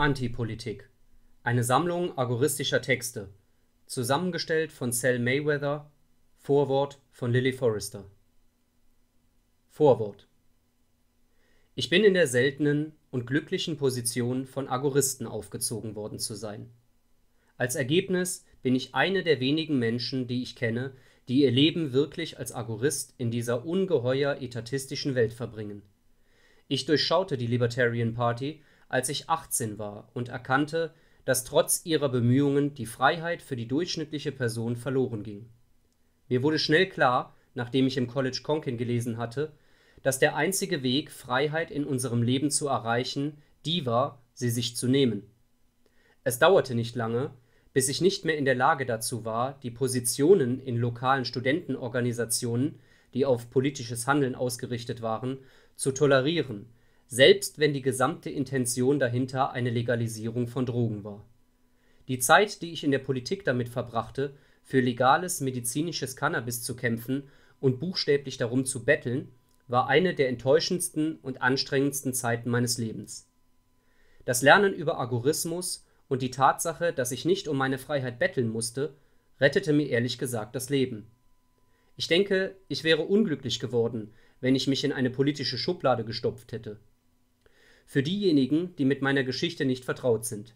Antipolitik. Eine Sammlung agoristischer Texte. Zusammengestellt von Sal Mayweather. Vorwort von Lily Forrester. Vorwort. Ich bin in der seltenen und glücklichen Position, von Agoristen aufgezogen worden zu sein. Als Ergebnis bin ich eine der wenigen Menschen, die ich kenne, die ihr Leben wirklich als Agorist in dieser ungeheuer etatistischen Welt verbringen. Ich durchschaute die Libertarian Party als ich 18 war und erkannte, dass trotz ihrer Bemühungen die Freiheit für die durchschnittliche Person verloren ging. Mir wurde schnell klar, nachdem ich im College Konkin gelesen hatte, dass der einzige Weg, Freiheit in unserem Leben zu erreichen, die war, sie sich zu nehmen. Es dauerte nicht lange, bis ich nicht mehr in der Lage dazu war, die Positionen in lokalen Studentenorganisationen, die auf politisches Handeln ausgerichtet waren, zu tolerieren selbst wenn die gesamte Intention dahinter eine Legalisierung von Drogen war. Die Zeit, die ich in der Politik damit verbrachte, für legales medizinisches Cannabis zu kämpfen und buchstäblich darum zu betteln, war eine der enttäuschendsten und anstrengendsten Zeiten meines Lebens. Das Lernen über Agorismus und die Tatsache, dass ich nicht um meine Freiheit betteln musste, rettete mir ehrlich gesagt das Leben. Ich denke, ich wäre unglücklich geworden, wenn ich mich in eine politische Schublade gestopft hätte für diejenigen, die mit meiner Geschichte nicht vertraut sind.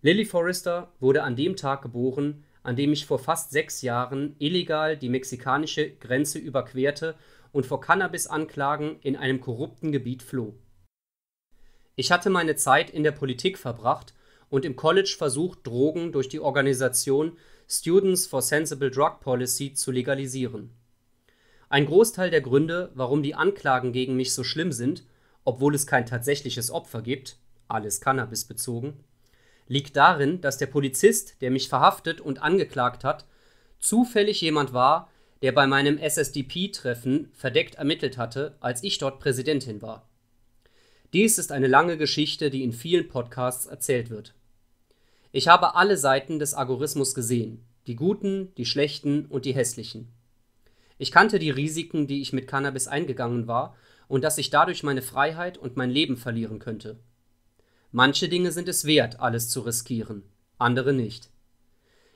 Lily Forrester wurde an dem Tag geboren, an dem ich vor fast sechs Jahren illegal die mexikanische Grenze überquerte und vor Cannabis-Anklagen in einem korrupten Gebiet floh. Ich hatte meine Zeit in der Politik verbracht und im College versucht, Drogen durch die Organisation Students for Sensible Drug Policy zu legalisieren. Ein Großteil der Gründe, warum die Anklagen gegen mich so schlimm sind, obwohl es kein tatsächliches Opfer gibt, alles Cannabis bezogen, liegt darin, dass der Polizist, der mich verhaftet und angeklagt hat, zufällig jemand war, der bei meinem SSDP-Treffen verdeckt ermittelt hatte, als ich dort Präsidentin war. Dies ist eine lange Geschichte, die in vielen Podcasts erzählt wird. Ich habe alle Seiten des Agorismus gesehen, die guten, die schlechten und die hässlichen. Ich kannte die Risiken, die ich mit Cannabis eingegangen war und dass ich dadurch meine Freiheit und mein Leben verlieren könnte. Manche Dinge sind es wert, alles zu riskieren, andere nicht.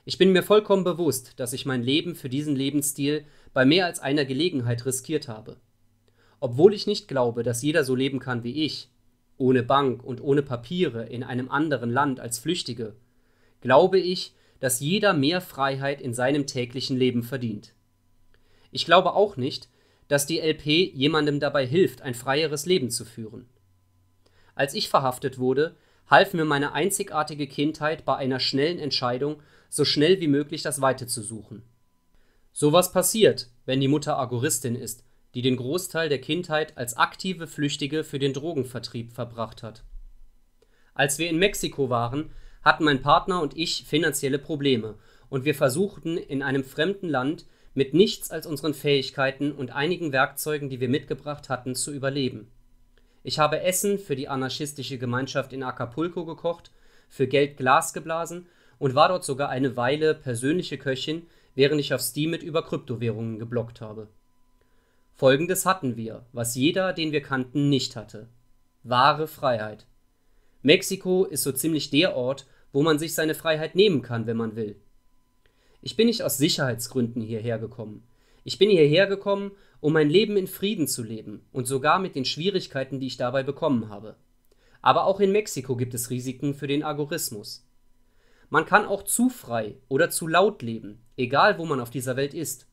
Ich bin mir vollkommen bewusst, dass ich mein Leben für diesen Lebensstil bei mehr als einer Gelegenheit riskiert habe. Obwohl ich nicht glaube, dass jeder so leben kann wie ich, ohne Bank und ohne Papiere in einem anderen Land als Flüchtige, glaube ich, dass jeder mehr Freiheit in seinem täglichen Leben verdient. Ich glaube auch nicht, dass die LP jemandem dabei hilft, ein freieres Leben zu führen. Als ich verhaftet wurde, half mir meine einzigartige Kindheit bei einer schnellen Entscheidung, so schnell wie möglich das Weite zu suchen. So was passiert, wenn die Mutter Agoristin ist, die den Großteil der Kindheit als aktive Flüchtige für den Drogenvertrieb verbracht hat. Als wir in Mexiko waren, hatten mein Partner und ich finanzielle Probleme und wir versuchten in einem fremden Land mit nichts als unseren Fähigkeiten und einigen Werkzeugen, die wir mitgebracht hatten, zu überleben. Ich habe Essen für die anarchistische Gemeinschaft in Acapulco gekocht, für Geld Glas geblasen und war dort sogar eine Weile persönliche Köchin, während ich auf Steam mit über Kryptowährungen geblockt habe. Folgendes hatten wir, was jeder, den wir kannten, nicht hatte. Wahre Freiheit. Mexiko ist so ziemlich der Ort, wo man sich seine Freiheit nehmen kann, wenn man will. Ich bin nicht aus Sicherheitsgründen hierher gekommen. Ich bin hierher gekommen, um mein Leben in Frieden zu leben und sogar mit den Schwierigkeiten, die ich dabei bekommen habe. Aber auch in Mexiko gibt es Risiken für den Agorismus. Man kann auch zu frei oder zu laut leben, egal wo man auf dieser Welt ist.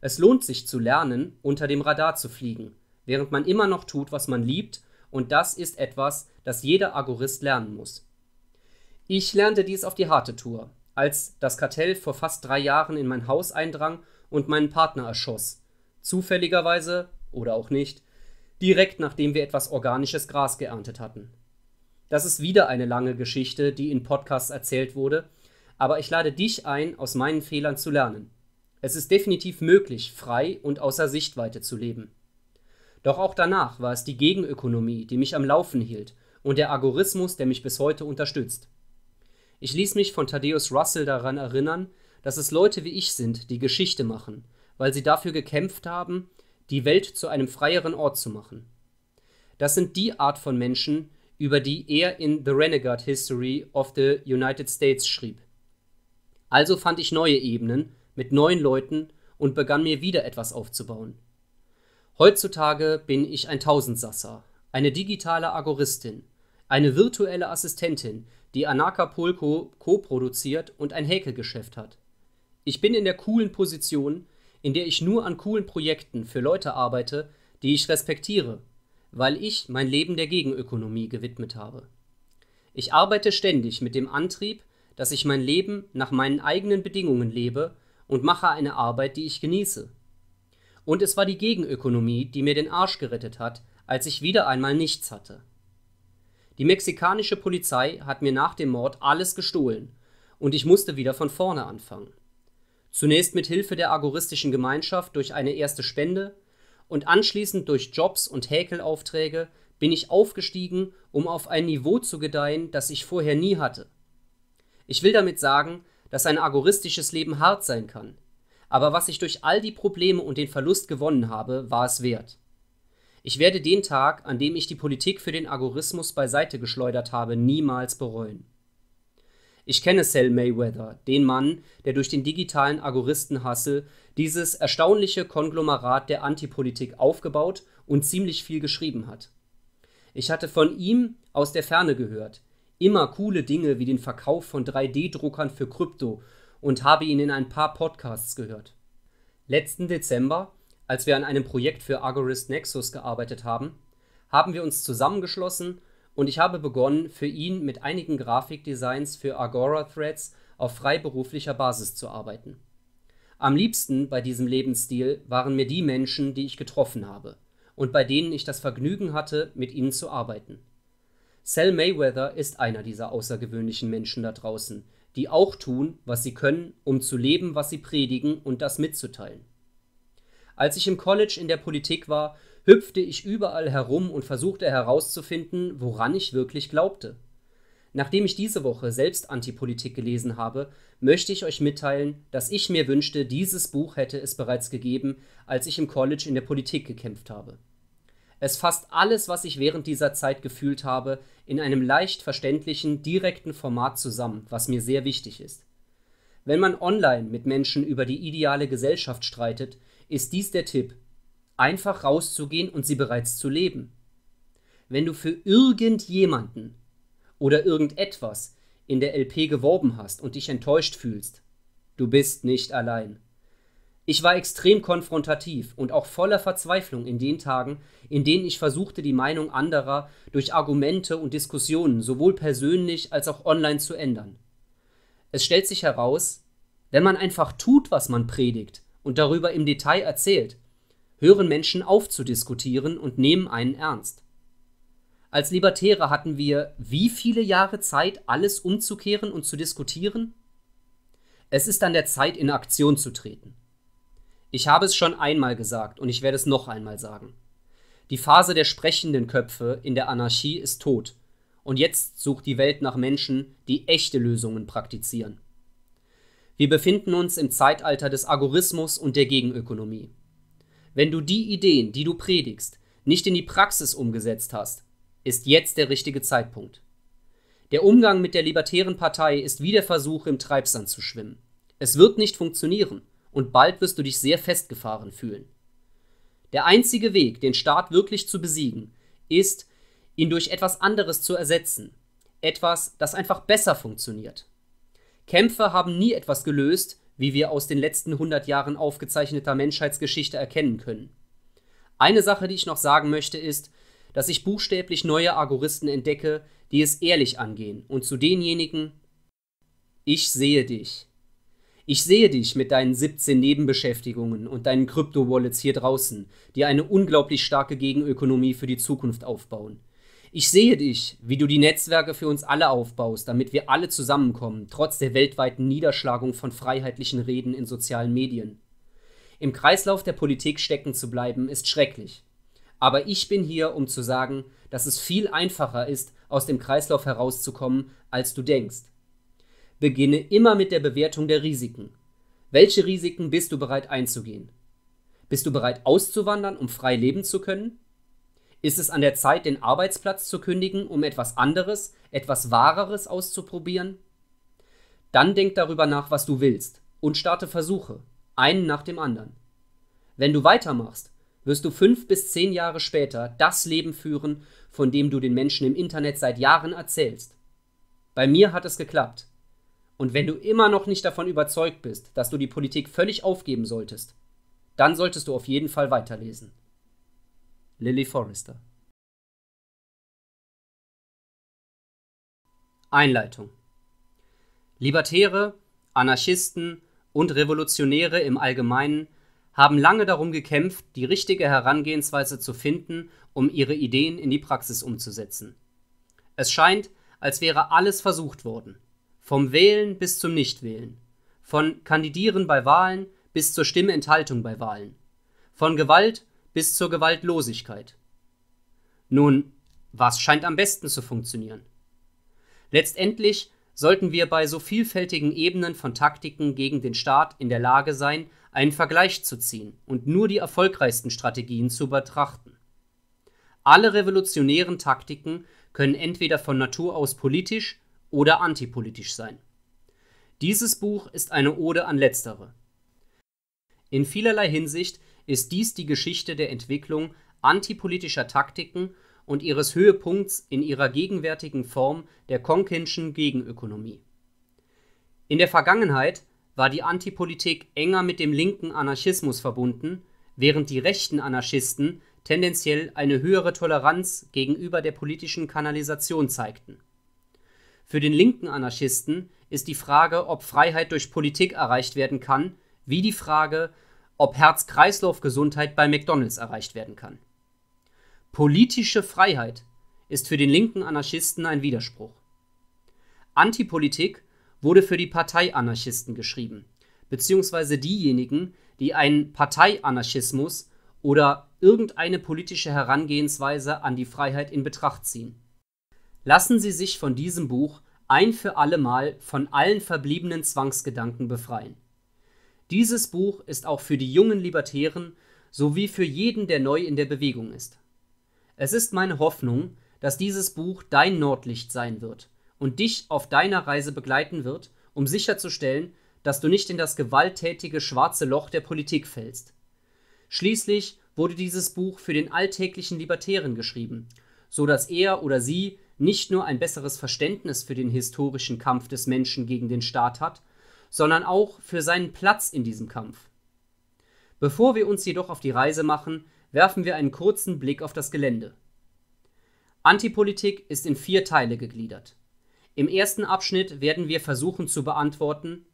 Es lohnt sich zu lernen, unter dem Radar zu fliegen, während man immer noch tut, was man liebt, und das ist etwas, das jeder Agorist lernen muss. Ich lernte dies auf die harte Tour, als das Kartell vor fast drei Jahren in mein Haus eindrang und meinen Partner erschoss. Zufälligerweise, oder auch nicht, direkt nachdem wir etwas organisches Gras geerntet hatten. Das ist wieder eine lange Geschichte, die in Podcasts erzählt wurde, aber ich lade dich ein, aus meinen Fehlern zu lernen. Es ist definitiv möglich, frei und außer Sichtweite zu leben. Doch auch danach war es die Gegenökonomie, die mich am Laufen hielt, und der Agorismus, der mich bis heute unterstützt. Ich ließ mich von Thaddeus Russell daran erinnern, dass es Leute wie ich sind, die Geschichte machen, weil sie dafür gekämpft haben, die Welt zu einem freieren Ort zu machen. Das sind die Art von Menschen, über die er in The Renegade History of the United States schrieb. Also fand ich neue Ebenen mit neuen Leuten und begann mir wieder etwas aufzubauen. Heutzutage bin ich ein Tausendsasser, eine digitale Agoristin, eine virtuelle Assistentin, die Anacapulco co-produziert und ein Häkelgeschäft hat. Ich bin in der coolen Position, in der ich nur an coolen Projekten für Leute arbeite, die ich respektiere, weil ich mein Leben der Gegenökonomie gewidmet habe. Ich arbeite ständig mit dem Antrieb, dass ich mein Leben nach meinen eigenen Bedingungen lebe und mache eine Arbeit, die ich genieße. Und es war die Gegenökonomie, die mir den Arsch gerettet hat, als ich wieder einmal nichts hatte. Die mexikanische Polizei hat mir nach dem Mord alles gestohlen und ich musste wieder von vorne anfangen. Zunächst mit Hilfe der agoristischen Gemeinschaft durch eine erste Spende und anschließend durch Jobs und Häkelaufträge bin ich aufgestiegen, um auf ein Niveau zu gedeihen, das ich vorher nie hatte. Ich will damit sagen, dass ein agoristisches Leben hart sein kann, aber was ich durch all die Probleme und den Verlust gewonnen habe, war es wert. Ich werde den Tag, an dem ich die Politik für den Agorismus beiseite geschleudert habe, niemals bereuen. Ich kenne Sal Mayweather, den Mann, der durch den digitalen Agoristenhassel dieses erstaunliche Konglomerat der Antipolitik aufgebaut und ziemlich viel geschrieben hat. Ich hatte von ihm aus der Ferne gehört, immer coole Dinge wie den Verkauf von 3D-Druckern für Krypto und habe ihn in ein paar Podcasts gehört. Letzten Dezember als wir an einem Projekt für Agorist Nexus gearbeitet haben, haben wir uns zusammengeschlossen und ich habe begonnen, für ihn mit einigen Grafikdesigns für Agora Threads auf freiberuflicher Basis zu arbeiten. Am liebsten bei diesem Lebensstil waren mir die Menschen, die ich getroffen habe und bei denen ich das Vergnügen hatte, mit ihnen zu arbeiten. Sal Mayweather ist einer dieser außergewöhnlichen Menschen da draußen, die auch tun, was sie können, um zu leben, was sie predigen und das mitzuteilen. Als ich im College in der Politik war, hüpfte ich überall herum und versuchte herauszufinden, woran ich wirklich glaubte. Nachdem ich diese Woche selbst Antipolitik gelesen habe, möchte ich euch mitteilen, dass ich mir wünschte, dieses Buch hätte es bereits gegeben, als ich im College in der Politik gekämpft habe. Es fasst alles, was ich während dieser Zeit gefühlt habe, in einem leicht verständlichen, direkten Format zusammen, was mir sehr wichtig ist. Wenn man online mit Menschen über die ideale Gesellschaft streitet, ist dies der Tipp. Einfach rauszugehen und sie bereits zu leben. Wenn du für irgendjemanden oder irgendetwas in der LP geworben hast und dich enttäuscht fühlst, du bist nicht allein. Ich war extrem konfrontativ und auch voller Verzweiflung in den Tagen, in denen ich versuchte, die Meinung anderer durch Argumente und Diskussionen sowohl persönlich als auch online zu ändern. Es stellt sich heraus, wenn man einfach tut, was man predigt, und darüber im Detail erzählt, hören Menschen auf zu diskutieren und nehmen einen ernst. Als Libertäre hatten wir wie viele Jahre Zeit, alles umzukehren und zu diskutieren? Es ist an der Zeit, in Aktion zu treten. Ich habe es schon einmal gesagt und ich werde es noch einmal sagen. Die Phase der sprechenden Köpfe in der Anarchie ist tot und jetzt sucht die Welt nach Menschen, die echte Lösungen praktizieren. Wir befinden uns im Zeitalter des Agorismus und der Gegenökonomie. Wenn du die Ideen, die du predigst, nicht in die Praxis umgesetzt hast, ist jetzt der richtige Zeitpunkt. Der Umgang mit der Libertären Partei ist wie der Versuch, im Treibsand zu schwimmen. Es wird nicht funktionieren und bald wirst du dich sehr festgefahren fühlen. Der einzige Weg, den Staat wirklich zu besiegen, ist, ihn durch etwas anderes zu ersetzen. Etwas, das einfach besser funktioniert. Kämpfe haben nie etwas gelöst, wie wir aus den letzten 100 Jahren aufgezeichneter Menschheitsgeschichte erkennen können. Eine Sache, die ich noch sagen möchte, ist, dass ich buchstäblich neue Agoristen entdecke, die es ehrlich angehen und zu denjenigen Ich sehe dich. Ich sehe dich mit deinen 17 Nebenbeschäftigungen und deinen Kryptowallets hier draußen, die eine unglaublich starke Gegenökonomie für die Zukunft aufbauen. Ich sehe dich, wie du die Netzwerke für uns alle aufbaust, damit wir alle zusammenkommen, trotz der weltweiten Niederschlagung von freiheitlichen Reden in sozialen Medien. Im Kreislauf der Politik stecken zu bleiben, ist schrecklich. Aber ich bin hier, um zu sagen, dass es viel einfacher ist, aus dem Kreislauf herauszukommen, als du denkst. Beginne immer mit der Bewertung der Risiken. Welche Risiken bist du bereit einzugehen? Bist du bereit auszuwandern, um frei leben zu können? Ist es an der Zeit, den Arbeitsplatz zu kündigen, um etwas anderes, etwas Wahreres auszuprobieren? Dann denk darüber nach, was du willst und starte Versuche, einen nach dem anderen. Wenn du weitermachst, wirst du fünf bis zehn Jahre später das Leben führen, von dem du den Menschen im Internet seit Jahren erzählst. Bei mir hat es geklappt. Und wenn du immer noch nicht davon überzeugt bist, dass du die Politik völlig aufgeben solltest, dann solltest du auf jeden Fall weiterlesen. Lily Forrester. Einleitung Libertäre, Anarchisten und Revolutionäre im Allgemeinen haben lange darum gekämpft, die richtige Herangehensweise zu finden, um ihre Ideen in die Praxis umzusetzen. Es scheint, als wäre alles versucht worden. Vom Wählen bis zum Nichtwählen. Von Kandidieren bei Wahlen bis zur Stimmenthaltung bei Wahlen. Von Gewalt bis zur Gewaltlosigkeit. Nun, was scheint am besten zu funktionieren? Letztendlich sollten wir bei so vielfältigen Ebenen von Taktiken gegen den Staat in der Lage sein, einen Vergleich zu ziehen und nur die erfolgreichsten Strategien zu betrachten. Alle revolutionären Taktiken können entweder von Natur aus politisch oder antipolitisch sein. Dieses Buch ist eine Ode an letztere. In vielerlei Hinsicht ist dies die Geschichte der Entwicklung antipolitischer Taktiken und ihres Höhepunkts in ihrer gegenwärtigen Form der Konkinschen Gegenökonomie. In der Vergangenheit war die Antipolitik enger mit dem linken Anarchismus verbunden, während die rechten Anarchisten tendenziell eine höhere Toleranz gegenüber der politischen Kanalisation zeigten. Für den linken Anarchisten ist die Frage, ob Freiheit durch Politik erreicht werden kann, wie die Frage, ob Herz-Kreislauf-Gesundheit bei McDonald's erreicht werden kann. Politische Freiheit ist für den linken Anarchisten ein Widerspruch. Antipolitik wurde für die Parteianarchisten geschrieben, beziehungsweise diejenigen, die einen Parteianarchismus oder irgendeine politische Herangehensweise an die Freiheit in Betracht ziehen. Lassen Sie sich von diesem Buch ein für alle Mal von allen verbliebenen Zwangsgedanken befreien. Dieses Buch ist auch für die jungen Libertären sowie für jeden, der neu in der Bewegung ist. Es ist meine Hoffnung, dass dieses Buch dein Nordlicht sein wird und dich auf deiner Reise begleiten wird, um sicherzustellen, dass du nicht in das gewalttätige schwarze Loch der Politik fällst. Schließlich wurde dieses Buch für den alltäglichen Libertären geschrieben, so dass er oder sie nicht nur ein besseres Verständnis für den historischen Kampf des Menschen gegen den Staat hat, sondern auch für seinen Platz in diesem Kampf. Bevor wir uns jedoch auf die Reise machen, werfen wir einen kurzen Blick auf das Gelände. Antipolitik ist in vier Teile gegliedert. Im ersten Abschnitt werden wir versuchen zu beantworten,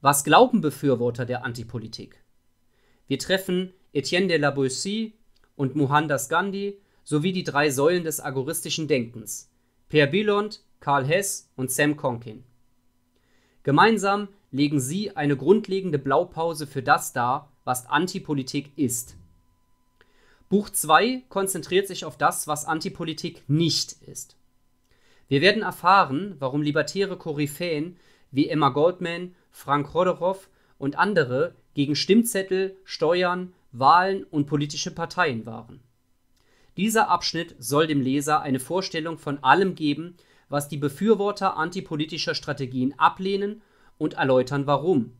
was glauben Befürworter der Antipolitik? Wir treffen Etienne de la Boissy und Mohandas Gandhi sowie die drei Säulen des agoristischen Denkens, Per Bülont, Karl Hess und Sam Konkin. Gemeinsam legen sie eine grundlegende Blaupause für das dar, was Antipolitik ist. Buch 2 konzentriert sich auf das, was Antipolitik nicht ist. Wir werden erfahren, warum libertäre Koryphäen wie Emma Goldman, Frank Rodorow und andere gegen Stimmzettel, Steuern, Wahlen und politische Parteien waren. Dieser Abschnitt soll dem Leser eine Vorstellung von allem geben, was die Befürworter antipolitischer Strategien ablehnen und erläutern warum.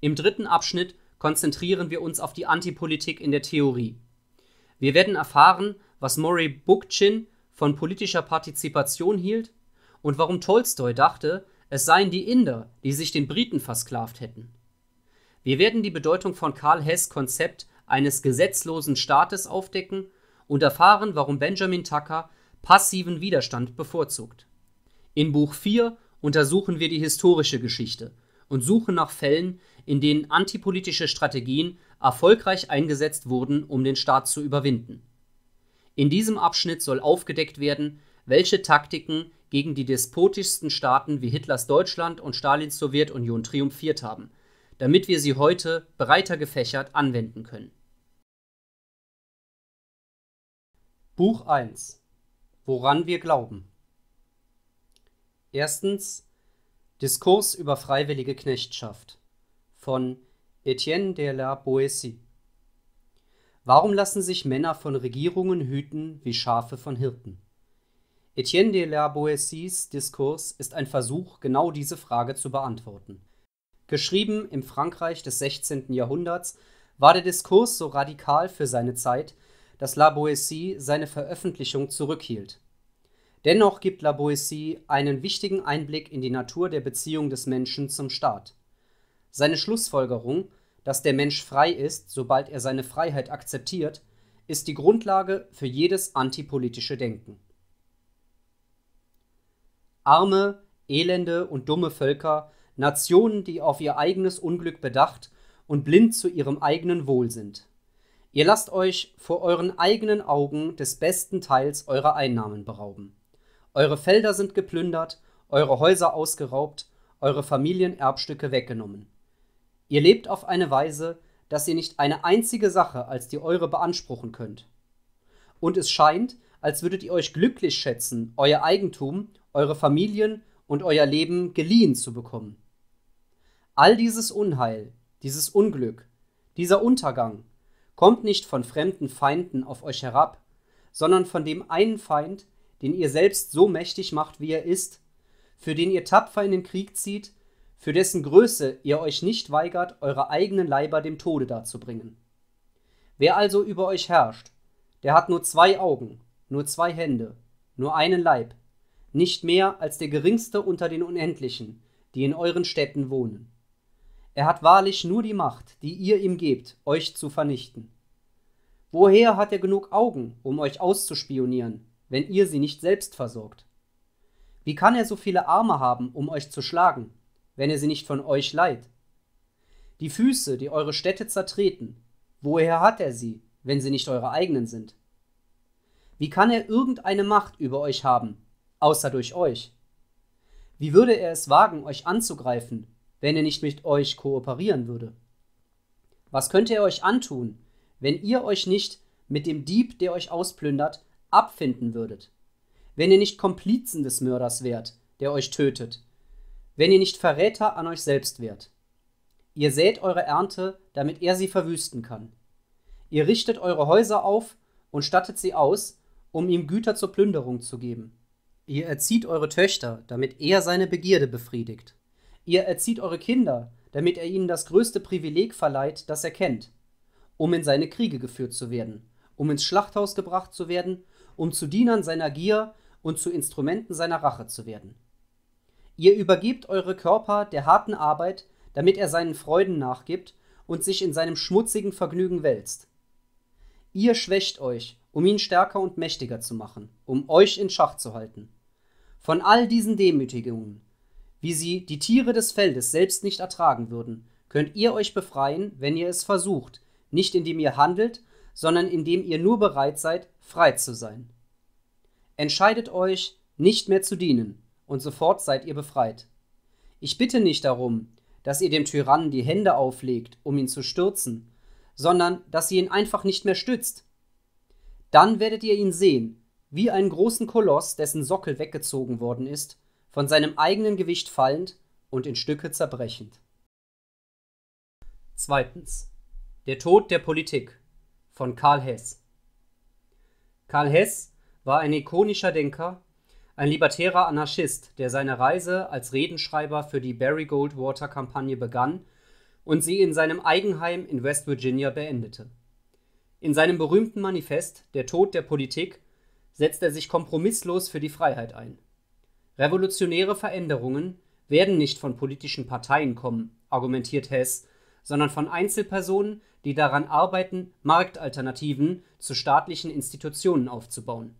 Im dritten Abschnitt konzentrieren wir uns auf die Antipolitik in der Theorie. Wir werden erfahren, was Murray Bookchin von politischer Partizipation hielt und warum Tolstoi dachte, es seien die Inder, die sich den Briten versklavt hätten. Wir werden die Bedeutung von Karl Hess Konzept eines gesetzlosen Staates aufdecken und erfahren, warum Benjamin Tucker passiven Widerstand bevorzugt. In Buch 4 untersuchen wir die historische Geschichte und suchen nach Fällen, in denen antipolitische Strategien erfolgreich eingesetzt wurden, um den Staat zu überwinden. In diesem Abschnitt soll aufgedeckt werden, welche Taktiken gegen die despotischsten Staaten wie Hitlers Deutschland und Stalins Sowjetunion triumphiert haben, damit wir sie heute breiter gefächert anwenden können. Buch 1 Woran wir glauben Erstens Diskurs über freiwillige Knechtschaft von Etienne de la Boétie. Warum lassen sich Männer von Regierungen hüten wie Schafe von Hirten? Etienne de la Boéties Diskurs ist ein Versuch, genau diese Frage zu beantworten. Geschrieben im Frankreich des 16. Jahrhunderts war der Diskurs so radikal für seine Zeit, dass La Boétie seine Veröffentlichung zurückhielt Dennoch gibt La Boétie einen wichtigen Einblick in die Natur der Beziehung des Menschen zum Staat. Seine Schlussfolgerung, dass der Mensch frei ist, sobald er seine Freiheit akzeptiert, ist die Grundlage für jedes antipolitische Denken. Arme, elende und dumme Völker, Nationen, die auf ihr eigenes Unglück bedacht und blind zu ihrem eigenen Wohl sind. Ihr lasst euch vor euren eigenen Augen des besten Teils eurer Einnahmen berauben. Eure Felder sind geplündert, eure Häuser ausgeraubt, eure Familienerbstücke weggenommen. Ihr lebt auf eine Weise, dass ihr nicht eine einzige Sache als die eure beanspruchen könnt. Und es scheint, als würdet ihr euch glücklich schätzen, euer Eigentum, eure Familien und euer Leben geliehen zu bekommen. All dieses Unheil, dieses Unglück, dieser Untergang kommt nicht von fremden Feinden auf euch herab, sondern von dem einen Feind, den ihr selbst so mächtig macht, wie er ist, für den ihr tapfer in den Krieg zieht, für dessen Größe ihr euch nicht weigert, eure eigenen Leiber dem Tode darzubringen. Wer also über euch herrscht, der hat nur zwei Augen, nur zwei Hände, nur einen Leib, nicht mehr als der geringste unter den Unendlichen, die in euren Städten wohnen. Er hat wahrlich nur die Macht, die ihr ihm gebt, euch zu vernichten. Woher hat er genug Augen, um euch auszuspionieren, wenn ihr sie nicht selbst versorgt? Wie kann er so viele Arme haben, um euch zu schlagen, wenn er sie nicht von euch leiht? Die Füße, die eure Städte zertreten, woher hat er sie, wenn sie nicht eure eigenen sind? Wie kann er irgendeine Macht über euch haben, außer durch euch? Wie würde er es wagen, euch anzugreifen, wenn er nicht mit euch kooperieren würde? Was könnte er euch antun, wenn ihr euch nicht mit dem Dieb, der euch ausplündert, abfinden würdet, wenn ihr nicht Komplizen des Mörders wärt, der euch tötet, wenn ihr nicht Verräter an euch selbst wärt. Ihr sät eure Ernte, damit er sie verwüsten kann. Ihr richtet eure Häuser auf und stattet sie aus, um ihm Güter zur Plünderung zu geben. Ihr erzieht eure Töchter, damit er seine Begierde befriedigt. Ihr erzieht eure Kinder, damit er ihnen das größte Privileg verleiht, das er kennt, um in seine Kriege geführt zu werden, um ins Schlachthaus gebracht zu werden um zu Dienern seiner Gier und zu Instrumenten seiner Rache zu werden. Ihr übergebt eure Körper der harten Arbeit, damit er seinen Freuden nachgibt und sich in seinem schmutzigen Vergnügen wälzt. Ihr schwächt euch, um ihn stärker und mächtiger zu machen, um euch in Schach zu halten. Von all diesen Demütigungen, wie sie die Tiere des Feldes selbst nicht ertragen würden, könnt ihr euch befreien, wenn ihr es versucht, nicht indem ihr handelt, sondern indem ihr nur bereit seid, frei zu sein. Entscheidet euch, nicht mehr zu dienen, und sofort seid ihr befreit. Ich bitte nicht darum, dass ihr dem Tyrannen die Hände auflegt, um ihn zu stürzen, sondern dass ihr ihn einfach nicht mehr stützt. Dann werdet ihr ihn sehen, wie einen großen Koloss, dessen Sockel weggezogen worden ist, von seinem eigenen Gewicht fallend und in Stücke zerbrechend. Zweitens. Der Tod der Politik von Karl Hess. Karl Hess war ein ikonischer Denker, ein libertärer Anarchist, der seine Reise als Redenschreiber für die Barry Goldwater-Kampagne begann und sie in seinem Eigenheim in West Virginia beendete. In seinem berühmten Manifest Der Tod der Politik setzt er sich kompromisslos für die Freiheit ein. Revolutionäre Veränderungen werden nicht von politischen Parteien kommen, argumentiert Hess sondern von Einzelpersonen, die daran arbeiten, Marktalternativen zu staatlichen Institutionen aufzubauen.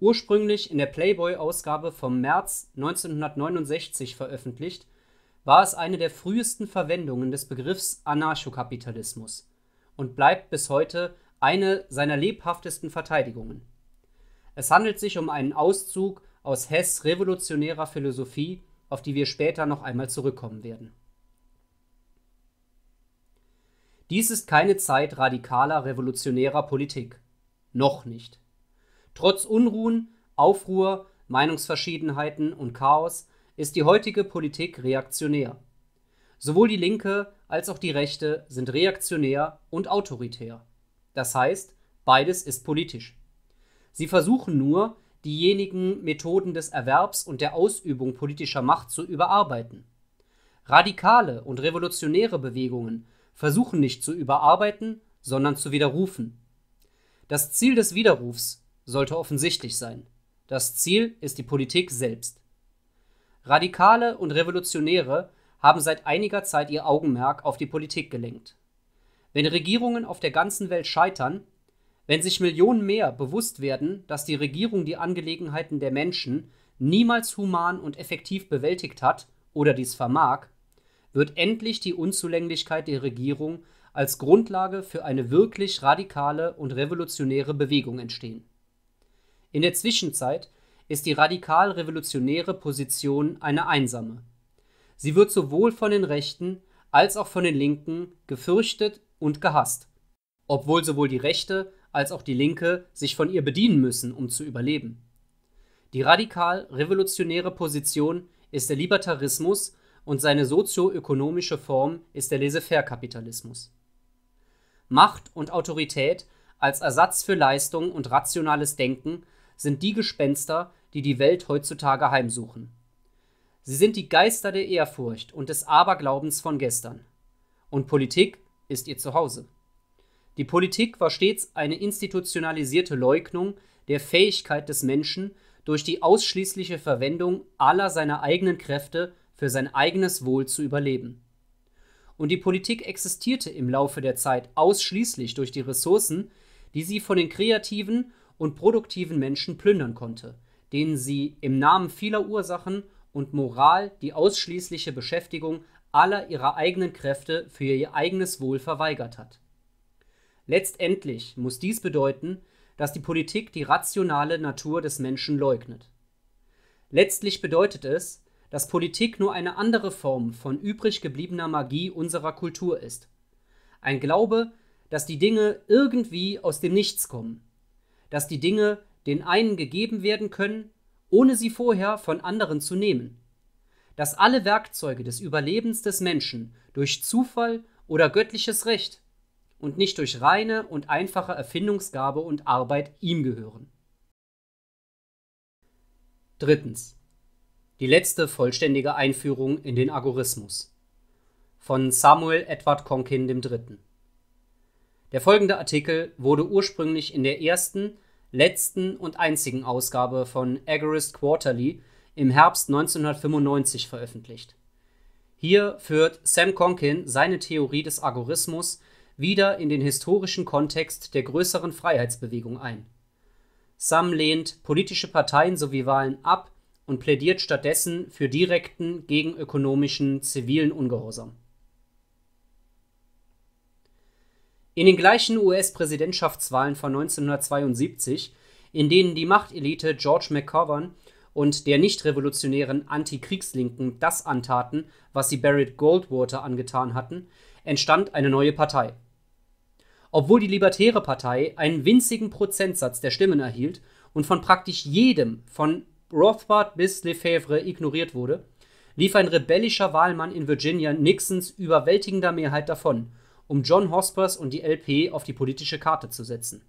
Ursprünglich in der Playboy-Ausgabe vom März 1969 veröffentlicht, war es eine der frühesten Verwendungen des Begriffs Anarchokapitalismus und bleibt bis heute eine seiner lebhaftesten Verteidigungen. Es handelt sich um einen Auszug aus Hess revolutionärer Philosophie, auf die wir später noch einmal zurückkommen werden. Dies ist keine Zeit radikaler revolutionärer Politik. Noch nicht. Trotz Unruhen, Aufruhr, Meinungsverschiedenheiten und Chaos ist die heutige Politik reaktionär. Sowohl die Linke als auch die Rechte sind reaktionär und autoritär. Das heißt, beides ist politisch. Sie versuchen nur, diejenigen Methoden des Erwerbs und der Ausübung politischer Macht zu überarbeiten. Radikale und revolutionäre Bewegungen versuchen nicht zu überarbeiten, sondern zu widerrufen. Das Ziel des Widerrufs sollte offensichtlich sein. Das Ziel ist die Politik selbst. Radikale und Revolutionäre haben seit einiger Zeit ihr Augenmerk auf die Politik gelenkt. Wenn Regierungen auf der ganzen Welt scheitern, wenn sich Millionen mehr bewusst werden, dass die Regierung die Angelegenheiten der Menschen niemals human und effektiv bewältigt hat oder dies vermag, wird endlich die Unzulänglichkeit der Regierung als Grundlage für eine wirklich radikale und revolutionäre Bewegung entstehen. In der Zwischenzeit ist die radikal revolutionäre Position eine einsame. Sie wird sowohl von den Rechten als auch von den Linken gefürchtet und gehasst, obwohl sowohl die Rechte als auch die Linke sich von ihr bedienen müssen, um zu überleben. Die radikal revolutionäre Position ist der Libertarismus und seine sozioökonomische Form ist der Laissez-faire-Kapitalismus. Macht und Autorität als Ersatz für Leistung und rationales Denken sind die Gespenster, die die Welt heutzutage heimsuchen. Sie sind die Geister der Ehrfurcht und des Aberglaubens von gestern. Und Politik ist ihr Zuhause. Die Politik war stets eine institutionalisierte Leugnung der Fähigkeit des Menschen, durch die ausschließliche Verwendung aller seiner eigenen Kräfte für sein eigenes Wohl zu überleben. Und die Politik existierte im Laufe der Zeit ausschließlich durch die Ressourcen, die sie von den kreativen und produktiven Menschen plündern konnte, denen sie im Namen vieler Ursachen und Moral die ausschließliche Beschäftigung aller ihrer eigenen Kräfte für ihr eigenes Wohl verweigert hat. Letztendlich muss dies bedeuten, dass die Politik die rationale Natur des Menschen leugnet. Letztlich bedeutet es, dass Politik nur eine andere Form von übrig gebliebener Magie unserer Kultur ist. Ein Glaube, dass die Dinge irgendwie aus dem Nichts kommen, dass die Dinge den einen gegeben werden können, ohne sie vorher von anderen zu nehmen, dass alle Werkzeuge des Überlebens des Menschen durch Zufall oder göttliches Recht und nicht durch reine und einfache Erfindungsgabe und Arbeit ihm gehören. Drittens die letzte vollständige Einführung in den Agorismus von Samuel Edward Conkin III. Der folgende Artikel wurde ursprünglich in der ersten, letzten und einzigen Ausgabe von Agorist Quarterly im Herbst 1995 veröffentlicht. Hier führt Sam Conkin seine Theorie des Agorismus wieder in den historischen Kontext der größeren Freiheitsbewegung ein. Sam lehnt politische Parteien sowie Wahlen ab und plädiert stattdessen für direkten gegen ökonomischen zivilen Ungehorsam. In den gleichen US-Präsidentschaftswahlen von 1972, in denen die Machtelite George McGovern und der nicht-revolutionären Antikriegslinken das antaten, was sie Barrett Goldwater angetan hatten, entstand eine neue Partei. Obwohl die Libertäre Partei einen winzigen Prozentsatz der Stimmen erhielt und von praktisch jedem von Rothbard bis Lefebvre ignoriert wurde, lief ein rebellischer Wahlmann in Virginia Nixons überwältigender Mehrheit davon, um John Hospers und die LP auf die politische Karte zu setzen.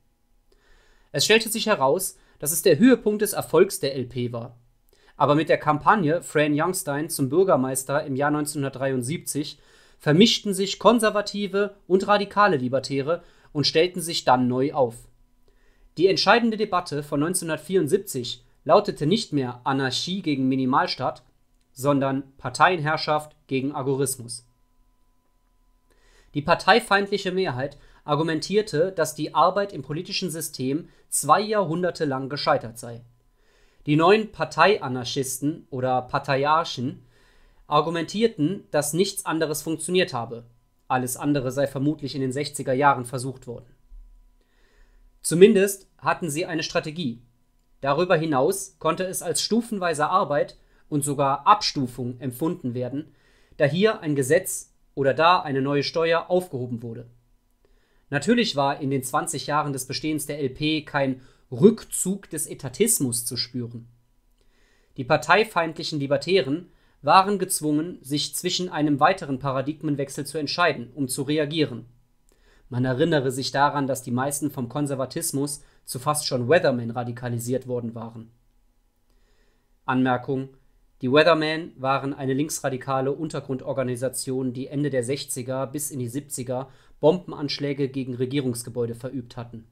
Es stellte sich heraus, dass es der Höhepunkt des Erfolgs der LP war. Aber mit der Kampagne Fran Youngstein zum Bürgermeister im Jahr 1973 vermischten sich konservative und radikale Libertäre und stellten sich dann neu auf. Die entscheidende Debatte von 1974 lautete nicht mehr Anarchie gegen Minimalstaat, sondern Parteienherrschaft gegen Agorismus. Die parteifeindliche Mehrheit argumentierte, dass die Arbeit im politischen System zwei Jahrhunderte lang gescheitert sei. Die neuen Parteianarchisten oder Parteiarchen argumentierten, dass nichts anderes funktioniert habe. Alles andere sei vermutlich in den 60er Jahren versucht worden. Zumindest hatten sie eine Strategie, Darüber hinaus konnte es als stufenweise Arbeit und sogar Abstufung empfunden werden, da hier ein Gesetz oder da eine neue Steuer aufgehoben wurde. Natürlich war in den 20 Jahren des Bestehens der LP kein Rückzug des Etatismus zu spüren. Die parteifeindlichen Libertären waren gezwungen, sich zwischen einem weiteren Paradigmenwechsel zu entscheiden, um zu reagieren. Man erinnere sich daran, dass die meisten vom Konservatismus zu fast schon Weathermen radikalisiert worden waren. Anmerkung: Die Weathermen waren eine linksradikale Untergrundorganisation, die Ende der 60er bis in die 70er Bombenanschläge gegen Regierungsgebäude verübt hatten.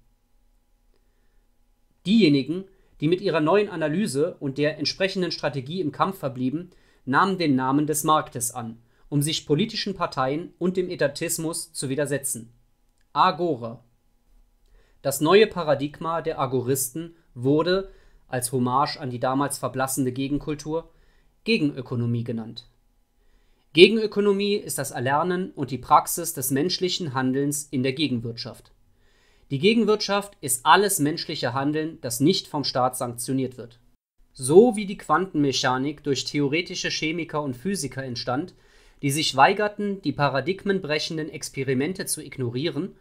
Diejenigen, die mit ihrer neuen Analyse und der entsprechenden Strategie im Kampf verblieben, nahmen den Namen des Marktes an, um sich politischen Parteien und dem Etatismus zu widersetzen. Agora das neue Paradigma der Agoristen wurde, als Hommage an die damals verblassende Gegenkultur, Gegenökonomie genannt. Gegenökonomie ist das Erlernen und die Praxis des menschlichen Handelns in der Gegenwirtschaft. Die Gegenwirtschaft ist alles menschliche Handeln, das nicht vom Staat sanktioniert wird. So wie die Quantenmechanik durch theoretische Chemiker und Physiker entstand, die sich weigerten, die paradigmenbrechenden Experimente zu ignorieren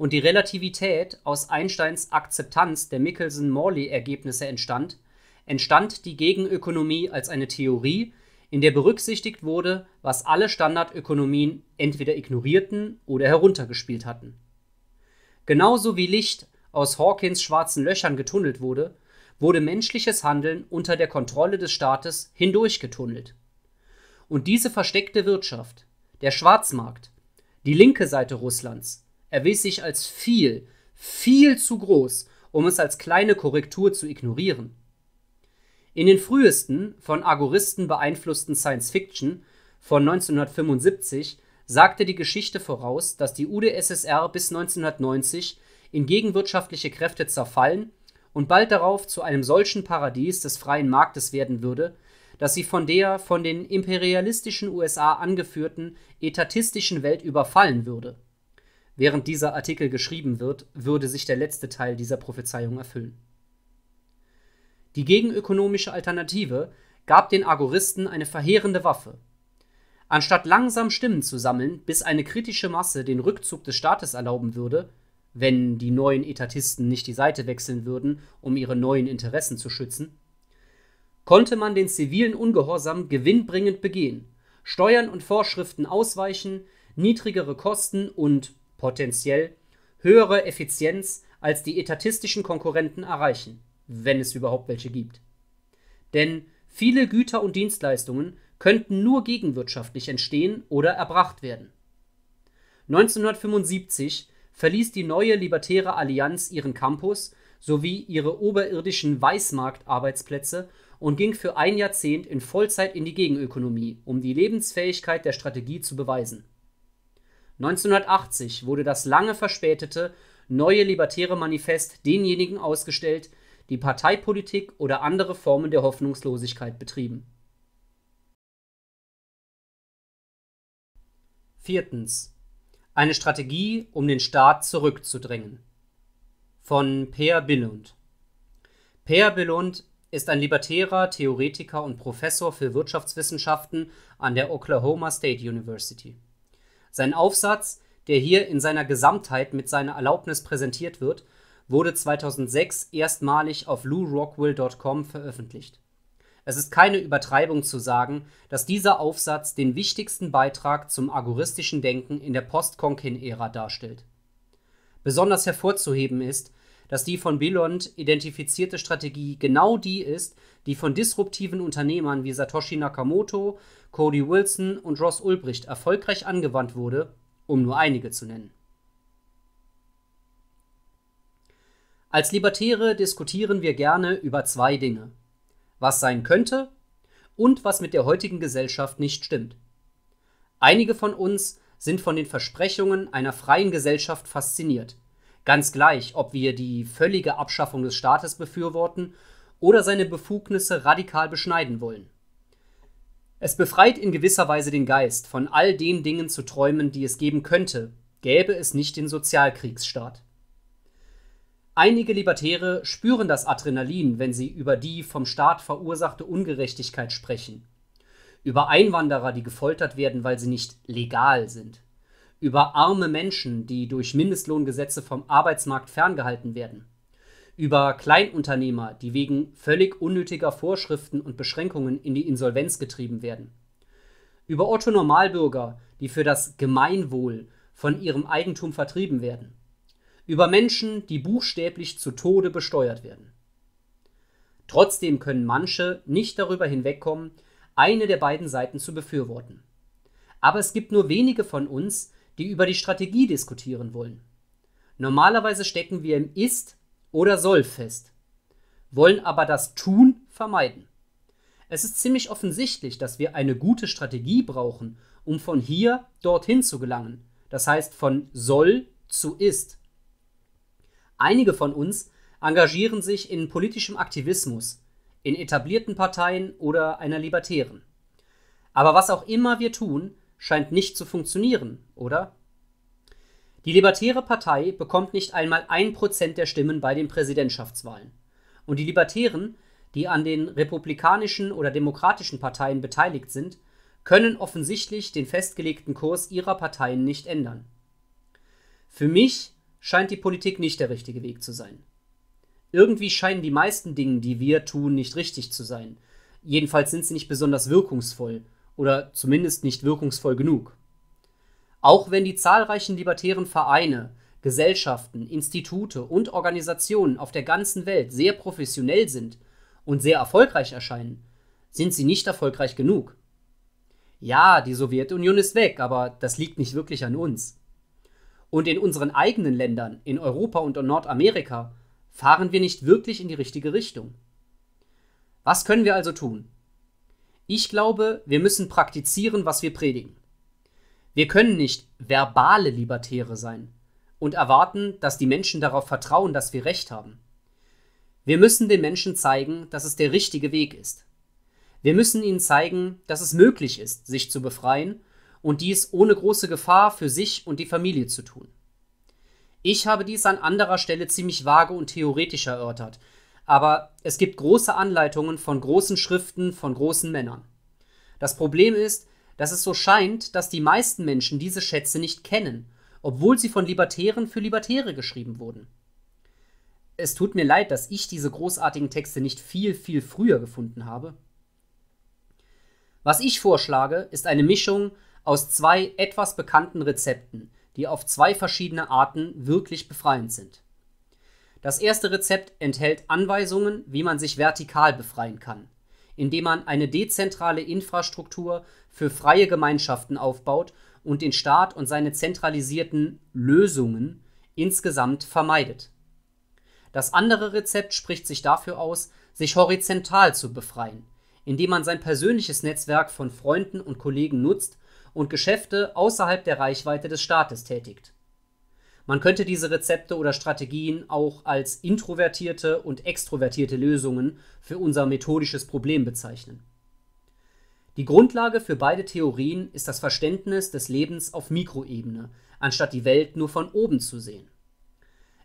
und die Relativität aus Einsteins Akzeptanz der Michelson-Morley-Ergebnisse entstand, entstand die Gegenökonomie als eine Theorie, in der berücksichtigt wurde, was alle Standardökonomien entweder ignorierten oder heruntergespielt hatten. Genauso wie Licht aus Hawkins schwarzen Löchern getunnelt wurde, wurde menschliches Handeln unter der Kontrolle des Staates hindurchgetunnelt. Und diese versteckte Wirtschaft, der Schwarzmarkt, die linke Seite Russlands, erwies sich als viel, viel zu groß, um es als kleine Korrektur zu ignorieren. In den frühesten, von Agoristen beeinflussten Science Fiction von 1975 sagte die Geschichte voraus, dass die UdSSR bis 1990 in gegenwirtschaftliche Kräfte zerfallen und bald darauf zu einem solchen Paradies des freien Marktes werden würde, dass sie von der von den imperialistischen USA angeführten etatistischen Welt überfallen würde Während dieser Artikel geschrieben wird, würde sich der letzte Teil dieser Prophezeiung erfüllen. Die gegenökonomische Alternative gab den Agoristen eine verheerende Waffe. Anstatt langsam Stimmen zu sammeln, bis eine kritische Masse den Rückzug des Staates erlauben würde, wenn die neuen Etatisten nicht die Seite wechseln würden, um ihre neuen Interessen zu schützen, konnte man den zivilen Ungehorsam gewinnbringend begehen, Steuern und Vorschriften ausweichen, niedrigere Kosten und potenziell höhere Effizienz als die etatistischen Konkurrenten erreichen, wenn es überhaupt welche gibt. Denn viele Güter und Dienstleistungen könnten nur gegenwirtschaftlich entstehen oder erbracht werden. 1975 verließ die neue Libertäre Allianz ihren Campus sowie ihre oberirdischen Weißmarktarbeitsplätze und ging für ein Jahrzehnt in Vollzeit in die Gegenökonomie, um die Lebensfähigkeit der Strategie zu beweisen. 1980 wurde das lange verspätete Neue Libertäre Manifest denjenigen ausgestellt, die Parteipolitik oder andere Formen der Hoffnungslosigkeit betrieben. Viertens. Eine Strategie, um den Staat zurückzudrängen. Von Peer Billund. Peer Billund ist ein libertärer Theoretiker und Professor für Wirtschaftswissenschaften an der Oklahoma State University. Sein Aufsatz, der hier in seiner Gesamtheit mit seiner Erlaubnis präsentiert wird, wurde 2006 erstmalig auf lourockwill.com veröffentlicht. Es ist keine Übertreibung zu sagen, dass dieser Aufsatz den wichtigsten Beitrag zum agoristischen Denken in der Post-Konkin-Ära darstellt. Besonders hervorzuheben ist, dass die von Belond identifizierte Strategie genau die ist, die von disruptiven Unternehmern wie Satoshi Nakamoto, Cody Wilson und Ross Ulbricht erfolgreich angewandt wurde, um nur einige zu nennen. Als Libertäre diskutieren wir gerne über zwei Dinge. Was sein könnte und was mit der heutigen Gesellschaft nicht stimmt. Einige von uns sind von den Versprechungen einer freien Gesellschaft fasziniert. Ganz gleich, ob wir die völlige Abschaffung des Staates befürworten oder seine Befugnisse radikal beschneiden wollen. Es befreit in gewisser Weise den Geist, von all den Dingen zu träumen, die es geben könnte, gäbe es nicht den Sozialkriegsstaat. Einige Libertäre spüren das Adrenalin, wenn sie über die vom Staat verursachte Ungerechtigkeit sprechen, über Einwanderer, die gefoltert werden, weil sie nicht legal sind über arme Menschen, die durch Mindestlohngesetze vom Arbeitsmarkt ferngehalten werden, über Kleinunternehmer, die wegen völlig unnötiger Vorschriften und Beschränkungen in die Insolvenz getrieben werden, über Otto Normalbürger, die für das Gemeinwohl von ihrem Eigentum vertrieben werden, über Menschen, die buchstäblich zu Tode besteuert werden. Trotzdem können manche nicht darüber hinwegkommen, eine der beiden Seiten zu befürworten. Aber es gibt nur wenige von uns, die über die Strategie diskutieren wollen. Normalerweise stecken wir im Ist oder Soll fest, wollen aber das Tun vermeiden. Es ist ziemlich offensichtlich, dass wir eine gute Strategie brauchen, um von hier dorthin zu gelangen, das heißt von Soll zu Ist. Einige von uns engagieren sich in politischem Aktivismus, in etablierten Parteien oder einer libertären. Aber was auch immer wir tun, scheint nicht zu funktionieren, oder? Die Libertäre Partei bekommt nicht einmal ein Prozent der Stimmen bei den Präsidentschaftswahlen. Und die Libertären, die an den republikanischen oder demokratischen Parteien beteiligt sind, können offensichtlich den festgelegten Kurs ihrer Parteien nicht ändern. Für mich scheint die Politik nicht der richtige Weg zu sein. Irgendwie scheinen die meisten Dinge, die wir tun, nicht richtig zu sein. Jedenfalls sind sie nicht besonders wirkungsvoll oder zumindest nicht wirkungsvoll genug. Auch wenn die zahlreichen libertären Vereine, Gesellschaften, Institute und Organisationen auf der ganzen Welt sehr professionell sind und sehr erfolgreich erscheinen, sind sie nicht erfolgreich genug. Ja, die Sowjetunion ist weg, aber das liegt nicht wirklich an uns. Und in unseren eigenen Ländern, in Europa und in Nordamerika, fahren wir nicht wirklich in die richtige Richtung. Was können wir also tun? Ich glaube, wir müssen praktizieren, was wir predigen. Wir können nicht verbale Libertäre sein und erwarten, dass die Menschen darauf vertrauen, dass wir recht haben. Wir müssen den Menschen zeigen, dass es der richtige Weg ist. Wir müssen ihnen zeigen, dass es möglich ist, sich zu befreien und dies ohne große Gefahr für sich und die Familie zu tun. Ich habe dies an anderer Stelle ziemlich vage und theoretisch erörtert, aber es gibt große Anleitungen von großen Schriften, von großen Männern. Das Problem ist, dass es so scheint, dass die meisten Menschen diese Schätze nicht kennen, obwohl sie von Libertären für Libertäre geschrieben wurden. Es tut mir leid, dass ich diese großartigen Texte nicht viel, viel früher gefunden habe. Was ich vorschlage, ist eine Mischung aus zwei etwas bekannten Rezepten, die auf zwei verschiedene Arten wirklich befreiend sind. Das erste Rezept enthält Anweisungen, wie man sich vertikal befreien kann, indem man eine dezentrale Infrastruktur für freie Gemeinschaften aufbaut und den Staat und seine zentralisierten Lösungen insgesamt vermeidet. Das andere Rezept spricht sich dafür aus, sich horizontal zu befreien, indem man sein persönliches Netzwerk von Freunden und Kollegen nutzt und Geschäfte außerhalb der Reichweite des Staates tätigt. Man könnte diese Rezepte oder Strategien auch als introvertierte und extrovertierte Lösungen für unser methodisches Problem bezeichnen. Die Grundlage für beide Theorien ist das Verständnis des Lebens auf Mikroebene, anstatt die Welt nur von oben zu sehen.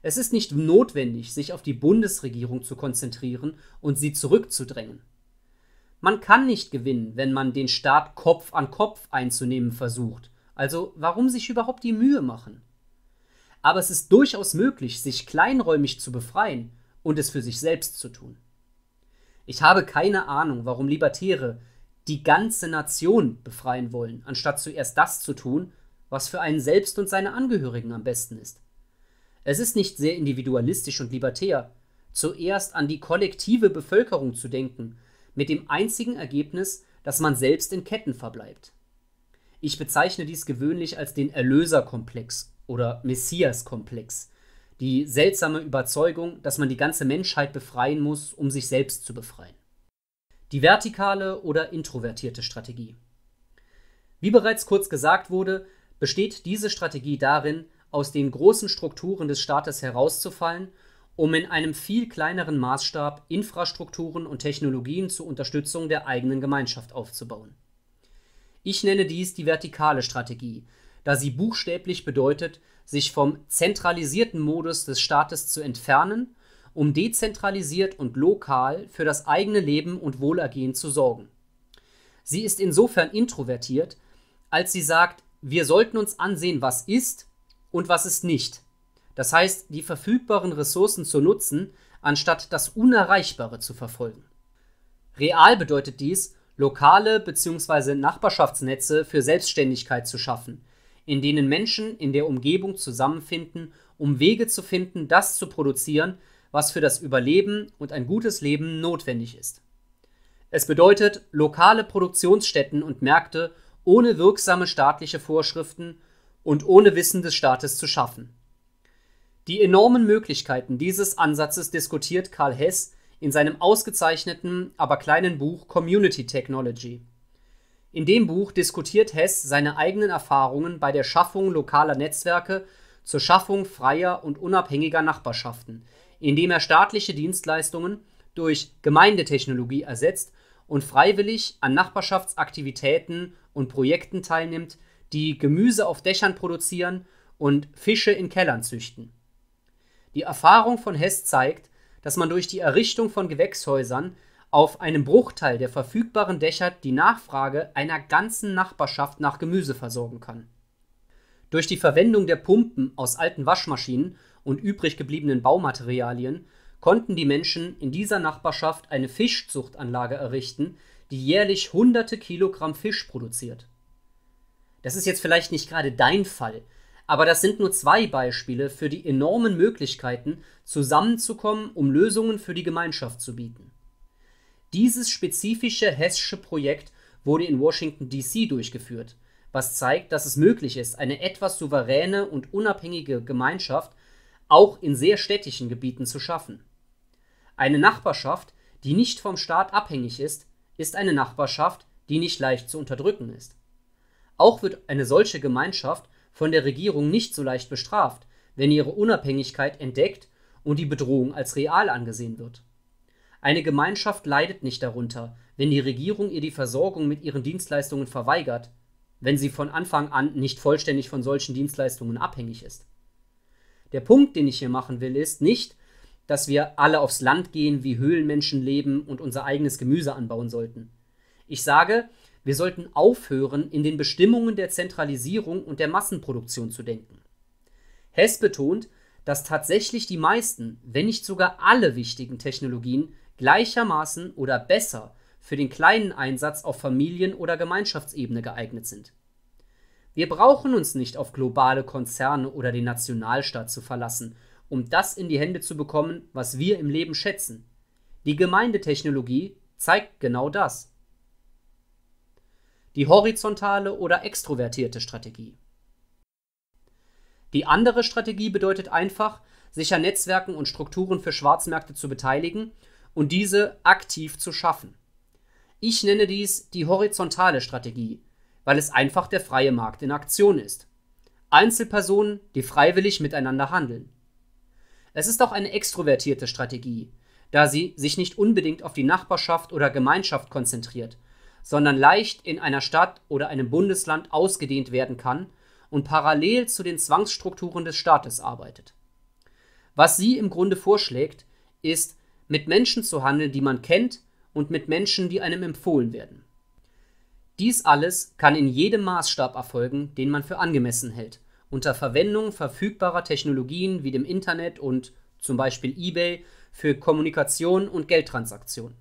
Es ist nicht notwendig, sich auf die Bundesregierung zu konzentrieren und sie zurückzudrängen. Man kann nicht gewinnen, wenn man den Staat Kopf an Kopf einzunehmen versucht. Also warum sich überhaupt die Mühe machen? aber es ist durchaus möglich, sich kleinräumig zu befreien und es für sich selbst zu tun. Ich habe keine Ahnung, warum Libertäre die ganze Nation befreien wollen, anstatt zuerst das zu tun, was für einen selbst und seine Angehörigen am besten ist. Es ist nicht sehr individualistisch und libertär, zuerst an die kollektive Bevölkerung zu denken, mit dem einzigen Ergebnis, dass man selbst in Ketten verbleibt. Ich bezeichne dies gewöhnlich als den Erlöserkomplex oder Messias-Komplex. Die seltsame Überzeugung, dass man die ganze Menschheit befreien muss, um sich selbst zu befreien. Die vertikale oder introvertierte Strategie. Wie bereits kurz gesagt wurde, besteht diese Strategie darin, aus den großen Strukturen des Staates herauszufallen, um in einem viel kleineren Maßstab Infrastrukturen und Technologien zur Unterstützung der eigenen Gemeinschaft aufzubauen. Ich nenne dies die vertikale Strategie, da sie buchstäblich bedeutet, sich vom zentralisierten Modus des Staates zu entfernen, um dezentralisiert und lokal für das eigene Leben und Wohlergehen zu sorgen. Sie ist insofern introvertiert, als sie sagt, wir sollten uns ansehen, was ist und was ist nicht. Das heißt, die verfügbaren Ressourcen zu nutzen, anstatt das Unerreichbare zu verfolgen. Real bedeutet dies, lokale bzw. Nachbarschaftsnetze für Selbstständigkeit zu schaffen, in denen Menschen in der Umgebung zusammenfinden, um Wege zu finden, das zu produzieren, was für das Überleben und ein gutes Leben notwendig ist. Es bedeutet, lokale Produktionsstätten und Märkte ohne wirksame staatliche Vorschriften und ohne Wissen des Staates zu schaffen. Die enormen Möglichkeiten dieses Ansatzes diskutiert Karl Hess in seinem ausgezeichneten, aber kleinen Buch Community Technology. In dem Buch diskutiert Hess seine eigenen Erfahrungen bei der Schaffung lokaler Netzwerke zur Schaffung freier und unabhängiger Nachbarschaften, indem er staatliche Dienstleistungen durch Gemeindetechnologie ersetzt und freiwillig an Nachbarschaftsaktivitäten und Projekten teilnimmt, die Gemüse auf Dächern produzieren und Fische in Kellern züchten. Die Erfahrung von Hess zeigt, dass man durch die Errichtung von Gewächshäusern auf einem Bruchteil der verfügbaren Dächer die Nachfrage einer ganzen Nachbarschaft nach Gemüse versorgen kann. Durch die Verwendung der Pumpen aus alten Waschmaschinen und übrig gebliebenen Baumaterialien konnten die Menschen in dieser Nachbarschaft eine Fischzuchtanlage errichten, die jährlich hunderte Kilogramm Fisch produziert. Das ist jetzt vielleicht nicht gerade dein Fall, aber das sind nur zwei Beispiele für die enormen Möglichkeiten, zusammenzukommen, um Lösungen für die Gemeinschaft zu bieten. Dieses spezifische hessische Projekt wurde in Washington, D.C. durchgeführt, was zeigt, dass es möglich ist, eine etwas souveräne und unabhängige Gemeinschaft auch in sehr städtischen Gebieten zu schaffen. Eine Nachbarschaft, die nicht vom Staat abhängig ist, ist eine Nachbarschaft, die nicht leicht zu unterdrücken ist. Auch wird eine solche Gemeinschaft von der Regierung nicht so leicht bestraft, wenn ihre Unabhängigkeit entdeckt und die Bedrohung als real angesehen wird eine Gemeinschaft leidet nicht darunter, wenn die Regierung ihr die Versorgung mit ihren Dienstleistungen verweigert, wenn sie von Anfang an nicht vollständig von solchen Dienstleistungen abhängig ist. Der Punkt, den ich hier machen will, ist nicht, dass wir alle aufs Land gehen, wie Höhlenmenschen leben und unser eigenes Gemüse anbauen sollten. Ich sage, wir sollten aufhören, in den Bestimmungen der Zentralisierung und der Massenproduktion zu denken. Hess betont, dass tatsächlich die meisten, wenn nicht sogar alle wichtigen Technologien gleichermaßen oder besser für den kleinen Einsatz auf Familien oder Gemeinschaftsebene geeignet sind. Wir brauchen uns nicht auf globale Konzerne oder den Nationalstaat zu verlassen, um das in die Hände zu bekommen, was wir im Leben schätzen. Die Gemeindetechnologie zeigt genau das. Die horizontale oder extrovertierte Strategie. Die andere Strategie bedeutet einfach, sich an Netzwerken und Strukturen für Schwarzmärkte zu beteiligen und diese aktiv zu schaffen. Ich nenne dies die horizontale Strategie, weil es einfach der freie Markt in Aktion ist. Einzelpersonen, die freiwillig miteinander handeln. Es ist auch eine extrovertierte Strategie, da sie sich nicht unbedingt auf die Nachbarschaft oder Gemeinschaft konzentriert, sondern leicht in einer Stadt oder einem Bundesland ausgedehnt werden kann und parallel zu den Zwangsstrukturen des Staates arbeitet. Was sie im Grunde vorschlägt, ist, mit Menschen zu handeln, die man kennt und mit Menschen, die einem empfohlen werden. Dies alles kann in jedem Maßstab erfolgen, den man für angemessen hält, unter Verwendung verfügbarer Technologien wie dem Internet und zum Beispiel eBay für Kommunikation und Geldtransaktionen.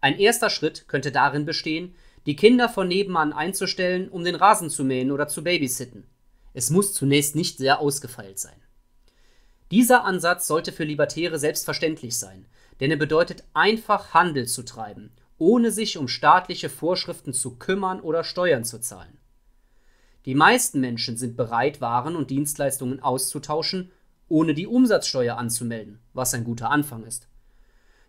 Ein erster Schritt könnte darin bestehen, die Kinder von nebenan einzustellen, um den Rasen zu mähen oder zu babysitten. Es muss zunächst nicht sehr ausgefeilt sein. Dieser Ansatz sollte für Libertäre selbstverständlich sein, denn er bedeutet einfach Handel zu treiben, ohne sich um staatliche Vorschriften zu kümmern oder Steuern zu zahlen. Die meisten Menschen sind bereit, Waren und Dienstleistungen auszutauschen, ohne die Umsatzsteuer anzumelden, was ein guter Anfang ist.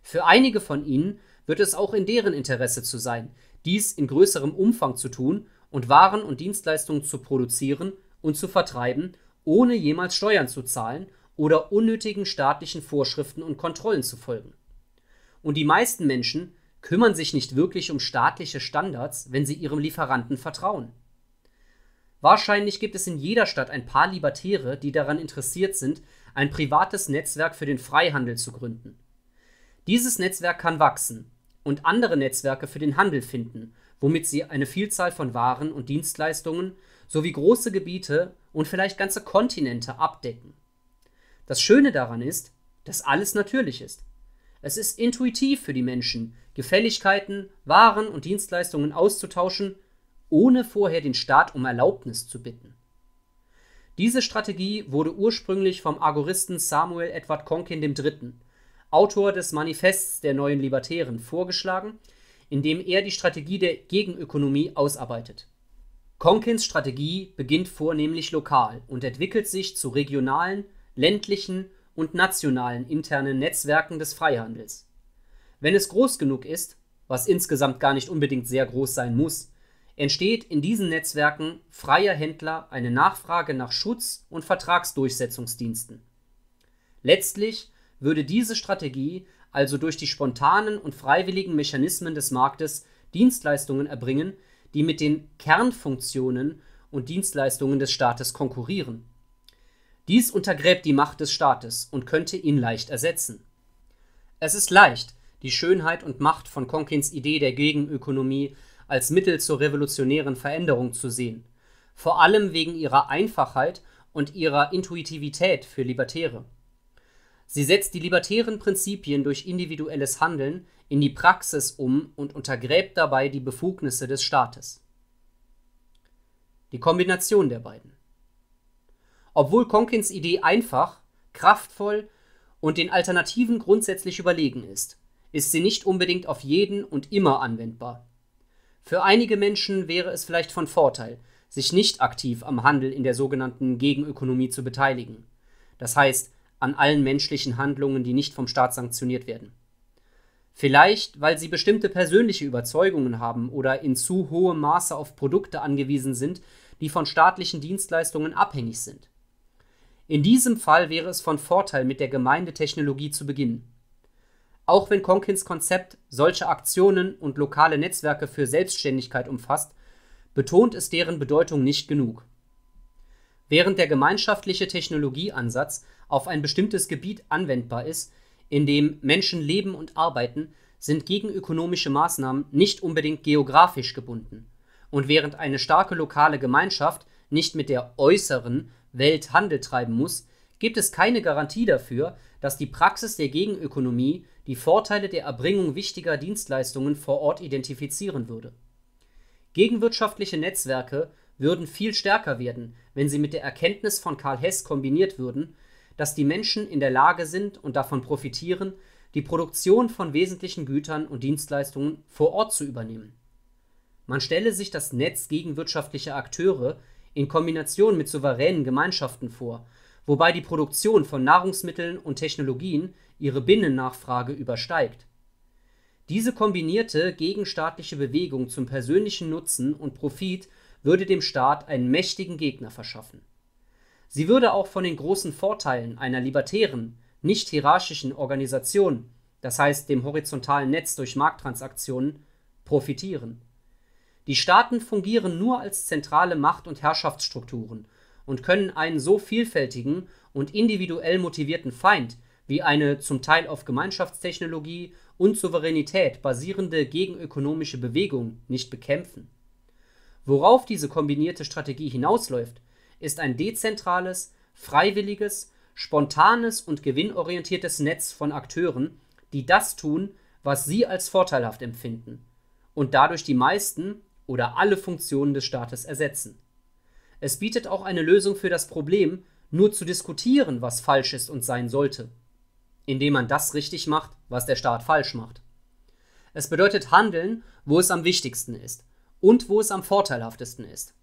Für einige von ihnen wird es auch in deren Interesse zu sein, dies in größerem Umfang zu tun und Waren und Dienstleistungen zu produzieren und zu vertreiben, ohne jemals Steuern zu zahlen oder unnötigen staatlichen Vorschriften und Kontrollen zu folgen. Und die meisten Menschen kümmern sich nicht wirklich um staatliche Standards, wenn sie ihrem Lieferanten vertrauen. Wahrscheinlich gibt es in jeder Stadt ein paar Libertäre, die daran interessiert sind, ein privates Netzwerk für den Freihandel zu gründen. Dieses Netzwerk kann wachsen und andere Netzwerke für den Handel finden, womit sie eine Vielzahl von Waren und Dienstleistungen sowie große Gebiete und vielleicht ganze Kontinente abdecken. Das Schöne daran ist, dass alles natürlich ist. Es ist intuitiv für die Menschen, Gefälligkeiten, Waren und Dienstleistungen auszutauschen, ohne vorher den Staat um Erlaubnis zu bitten. Diese Strategie wurde ursprünglich vom Agoristen Samuel Edward Konkin III., Autor des Manifests der neuen Libertären, vorgeschlagen, in dem er die Strategie der Gegenökonomie ausarbeitet. Konkins Strategie beginnt vornehmlich lokal und entwickelt sich zu regionalen, ländlichen und nationalen internen Netzwerken des Freihandels. Wenn es groß genug ist, was insgesamt gar nicht unbedingt sehr groß sein muss, entsteht in diesen Netzwerken freier Händler eine Nachfrage nach Schutz- und Vertragsdurchsetzungsdiensten. Letztlich würde diese Strategie also durch die spontanen und freiwilligen Mechanismen des Marktes Dienstleistungen erbringen, die mit den Kernfunktionen und Dienstleistungen des Staates konkurrieren dies untergräbt die Macht des Staates und könnte ihn leicht ersetzen. Es ist leicht, die Schönheit und Macht von Conkins Idee der Gegenökonomie als Mittel zur revolutionären Veränderung zu sehen, vor allem wegen ihrer Einfachheit und ihrer Intuitivität für Libertäre. Sie setzt die libertären Prinzipien durch individuelles Handeln in die Praxis um und untergräbt dabei die Befugnisse des Staates. Die Kombination der beiden obwohl Konkins Idee einfach, kraftvoll und den Alternativen grundsätzlich überlegen ist, ist sie nicht unbedingt auf jeden und immer anwendbar. Für einige Menschen wäre es vielleicht von Vorteil, sich nicht aktiv am Handel in der sogenannten Gegenökonomie zu beteiligen, das heißt an allen menschlichen Handlungen, die nicht vom Staat sanktioniert werden. Vielleicht, weil sie bestimmte persönliche Überzeugungen haben oder in zu hohem Maße auf Produkte angewiesen sind, die von staatlichen Dienstleistungen abhängig sind. In diesem Fall wäre es von Vorteil, mit der Gemeindetechnologie zu beginnen. Auch wenn Konkins Konzept solche Aktionen und lokale Netzwerke für Selbstständigkeit umfasst, betont es deren Bedeutung nicht genug. Während der gemeinschaftliche Technologieansatz auf ein bestimmtes Gebiet anwendbar ist, in dem Menschen leben und arbeiten, sind gegenökonomische Maßnahmen nicht unbedingt geografisch gebunden. Und während eine starke lokale Gemeinschaft nicht mit der äußeren, Welt Handel treiben muss, gibt es keine Garantie dafür, dass die Praxis der Gegenökonomie die Vorteile der Erbringung wichtiger Dienstleistungen vor Ort identifizieren würde. Gegenwirtschaftliche Netzwerke würden viel stärker werden, wenn sie mit der Erkenntnis von Karl Hess kombiniert würden, dass die Menschen in der Lage sind und davon profitieren, die Produktion von wesentlichen Gütern und Dienstleistungen vor Ort zu übernehmen. Man stelle sich das Netz gegenwirtschaftlicher Akteure in Kombination mit souveränen Gemeinschaften vor, wobei die Produktion von Nahrungsmitteln und Technologien ihre Binnennachfrage übersteigt. Diese kombinierte gegenstaatliche Bewegung zum persönlichen Nutzen und Profit würde dem Staat einen mächtigen Gegner verschaffen. Sie würde auch von den großen Vorteilen einer libertären, nicht hierarchischen Organisation, das heißt dem horizontalen Netz durch Markttransaktionen, profitieren die Staaten fungieren nur als zentrale Macht und Herrschaftsstrukturen und können einen so vielfältigen und individuell motivierten Feind wie eine zum Teil auf Gemeinschaftstechnologie und Souveränität basierende gegenökonomische Bewegung nicht bekämpfen. Worauf diese kombinierte Strategie hinausläuft, ist ein dezentrales, freiwilliges, spontanes und gewinnorientiertes Netz von Akteuren, die das tun, was sie als vorteilhaft empfinden und dadurch die meisten oder alle Funktionen des Staates ersetzen. Es bietet auch eine Lösung für das Problem, nur zu diskutieren, was falsch ist und sein sollte, indem man das richtig macht, was der Staat falsch macht. Es bedeutet handeln, wo es am wichtigsten ist und wo es am vorteilhaftesten ist.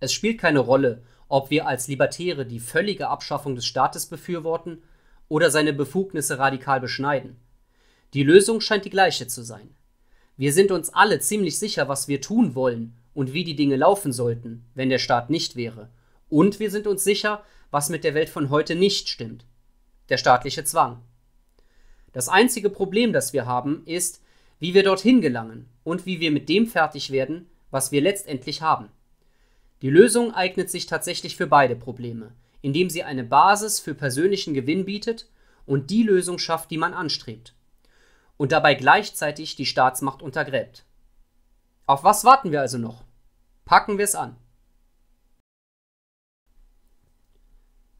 Es spielt keine Rolle, ob wir als Libertäre die völlige Abschaffung des Staates befürworten oder seine Befugnisse radikal beschneiden. Die Lösung scheint die gleiche zu sein. Wir sind uns alle ziemlich sicher, was wir tun wollen und wie die Dinge laufen sollten, wenn der Staat nicht wäre. Und wir sind uns sicher, was mit der Welt von heute nicht stimmt. Der staatliche Zwang. Das einzige Problem, das wir haben, ist, wie wir dorthin gelangen und wie wir mit dem fertig werden, was wir letztendlich haben. Die Lösung eignet sich tatsächlich für beide Probleme, indem sie eine Basis für persönlichen Gewinn bietet und die Lösung schafft, die man anstrebt und dabei gleichzeitig die Staatsmacht untergräbt. Auf was warten wir also noch? Packen wir es an.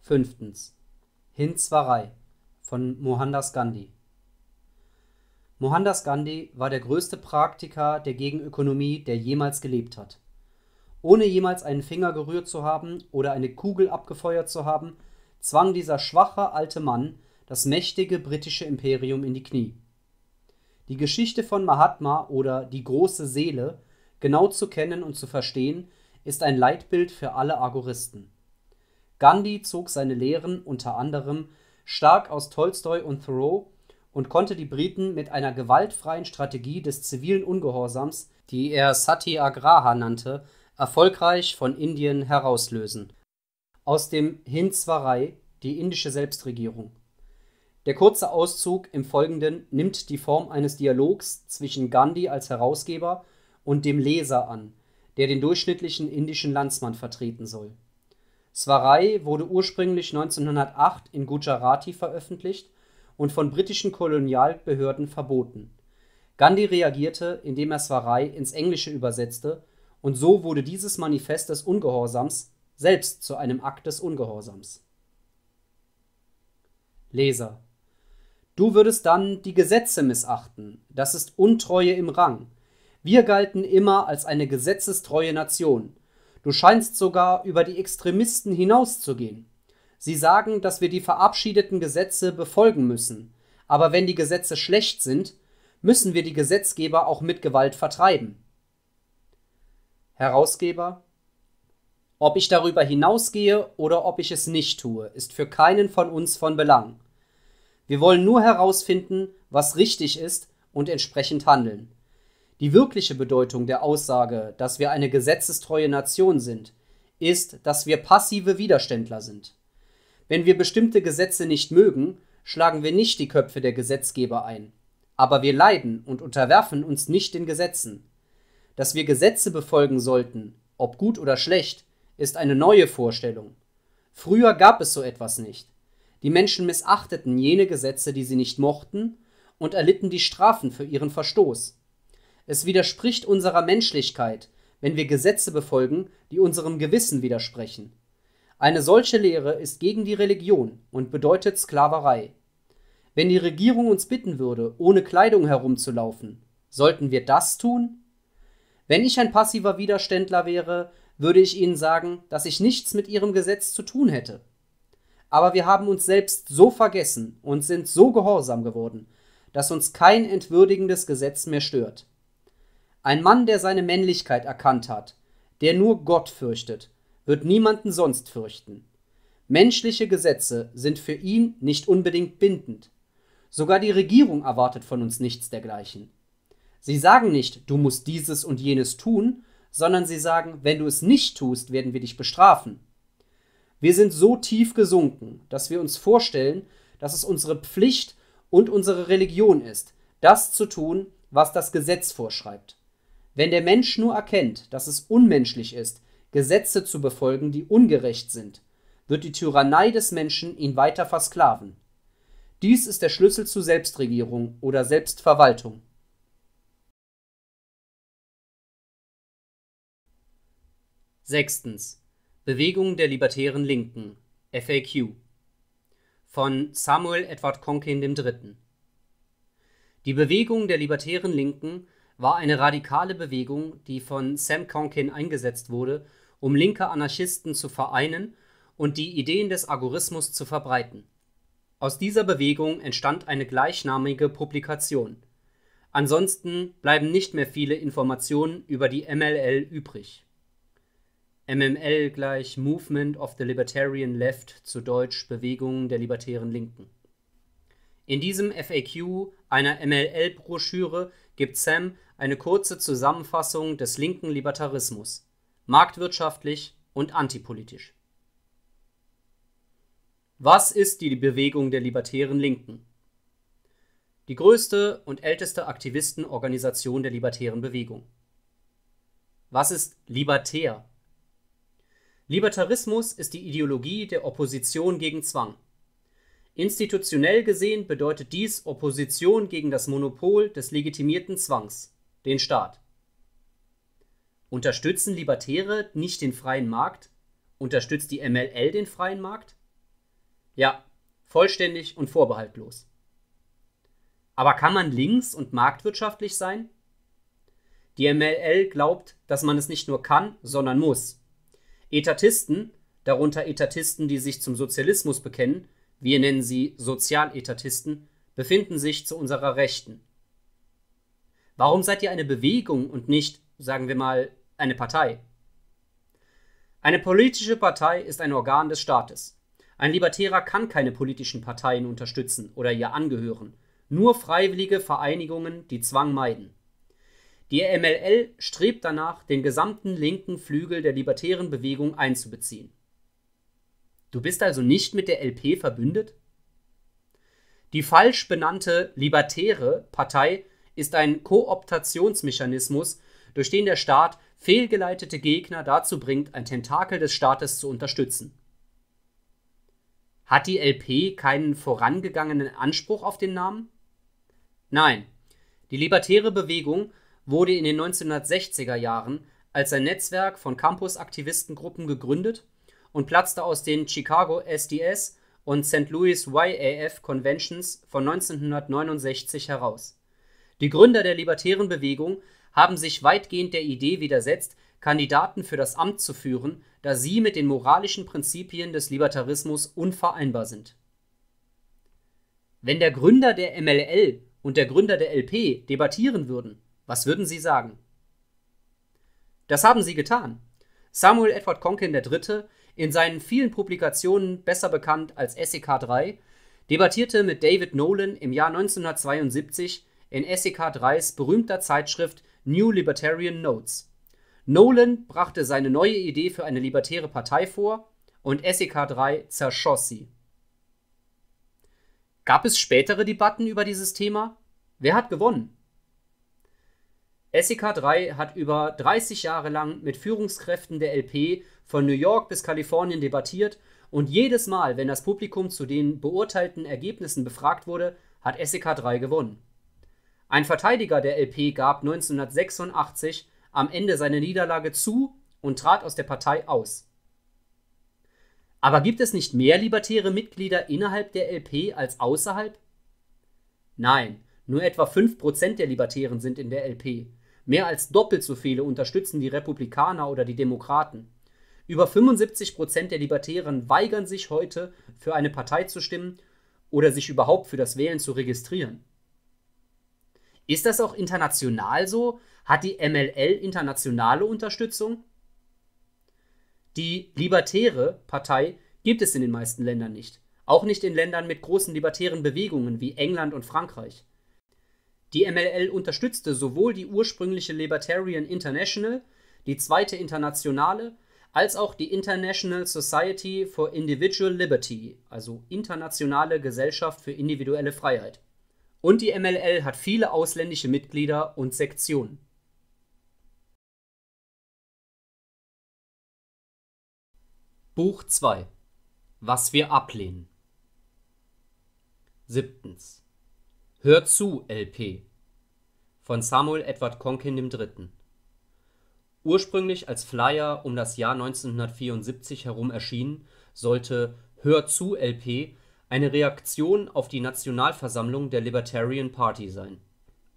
Fünftens. Hinzwarei von Mohandas Gandhi. Mohandas Gandhi war der größte Praktiker der Gegenökonomie, der jemals gelebt hat. Ohne jemals einen Finger gerührt zu haben oder eine Kugel abgefeuert zu haben, zwang dieser schwache alte Mann das mächtige britische Imperium in die Knie. Die Geschichte von Mahatma oder die große Seele genau zu kennen und zu verstehen, ist ein Leitbild für alle Agoristen. Gandhi zog seine Lehren unter anderem stark aus Tolstoi und Thoreau und konnte die Briten mit einer gewaltfreien Strategie des zivilen Ungehorsams, die er Satyagraha nannte, erfolgreich von Indien herauslösen. Aus dem Hinswarei die indische Selbstregierung der kurze Auszug im Folgenden nimmt die Form eines Dialogs zwischen Gandhi als Herausgeber und dem Leser an, der den durchschnittlichen indischen Landsmann vertreten soll. Swarai wurde ursprünglich 1908 in Gujarati veröffentlicht und von britischen Kolonialbehörden verboten. Gandhi reagierte, indem er Swarai ins Englische übersetzte, und so wurde dieses Manifest des Ungehorsams selbst zu einem Akt des Ungehorsams. Leser Du würdest dann die Gesetze missachten. Das ist Untreue im Rang. Wir galten immer als eine gesetzestreue Nation. Du scheinst sogar über die Extremisten hinauszugehen. Sie sagen, dass wir die verabschiedeten Gesetze befolgen müssen. Aber wenn die Gesetze schlecht sind, müssen wir die Gesetzgeber auch mit Gewalt vertreiben. Herausgeber Ob ich darüber hinausgehe oder ob ich es nicht tue, ist für keinen von uns von Belang. Wir wollen nur herausfinden, was richtig ist und entsprechend handeln. Die wirkliche Bedeutung der Aussage, dass wir eine gesetzestreue Nation sind, ist, dass wir passive Widerständler sind. Wenn wir bestimmte Gesetze nicht mögen, schlagen wir nicht die Köpfe der Gesetzgeber ein. Aber wir leiden und unterwerfen uns nicht den Gesetzen. Dass wir Gesetze befolgen sollten, ob gut oder schlecht, ist eine neue Vorstellung. Früher gab es so etwas nicht. Die Menschen missachteten jene Gesetze, die sie nicht mochten, und erlitten die Strafen für ihren Verstoß. Es widerspricht unserer Menschlichkeit, wenn wir Gesetze befolgen, die unserem Gewissen widersprechen. Eine solche Lehre ist gegen die Religion und bedeutet Sklaverei. Wenn die Regierung uns bitten würde, ohne Kleidung herumzulaufen, sollten wir das tun? Wenn ich ein passiver Widerständler wäre, würde ich Ihnen sagen, dass ich nichts mit Ihrem Gesetz zu tun hätte. Aber wir haben uns selbst so vergessen und sind so gehorsam geworden, dass uns kein entwürdigendes Gesetz mehr stört. Ein Mann, der seine Männlichkeit erkannt hat, der nur Gott fürchtet, wird niemanden sonst fürchten. Menschliche Gesetze sind für ihn nicht unbedingt bindend. Sogar die Regierung erwartet von uns nichts dergleichen. Sie sagen nicht, du musst dieses und jenes tun, sondern sie sagen, wenn du es nicht tust, werden wir dich bestrafen. Wir sind so tief gesunken, dass wir uns vorstellen, dass es unsere Pflicht und unsere Religion ist, das zu tun, was das Gesetz vorschreibt. Wenn der Mensch nur erkennt, dass es unmenschlich ist, Gesetze zu befolgen, die ungerecht sind, wird die Tyrannei des Menschen ihn weiter versklaven. Dies ist der Schlüssel zu Selbstregierung oder Selbstverwaltung. Sechstens Bewegung der libertären Linken (FAQ) von Samuel Edward Conkin III. Die Bewegung der libertären Linken war eine radikale Bewegung, die von Sam Conkin eingesetzt wurde, um linke Anarchisten zu vereinen und die Ideen des Agorismus zu verbreiten. Aus dieser Bewegung entstand eine gleichnamige Publikation. Ansonsten bleiben nicht mehr viele Informationen über die MLL übrig MML gleich Movement of the Libertarian Left zu Deutsch Bewegung der libertären Linken. In diesem FAQ einer MLL-Broschüre gibt Sam eine kurze Zusammenfassung des linken Libertarismus, marktwirtschaftlich und antipolitisch. Was ist die Bewegung der libertären Linken? Die größte und älteste Aktivistenorganisation der libertären Bewegung. Was ist libertär? Libertarismus ist die Ideologie der Opposition gegen Zwang. Institutionell gesehen bedeutet dies Opposition gegen das Monopol des legitimierten Zwangs, den Staat. Unterstützen Libertäre nicht den freien Markt? Unterstützt die MLL den freien Markt? Ja, vollständig und vorbehaltlos. Aber kann man links und marktwirtschaftlich sein? Die MLL glaubt, dass man es nicht nur kann, sondern muss Etatisten, darunter Etatisten, die sich zum Sozialismus bekennen, wir nennen sie Sozialetatisten, befinden sich zu unserer Rechten. Warum seid ihr eine Bewegung und nicht, sagen wir mal, eine Partei? Eine politische Partei ist ein Organ des Staates. Ein Libertärer kann keine politischen Parteien unterstützen oder ihr angehören, nur freiwillige Vereinigungen, die Zwang meiden. Die MLL strebt danach, den gesamten linken Flügel der libertären Bewegung einzubeziehen. Du bist also nicht mit der LP verbündet? Die falsch benannte Libertäre Partei ist ein Kooptationsmechanismus, durch den der Staat fehlgeleitete Gegner dazu bringt, ein Tentakel des Staates zu unterstützen. Hat die LP keinen vorangegangenen Anspruch auf den Namen? Nein. Die libertäre Bewegung wurde in den 1960er Jahren als ein Netzwerk von Campus-Aktivistengruppen gegründet und platzte aus den Chicago SDS und St. Louis YAF Conventions von 1969 heraus. Die Gründer der libertären Bewegung haben sich weitgehend der Idee widersetzt, Kandidaten für das Amt zu führen, da sie mit den moralischen Prinzipien des Libertarismus unvereinbar sind. Wenn der Gründer der MLL und der Gründer der LP debattieren würden, was würden Sie sagen? Das haben sie getan. Samuel Edward Konkin III., in seinen vielen Publikationen besser bekannt als SEK3, debattierte mit David Nolan im Jahr 1972 in SEK3s e berühmter Zeitschrift New Libertarian Notes. Nolan brachte seine neue Idee für eine libertäre Partei vor und SEK3 zerschoss sie. Gab es spätere Debatten über dieses Thema? Wer hat gewonnen? SEK3 hat über 30 Jahre lang mit Führungskräften der LP von New York bis Kalifornien debattiert und jedes Mal, wenn das Publikum zu den beurteilten Ergebnissen befragt wurde, hat SEK3 gewonnen. Ein Verteidiger der LP gab 1986 am Ende seine Niederlage zu und trat aus der Partei aus. Aber gibt es nicht mehr libertäre Mitglieder innerhalb der LP als außerhalb? Nein, nur etwa 5% der Libertären sind in der LP. Mehr als doppelt so viele unterstützen die Republikaner oder die Demokraten. Über 75 Prozent der Libertären weigern sich heute, für eine Partei zu stimmen oder sich überhaupt für das Wählen zu registrieren. Ist das auch international so? Hat die MLL internationale Unterstützung? Die Libertäre Partei gibt es in den meisten Ländern nicht. Auch nicht in Ländern mit großen libertären Bewegungen wie England und Frankreich. Die MLL unterstützte sowohl die ursprüngliche Libertarian International, die Zweite Internationale, als auch die International Society for Individual Liberty, also Internationale Gesellschaft für individuelle Freiheit. Und die MLL hat viele ausländische Mitglieder und Sektionen. Buch 2 Was wir ablehnen. 7. Hör zu, LP von Samuel Edward Konkin III. Ursprünglich als Flyer um das Jahr 1974 herum erschienen, sollte Hör zu, LP eine Reaktion auf die Nationalversammlung der Libertarian Party sein.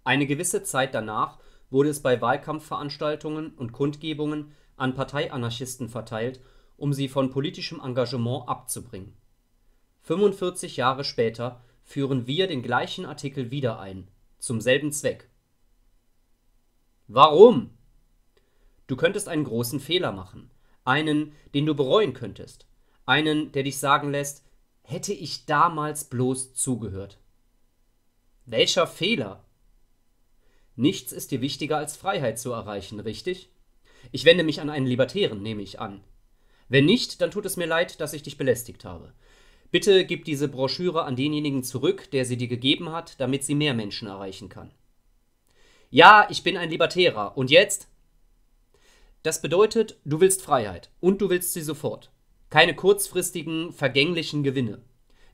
Eine gewisse Zeit danach wurde es bei Wahlkampfveranstaltungen und Kundgebungen an Parteianarchisten verteilt, um sie von politischem Engagement abzubringen. 45 Jahre später führen wir den gleichen Artikel wieder ein, zum selben Zweck. Warum? Du könntest einen großen Fehler machen, einen, den du bereuen könntest, einen, der dich sagen lässt, hätte ich damals bloß zugehört. Welcher Fehler? Nichts ist dir wichtiger als Freiheit zu erreichen, richtig? Ich wende mich an einen Libertären, nehme ich an. Wenn nicht, dann tut es mir leid, dass ich dich belästigt habe. Bitte gib diese Broschüre an denjenigen zurück, der sie dir gegeben hat, damit sie mehr Menschen erreichen kann. Ja, ich bin ein Libertärer. Und jetzt? Das bedeutet, du willst Freiheit und du willst sie sofort. Keine kurzfristigen, vergänglichen Gewinne.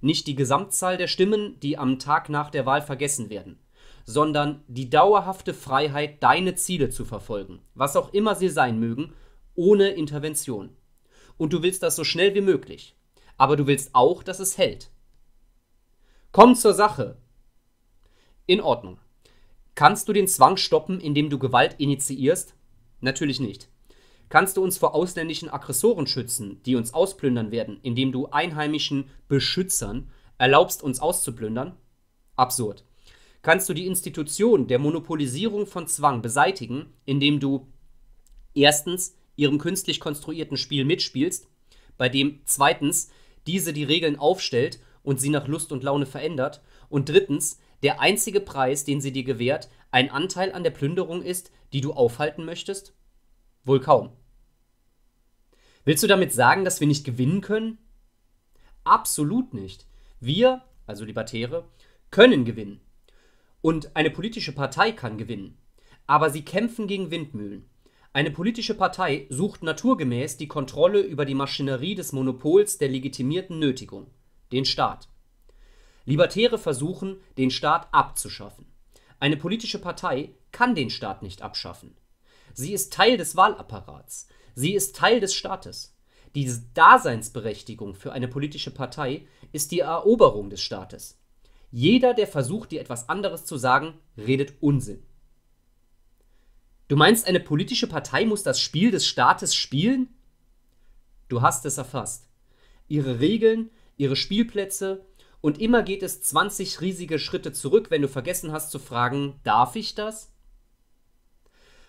Nicht die Gesamtzahl der Stimmen, die am Tag nach der Wahl vergessen werden, sondern die dauerhafte Freiheit, deine Ziele zu verfolgen, was auch immer sie sein mögen, ohne Intervention. Und du willst das so schnell wie möglich aber du willst auch, dass es hält. Komm zur Sache. In Ordnung. Kannst du den Zwang stoppen, indem du Gewalt initiierst? Natürlich nicht. Kannst du uns vor ausländischen Aggressoren schützen, die uns ausplündern werden, indem du einheimischen Beschützern erlaubst, uns auszuplündern? Absurd. Kannst du die Institution der Monopolisierung von Zwang beseitigen, indem du erstens ihrem künstlich konstruierten Spiel mitspielst, bei dem zweitens diese die Regeln aufstellt und sie nach Lust und Laune verändert. Und drittens, der einzige Preis, den sie dir gewährt, ein Anteil an der Plünderung ist, die du aufhalten möchtest? Wohl kaum. Willst du damit sagen, dass wir nicht gewinnen können? Absolut nicht. Wir, also Libertäre, können gewinnen. Und eine politische Partei kann gewinnen. Aber sie kämpfen gegen Windmühlen. Eine politische Partei sucht naturgemäß die Kontrolle über die Maschinerie des Monopols der legitimierten Nötigung – den Staat. Libertäre versuchen, den Staat abzuschaffen. Eine politische Partei kann den Staat nicht abschaffen. Sie ist Teil des Wahlapparats. Sie ist Teil des Staates. Die Daseinsberechtigung für eine politische Partei ist die Eroberung des Staates. Jeder, der versucht, dir etwas anderes zu sagen, redet Unsinn. Du meinst, eine politische Partei muss das Spiel des Staates spielen? Du hast es erfasst. Ihre Regeln, ihre Spielplätze und immer geht es 20 riesige Schritte zurück, wenn du vergessen hast zu fragen, darf ich das?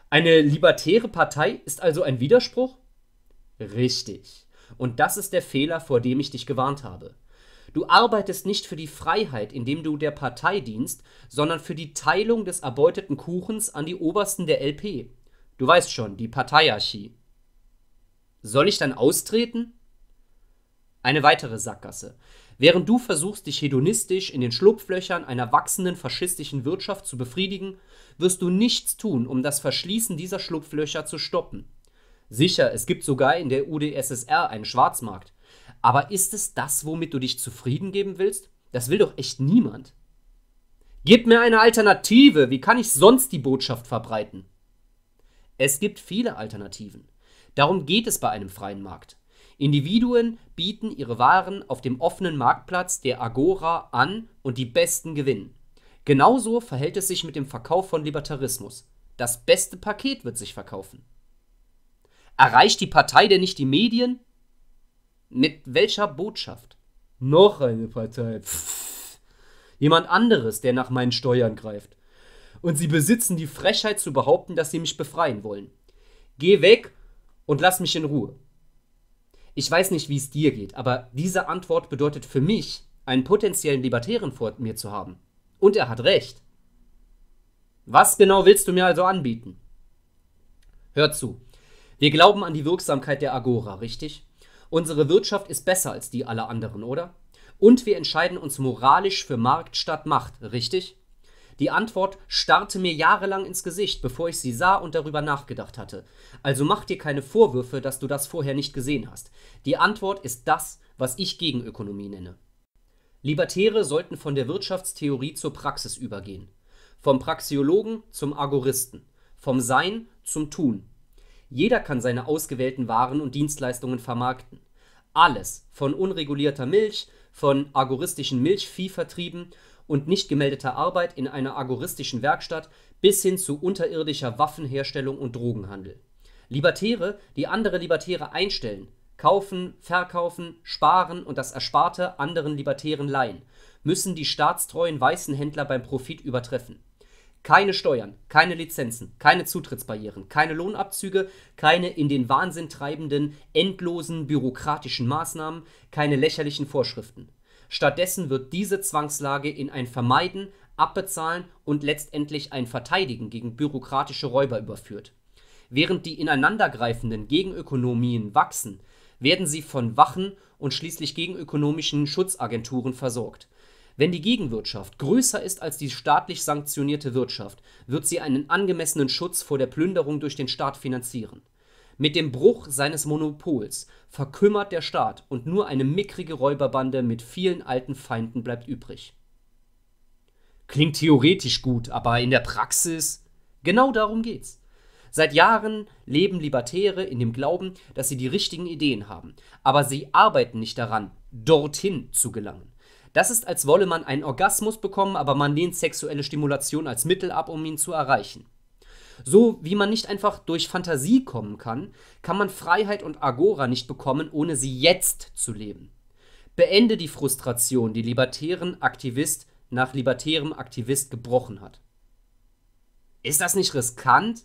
Eine libertäre Partei ist also ein Widerspruch? Richtig. Und das ist der Fehler, vor dem ich dich gewarnt habe. Du arbeitest nicht für die Freiheit, indem du der Partei dienst, sondern für die Teilung des erbeuteten Kuchens an die Obersten der LP. Du weißt schon, die Parteiarchie. Soll ich dann austreten? Eine weitere Sackgasse. Während du versuchst, dich hedonistisch in den Schlupflöchern einer wachsenden faschistischen Wirtschaft zu befriedigen, wirst du nichts tun, um das Verschließen dieser Schlupflöcher zu stoppen. Sicher, es gibt sogar in der UdSSR einen Schwarzmarkt, aber ist es das, womit du dich zufrieden geben willst? Das will doch echt niemand. Gib mir eine Alternative. Wie kann ich sonst die Botschaft verbreiten? Es gibt viele Alternativen. Darum geht es bei einem freien Markt. Individuen bieten ihre Waren auf dem offenen Marktplatz der Agora an und die Besten gewinnen. Genauso verhält es sich mit dem Verkauf von Libertarismus. Das beste Paket wird sich verkaufen. Erreicht die Partei denn nicht die Medien? Mit welcher Botschaft? Noch eine Partei. Pff. Jemand anderes, der nach meinen Steuern greift. Und sie besitzen die Frechheit zu behaupten, dass sie mich befreien wollen. Geh weg und lass mich in Ruhe. Ich weiß nicht, wie es dir geht, aber diese Antwort bedeutet für mich, einen potenziellen Libertären vor mir zu haben. Und er hat recht. Was genau willst du mir also anbieten? Hör zu. Wir glauben an die Wirksamkeit der Agora, richtig? Unsere Wirtschaft ist besser als die aller anderen, oder? Und wir entscheiden uns moralisch für Markt statt Macht, richtig? Die Antwort starrte mir jahrelang ins Gesicht, bevor ich sie sah und darüber nachgedacht hatte. Also mach dir keine Vorwürfe, dass du das vorher nicht gesehen hast. Die Antwort ist das, was ich Gegenökonomie nenne. Libertäre sollten von der Wirtschaftstheorie zur Praxis übergehen. Vom Praxiologen zum Agoristen. Vom Sein zum Tun. Jeder kann seine ausgewählten Waren und Dienstleistungen vermarkten. Alles, von unregulierter Milch, von agoristischen Milchviehvertrieben und nicht gemeldeter Arbeit in einer agoristischen Werkstatt bis hin zu unterirdischer Waffenherstellung und Drogenhandel. Libertäre, die andere Libertäre einstellen, kaufen, verkaufen, sparen und das Ersparte anderen Libertären leihen, müssen die staatstreuen weißen Händler beim Profit übertreffen. Keine Steuern, keine Lizenzen, keine Zutrittsbarrieren, keine Lohnabzüge, keine in den Wahnsinn treibenden, endlosen bürokratischen Maßnahmen, keine lächerlichen Vorschriften. Stattdessen wird diese Zwangslage in ein Vermeiden, Abbezahlen und letztendlich ein Verteidigen gegen bürokratische Räuber überführt. Während die ineinandergreifenden Gegenökonomien wachsen, werden sie von wachen und schließlich gegenökonomischen Schutzagenturen versorgt. Wenn die Gegenwirtschaft größer ist als die staatlich sanktionierte Wirtschaft, wird sie einen angemessenen Schutz vor der Plünderung durch den Staat finanzieren. Mit dem Bruch seines Monopols verkümmert der Staat und nur eine mickrige Räuberbande mit vielen alten Feinden bleibt übrig. Klingt theoretisch gut, aber in der Praxis? Genau darum geht's. Seit Jahren leben Libertäre in dem Glauben, dass sie die richtigen Ideen haben, aber sie arbeiten nicht daran, dorthin zu gelangen. Das ist, als wolle man einen Orgasmus bekommen, aber man lehnt sexuelle Stimulation als Mittel ab, um ihn zu erreichen. So wie man nicht einfach durch Fantasie kommen kann, kann man Freiheit und Agora nicht bekommen, ohne sie jetzt zu leben. Beende die Frustration, die libertären Aktivist nach libertärem Aktivist gebrochen hat. Ist das nicht riskant?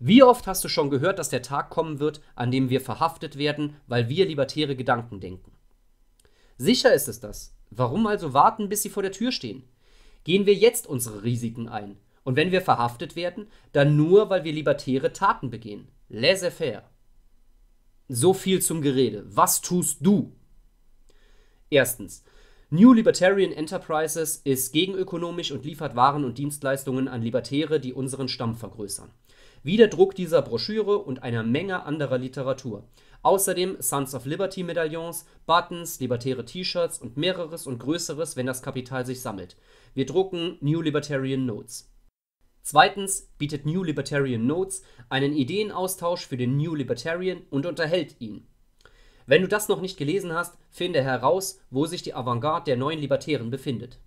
Wie oft hast du schon gehört, dass der Tag kommen wird, an dem wir verhaftet werden, weil wir libertäre Gedanken denken? Sicher ist es das. Warum also warten, bis sie vor der Tür stehen? Gehen wir jetzt unsere Risiken ein. Und wenn wir verhaftet werden, dann nur, weil wir libertäre Taten begehen. Laissez-faire. So viel zum Gerede. Was tust du? Erstens. New Libertarian Enterprises ist gegenökonomisch und liefert Waren und Dienstleistungen an Libertäre, die unseren Stamm vergrößern. Wie der Druck dieser Broschüre und einer Menge anderer Literatur. Außerdem Sons of Liberty Medaillons, Buttons, libertäre T-Shirts und mehreres und Größeres, wenn das Kapital sich sammelt. Wir drucken New Libertarian Notes. Zweitens bietet New Libertarian Notes einen Ideenaustausch für den New Libertarian und unterhält ihn. Wenn du das noch nicht gelesen hast, finde heraus, wo sich die Avantgarde der neuen Libertären befindet.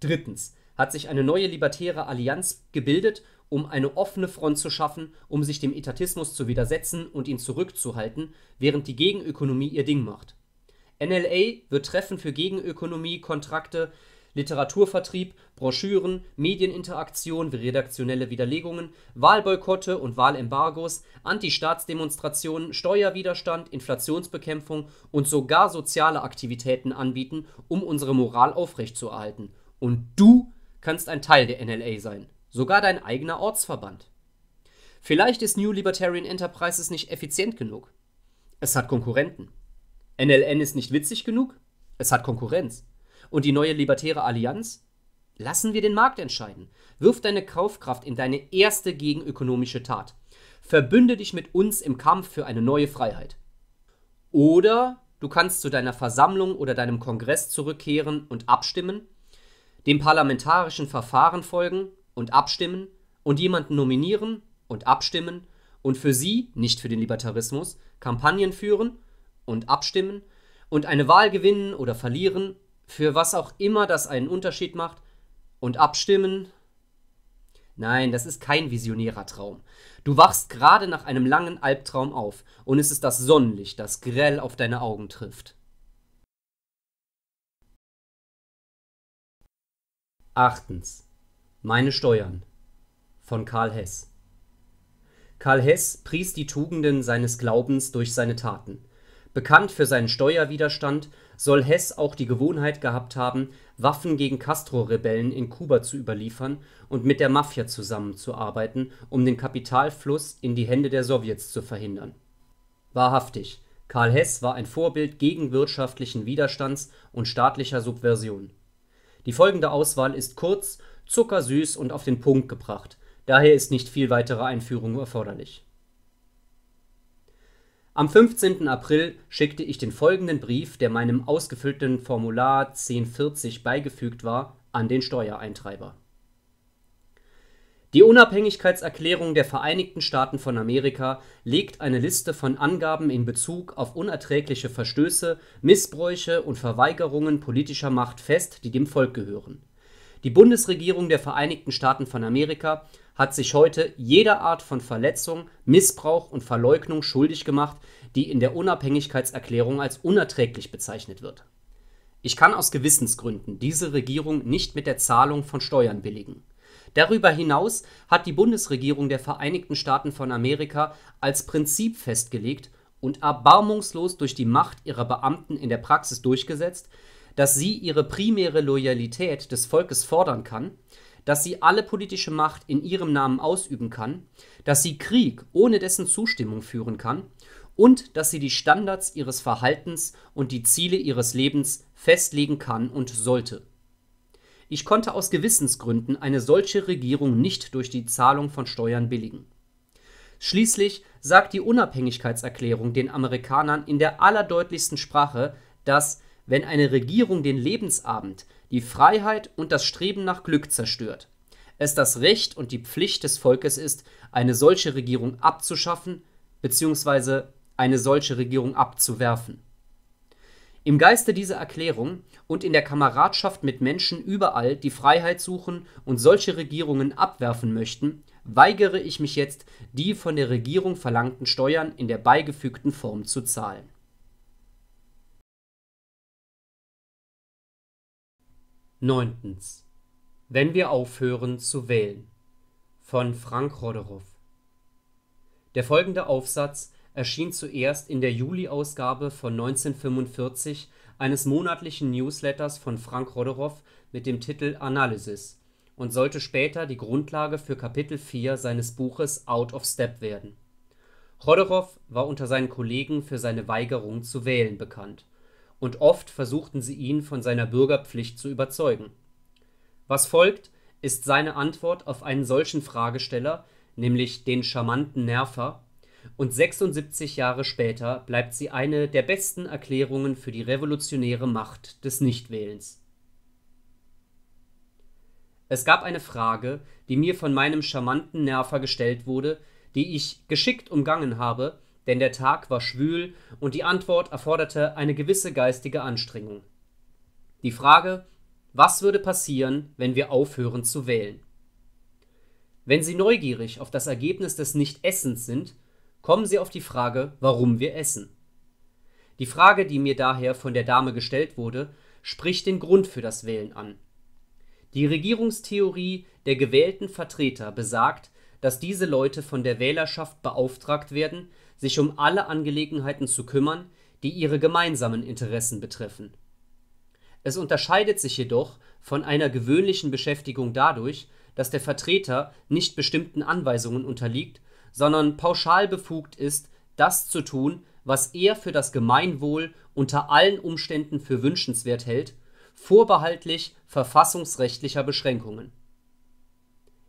Drittens hat sich eine neue libertäre Allianz gebildet um eine offene Front zu schaffen, um sich dem Etatismus zu widersetzen und ihn zurückzuhalten, während die Gegenökonomie ihr Ding macht. NLA wird Treffen für Gegenökonomie, Kontrakte, Literaturvertrieb, Broschüren, Medieninteraktion wie redaktionelle Widerlegungen, Wahlboykotte und Wahlembargos, Antistaatsdemonstrationen, Steuerwiderstand, Inflationsbekämpfung und sogar soziale Aktivitäten anbieten, um unsere Moral aufrechtzuerhalten. Und du kannst ein Teil der NLA sein sogar dein eigener Ortsverband. Vielleicht ist New Libertarian Enterprises nicht effizient genug. Es hat Konkurrenten. NLN ist nicht witzig genug. Es hat Konkurrenz. Und die neue Libertäre Allianz? Lassen wir den Markt entscheiden. Wirf deine Kaufkraft in deine erste gegenökonomische Tat. Verbünde dich mit uns im Kampf für eine neue Freiheit. Oder du kannst zu deiner Versammlung oder deinem Kongress zurückkehren und abstimmen, dem parlamentarischen Verfahren folgen und abstimmen und jemanden nominieren und abstimmen und für sie, nicht für den Libertarismus, Kampagnen führen und abstimmen und eine Wahl gewinnen oder verlieren, für was auch immer das einen Unterschied macht, und abstimmen. Nein, das ist kein visionärer Traum. Du wachst gerade nach einem langen Albtraum auf und es ist das Sonnenlicht, das grell auf deine Augen trifft. Achtens. Meine Steuern von Karl Hess Karl Hess pries die Tugenden seines Glaubens durch seine Taten. Bekannt für seinen Steuerwiderstand soll Hess auch die Gewohnheit gehabt haben, Waffen gegen Castro-Rebellen in Kuba zu überliefern und mit der Mafia zusammenzuarbeiten, um den Kapitalfluss in die Hände der Sowjets zu verhindern. Wahrhaftig, Karl Hess war ein Vorbild gegen wirtschaftlichen Widerstands und staatlicher Subversion. Die folgende Auswahl ist kurz und zuckersüß und auf den Punkt gebracht, daher ist nicht viel weitere Einführung erforderlich. Am 15. April schickte ich den folgenden Brief, der meinem ausgefüllten Formular 1040 beigefügt war, an den Steuereintreiber. Die Unabhängigkeitserklärung der Vereinigten Staaten von Amerika legt eine Liste von Angaben in Bezug auf unerträgliche Verstöße, Missbräuche und Verweigerungen politischer Macht fest, die dem Volk gehören die Bundesregierung der Vereinigten Staaten von Amerika hat sich heute jeder Art von Verletzung, Missbrauch und Verleugnung schuldig gemacht, die in der Unabhängigkeitserklärung als unerträglich bezeichnet wird. Ich kann aus Gewissensgründen diese Regierung nicht mit der Zahlung von Steuern billigen. Darüber hinaus hat die Bundesregierung der Vereinigten Staaten von Amerika als Prinzip festgelegt und erbarmungslos durch die Macht ihrer Beamten in der Praxis durchgesetzt, dass sie ihre primäre Loyalität des Volkes fordern kann, dass sie alle politische Macht in ihrem Namen ausüben kann, dass sie Krieg ohne dessen Zustimmung führen kann und dass sie die Standards ihres Verhaltens und die Ziele ihres Lebens festlegen kann und sollte. Ich konnte aus Gewissensgründen eine solche Regierung nicht durch die Zahlung von Steuern billigen. Schließlich sagt die Unabhängigkeitserklärung den Amerikanern in der allerdeutlichsten Sprache, dass wenn eine Regierung den Lebensabend, die Freiheit und das Streben nach Glück zerstört, es das Recht und die Pflicht des Volkes ist, eine solche Regierung abzuschaffen bzw. eine solche Regierung abzuwerfen. Im Geiste dieser Erklärung und in der Kameradschaft mit Menschen überall, die Freiheit suchen und solche Regierungen abwerfen möchten, weigere ich mich jetzt, die von der Regierung verlangten Steuern in der beigefügten Form zu zahlen. 9. Wenn wir aufhören zu wählen von Frank Roderow Der folgende Aufsatz erschien zuerst in der Juli-Ausgabe von 1945 eines monatlichen Newsletters von Frank Roderow mit dem Titel Analysis und sollte später die Grundlage für Kapitel 4 seines Buches Out of Step werden. Roderow war unter seinen Kollegen für seine Weigerung zu wählen bekannt und oft versuchten sie ihn von seiner Bürgerpflicht zu überzeugen. Was folgt, ist seine Antwort auf einen solchen Fragesteller, nämlich den charmanten Nerver, und 76 Jahre später bleibt sie eine der besten Erklärungen für die revolutionäre Macht des Nichtwählens. Es gab eine Frage, die mir von meinem charmanten Nerver gestellt wurde, die ich geschickt umgangen habe, denn der Tag war schwül und die Antwort erforderte eine gewisse geistige Anstrengung. Die Frage, was würde passieren, wenn wir aufhören zu wählen? Wenn Sie neugierig auf das Ergebnis des Nichtessens sind, kommen Sie auf die Frage, warum wir essen. Die Frage, die mir daher von der Dame gestellt wurde, spricht den Grund für das Wählen an. Die Regierungstheorie der gewählten Vertreter besagt, dass diese Leute von der Wählerschaft beauftragt werden, sich um alle Angelegenheiten zu kümmern, die ihre gemeinsamen Interessen betreffen. Es unterscheidet sich jedoch von einer gewöhnlichen Beschäftigung dadurch, dass der Vertreter nicht bestimmten Anweisungen unterliegt, sondern pauschal befugt ist, das zu tun, was er für das Gemeinwohl unter allen Umständen für wünschenswert hält, vorbehaltlich verfassungsrechtlicher Beschränkungen.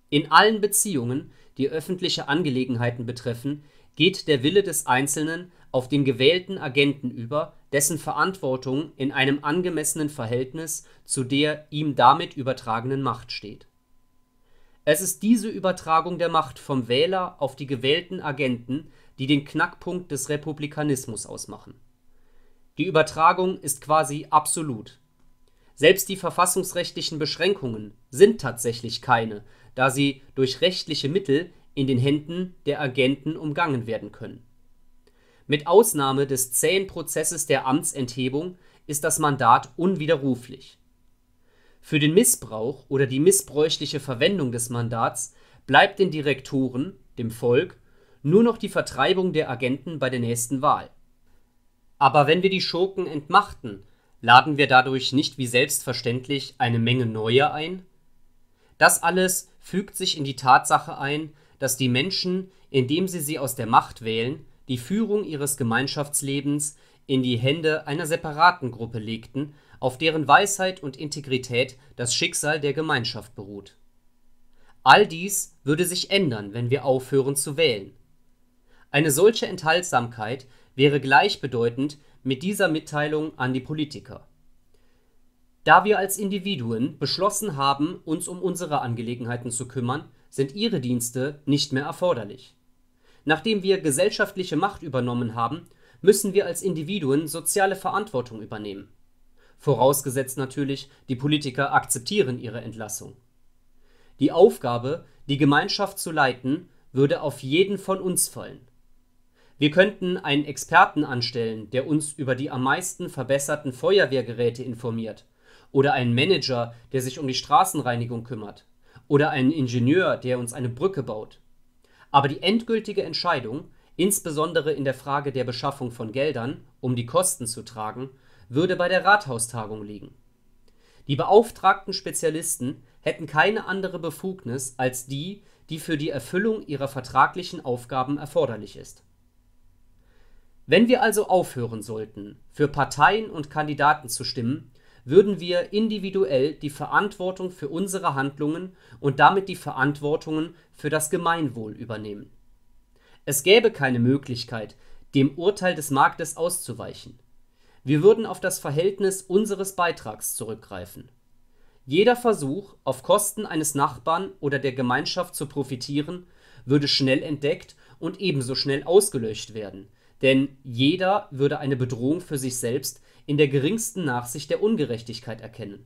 In allen Beziehungen, die öffentliche Angelegenheiten betreffen, geht der Wille des Einzelnen auf den gewählten Agenten über, dessen Verantwortung in einem angemessenen Verhältnis zu der ihm damit übertragenen Macht steht. Es ist diese Übertragung der Macht vom Wähler auf die gewählten Agenten, die den Knackpunkt des Republikanismus ausmachen. Die Übertragung ist quasi absolut. Selbst die verfassungsrechtlichen Beschränkungen sind tatsächlich keine, da sie durch rechtliche Mittel in den Händen der Agenten umgangen werden können. Mit Ausnahme des zähen Prozesses der Amtsenthebung ist das Mandat unwiderruflich. Für den Missbrauch oder die missbräuchliche Verwendung des Mandats bleibt den Direktoren, dem Volk, nur noch die Vertreibung der Agenten bei der nächsten Wahl. Aber wenn wir die Schurken entmachten, laden wir dadurch nicht wie selbstverständlich eine Menge neuer ein? Das alles fügt sich in die Tatsache ein, dass die Menschen, indem sie sie aus der Macht wählen, die Führung ihres Gemeinschaftslebens in die Hände einer separaten Gruppe legten, auf deren Weisheit und Integrität das Schicksal der Gemeinschaft beruht. All dies würde sich ändern, wenn wir aufhören zu wählen. Eine solche Enthaltsamkeit wäre gleichbedeutend mit dieser Mitteilung an die Politiker. Da wir als Individuen beschlossen haben, uns um unsere Angelegenheiten zu kümmern, sind ihre Dienste nicht mehr erforderlich. Nachdem wir gesellschaftliche Macht übernommen haben, müssen wir als Individuen soziale Verantwortung übernehmen. Vorausgesetzt natürlich, die Politiker akzeptieren ihre Entlassung. Die Aufgabe, die Gemeinschaft zu leiten, würde auf jeden von uns fallen. Wir könnten einen Experten anstellen, der uns über die am meisten verbesserten Feuerwehrgeräte informiert, oder einen Manager, der sich um die Straßenreinigung kümmert oder einen Ingenieur, der uns eine Brücke baut. Aber die endgültige Entscheidung, insbesondere in der Frage der Beschaffung von Geldern, um die Kosten zu tragen, würde bei der Rathaustagung liegen. Die beauftragten Spezialisten hätten keine andere Befugnis als die, die für die Erfüllung ihrer vertraglichen Aufgaben erforderlich ist. Wenn wir also aufhören sollten, für Parteien und Kandidaten zu stimmen, würden wir individuell die Verantwortung für unsere Handlungen und damit die Verantwortungen für das Gemeinwohl übernehmen. Es gäbe keine Möglichkeit, dem Urteil des Marktes auszuweichen. Wir würden auf das Verhältnis unseres Beitrags zurückgreifen. Jeder Versuch, auf Kosten eines Nachbarn oder der Gemeinschaft zu profitieren, würde schnell entdeckt und ebenso schnell ausgelöscht werden, denn jeder würde eine Bedrohung für sich selbst in der geringsten Nachsicht der Ungerechtigkeit erkennen.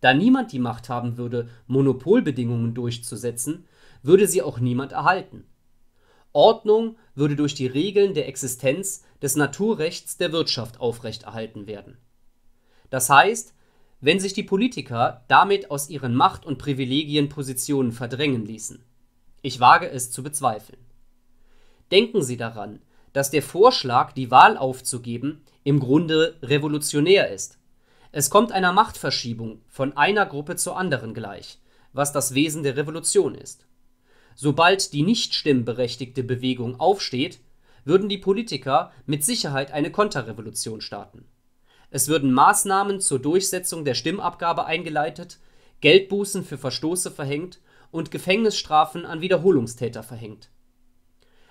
Da niemand die Macht haben würde, Monopolbedingungen durchzusetzen, würde sie auch niemand erhalten. Ordnung würde durch die Regeln der Existenz des Naturrechts der Wirtschaft aufrechterhalten werden. Das heißt, wenn sich die Politiker damit aus ihren Macht- und Privilegienpositionen verdrängen ließen. Ich wage es zu bezweifeln. Denken Sie daran, dass der Vorschlag, die Wahl aufzugeben, im Grunde revolutionär ist. Es kommt einer Machtverschiebung von einer Gruppe zur anderen gleich, was das Wesen der Revolution ist. Sobald die nicht stimmberechtigte Bewegung aufsteht, würden die Politiker mit Sicherheit eine Konterrevolution starten. Es würden Maßnahmen zur Durchsetzung der Stimmabgabe eingeleitet, Geldbußen für Verstoße verhängt und Gefängnisstrafen an Wiederholungstäter verhängt.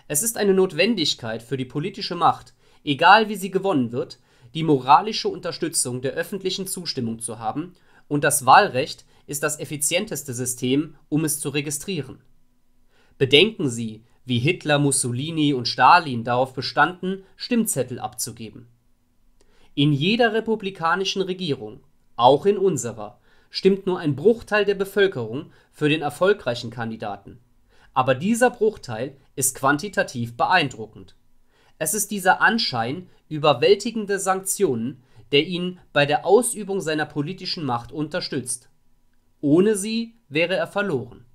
Es ist eine Notwendigkeit für die politische Macht, egal wie sie gewonnen wird, die moralische Unterstützung der öffentlichen Zustimmung zu haben, und das Wahlrecht ist das effizienteste System, um es zu registrieren. Bedenken Sie, wie Hitler, Mussolini und Stalin darauf bestanden, Stimmzettel abzugeben. In jeder republikanischen Regierung, auch in unserer, stimmt nur ein Bruchteil der Bevölkerung für den erfolgreichen Kandidaten. Aber dieser Bruchteil ist quantitativ beeindruckend. Es ist dieser Anschein überwältigender Sanktionen, der ihn bei der Ausübung seiner politischen Macht unterstützt. Ohne sie wäre er verloren.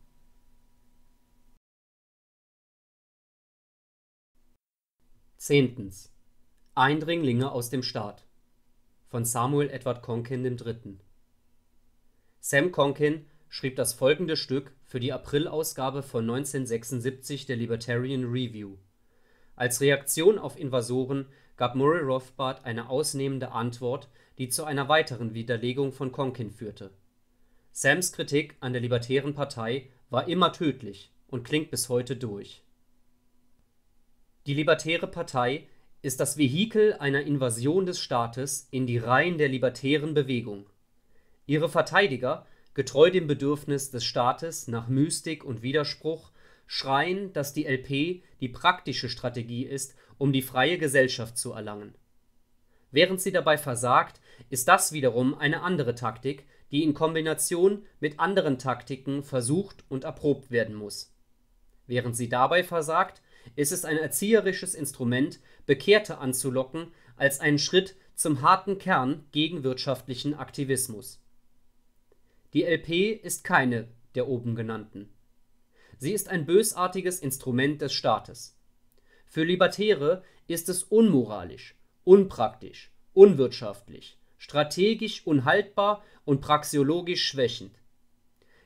Zehntens. Eindringlinge aus dem Staat von Samuel Edward Konkin III. Sam Konkin schrieb das folgende Stück für die April-Ausgabe von 1976 der Libertarian Review. Als Reaktion auf Invasoren gab Murray Rothbard eine ausnehmende Antwort, die zu einer weiteren Widerlegung von Konkin führte. Sams Kritik an der Libertären Partei war immer tödlich und klingt bis heute durch. Die Libertäre Partei ist das Vehikel einer Invasion des Staates in die Reihen der libertären Bewegung. Ihre Verteidiger getreu dem Bedürfnis des Staates nach Mystik und Widerspruch, schreien, dass die LP die praktische Strategie ist, um die freie Gesellschaft zu erlangen. Während sie dabei versagt, ist das wiederum eine andere Taktik, die in Kombination mit anderen Taktiken versucht und erprobt werden muss. Während sie dabei versagt, ist es ein erzieherisches Instrument, Bekehrte anzulocken, als einen Schritt zum harten Kern gegen wirtschaftlichen Aktivismus die LP ist keine der oben genannten. Sie ist ein bösartiges Instrument des Staates. Für Libertäre ist es unmoralisch, unpraktisch, unwirtschaftlich, strategisch unhaltbar und praxiologisch schwächend.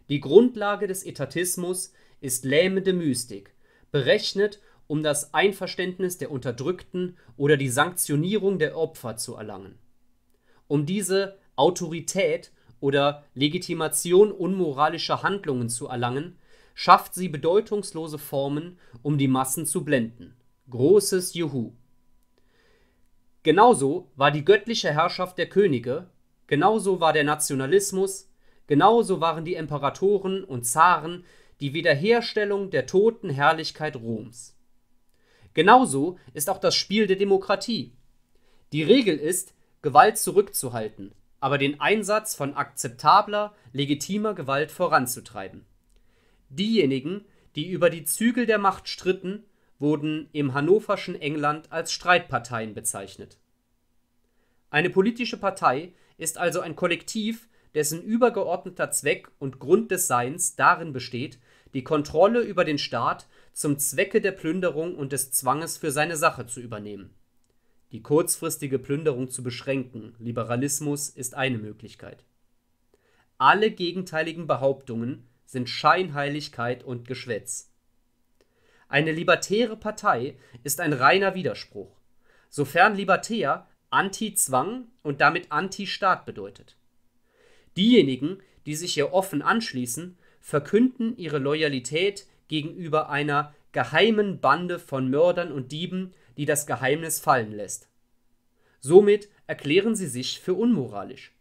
Die Grundlage des Etatismus ist lähmende Mystik, berechnet, um das Einverständnis der Unterdrückten oder die Sanktionierung der Opfer zu erlangen. Um diese Autorität oder Legitimation unmoralischer Handlungen zu erlangen, schafft sie bedeutungslose Formen, um die Massen zu blenden. Großes Juhu! Genauso war die göttliche Herrschaft der Könige, genauso war der Nationalismus, genauso waren die Imperatoren und Zaren die Wiederherstellung der toten Herrlichkeit Roms. Genauso ist auch das Spiel der Demokratie. Die Regel ist, Gewalt zurückzuhalten, aber den Einsatz von akzeptabler, legitimer Gewalt voranzutreiben. Diejenigen, die über die Zügel der Macht stritten, wurden im hannoverschen England als Streitparteien bezeichnet. Eine politische Partei ist also ein Kollektiv, dessen übergeordneter Zweck und Grund des Seins darin besteht, die Kontrolle über den Staat zum Zwecke der Plünderung und des Zwanges für seine Sache zu übernehmen die kurzfristige Plünderung zu beschränken. Liberalismus ist eine Möglichkeit. Alle gegenteiligen Behauptungen sind Scheinheiligkeit und Geschwätz. Eine libertäre Partei ist ein reiner Widerspruch, sofern libertär Anti-Zwang und damit Anti-Staat bedeutet. Diejenigen, die sich ihr offen anschließen, verkünden ihre Loyalität gegenüber einer geheimen Bande von Mördern und Dieben, die das Geheimnis fallen lässt. Somit erklären sie sich für unmoralisch.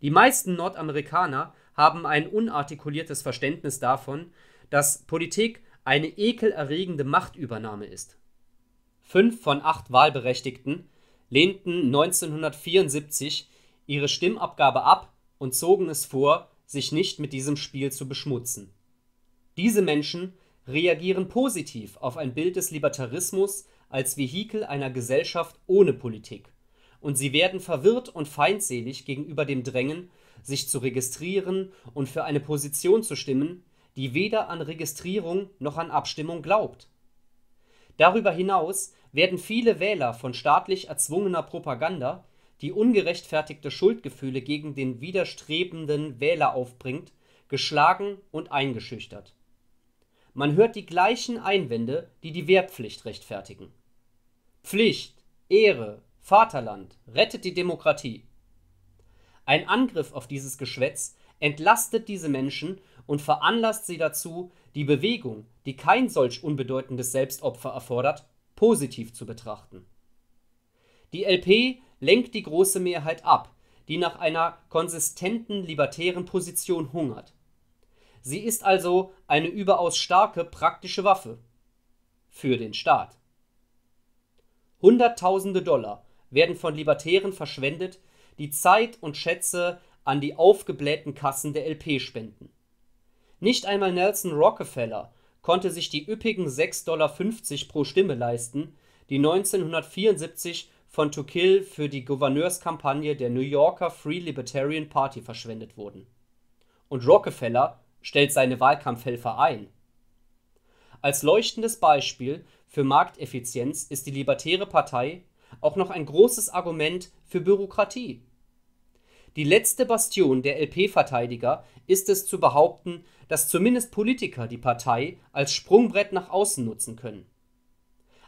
Die meisten Nordamerikaner haben ein unartikuliertes Verständnis davon, dass Politik eine ekelerregende Machtübernahme ist. Fünf von acht Wahlberechtigten lehnten 1974 ihre Stimmabgabe ab und zogen es vor, sich nicht mit diesem Spiel zu beschmutzen. Diese Menschen reagieren positiv auf ein Bild des Libertarismus als Vehikel einer Gesellschaft ohne Politik, und sie werden verwirrt und feindselig gegenüber dem Drängen, sich zu registrieren und für eine Position zu stimmen, die weder an Registrierung noch an Abstimmung glaubt. Darüber hinaus werden viele Wähler von staatlich erzwungener Propaganda, die ungerechtfertigte Schuldgefühle gegen den widerstrebenden Wähler aufbringt, geschlagen und eingeschüchtert. Man hört die gleichen Einwände, die die Wehrpflicht rechtfertigen. Pflicht, Ehre, Vaterland, rettet die Demokratie. Ein Angriff auf dieses Geschwätz entlastet diese Menschen und veranlasst sie dazu, die Bewegung, die kein solch unbedeutendes Selbstopfer erfordert, positiv zu betrachten. Die LP lenkt die große Mehrheit ab, die nach einer konsistenten libertären Position hungert. Sie ist also eine überaus starke praktische Waffe für den Staat. Hunderttausende Dollar werden von Libertären verschwendet, die Zeit und Schätze an die aufgeblähten Kassen der LP spenden. Nicht einmal Nelson Rockefeller konnte sich die üppigen 6,50 Dollar pro Stimme leisten, die 1974 von To für die Gouverneurskampagne der New Yorker Free Libertarian Party verschwendet wurden. Und Rockefeller stellt seine Wahlkampfhelfer ein. Als leuchtendes Beispiel für Markteffizienz ist die Libertäre Partei auch noch ein großes Argument für Bürokratie. Die letzte Bastion der LP-Verteidiger ist es zu behaupten, dass zumindest Politiker die Partei als Sprungbrett nach außen nutzen können.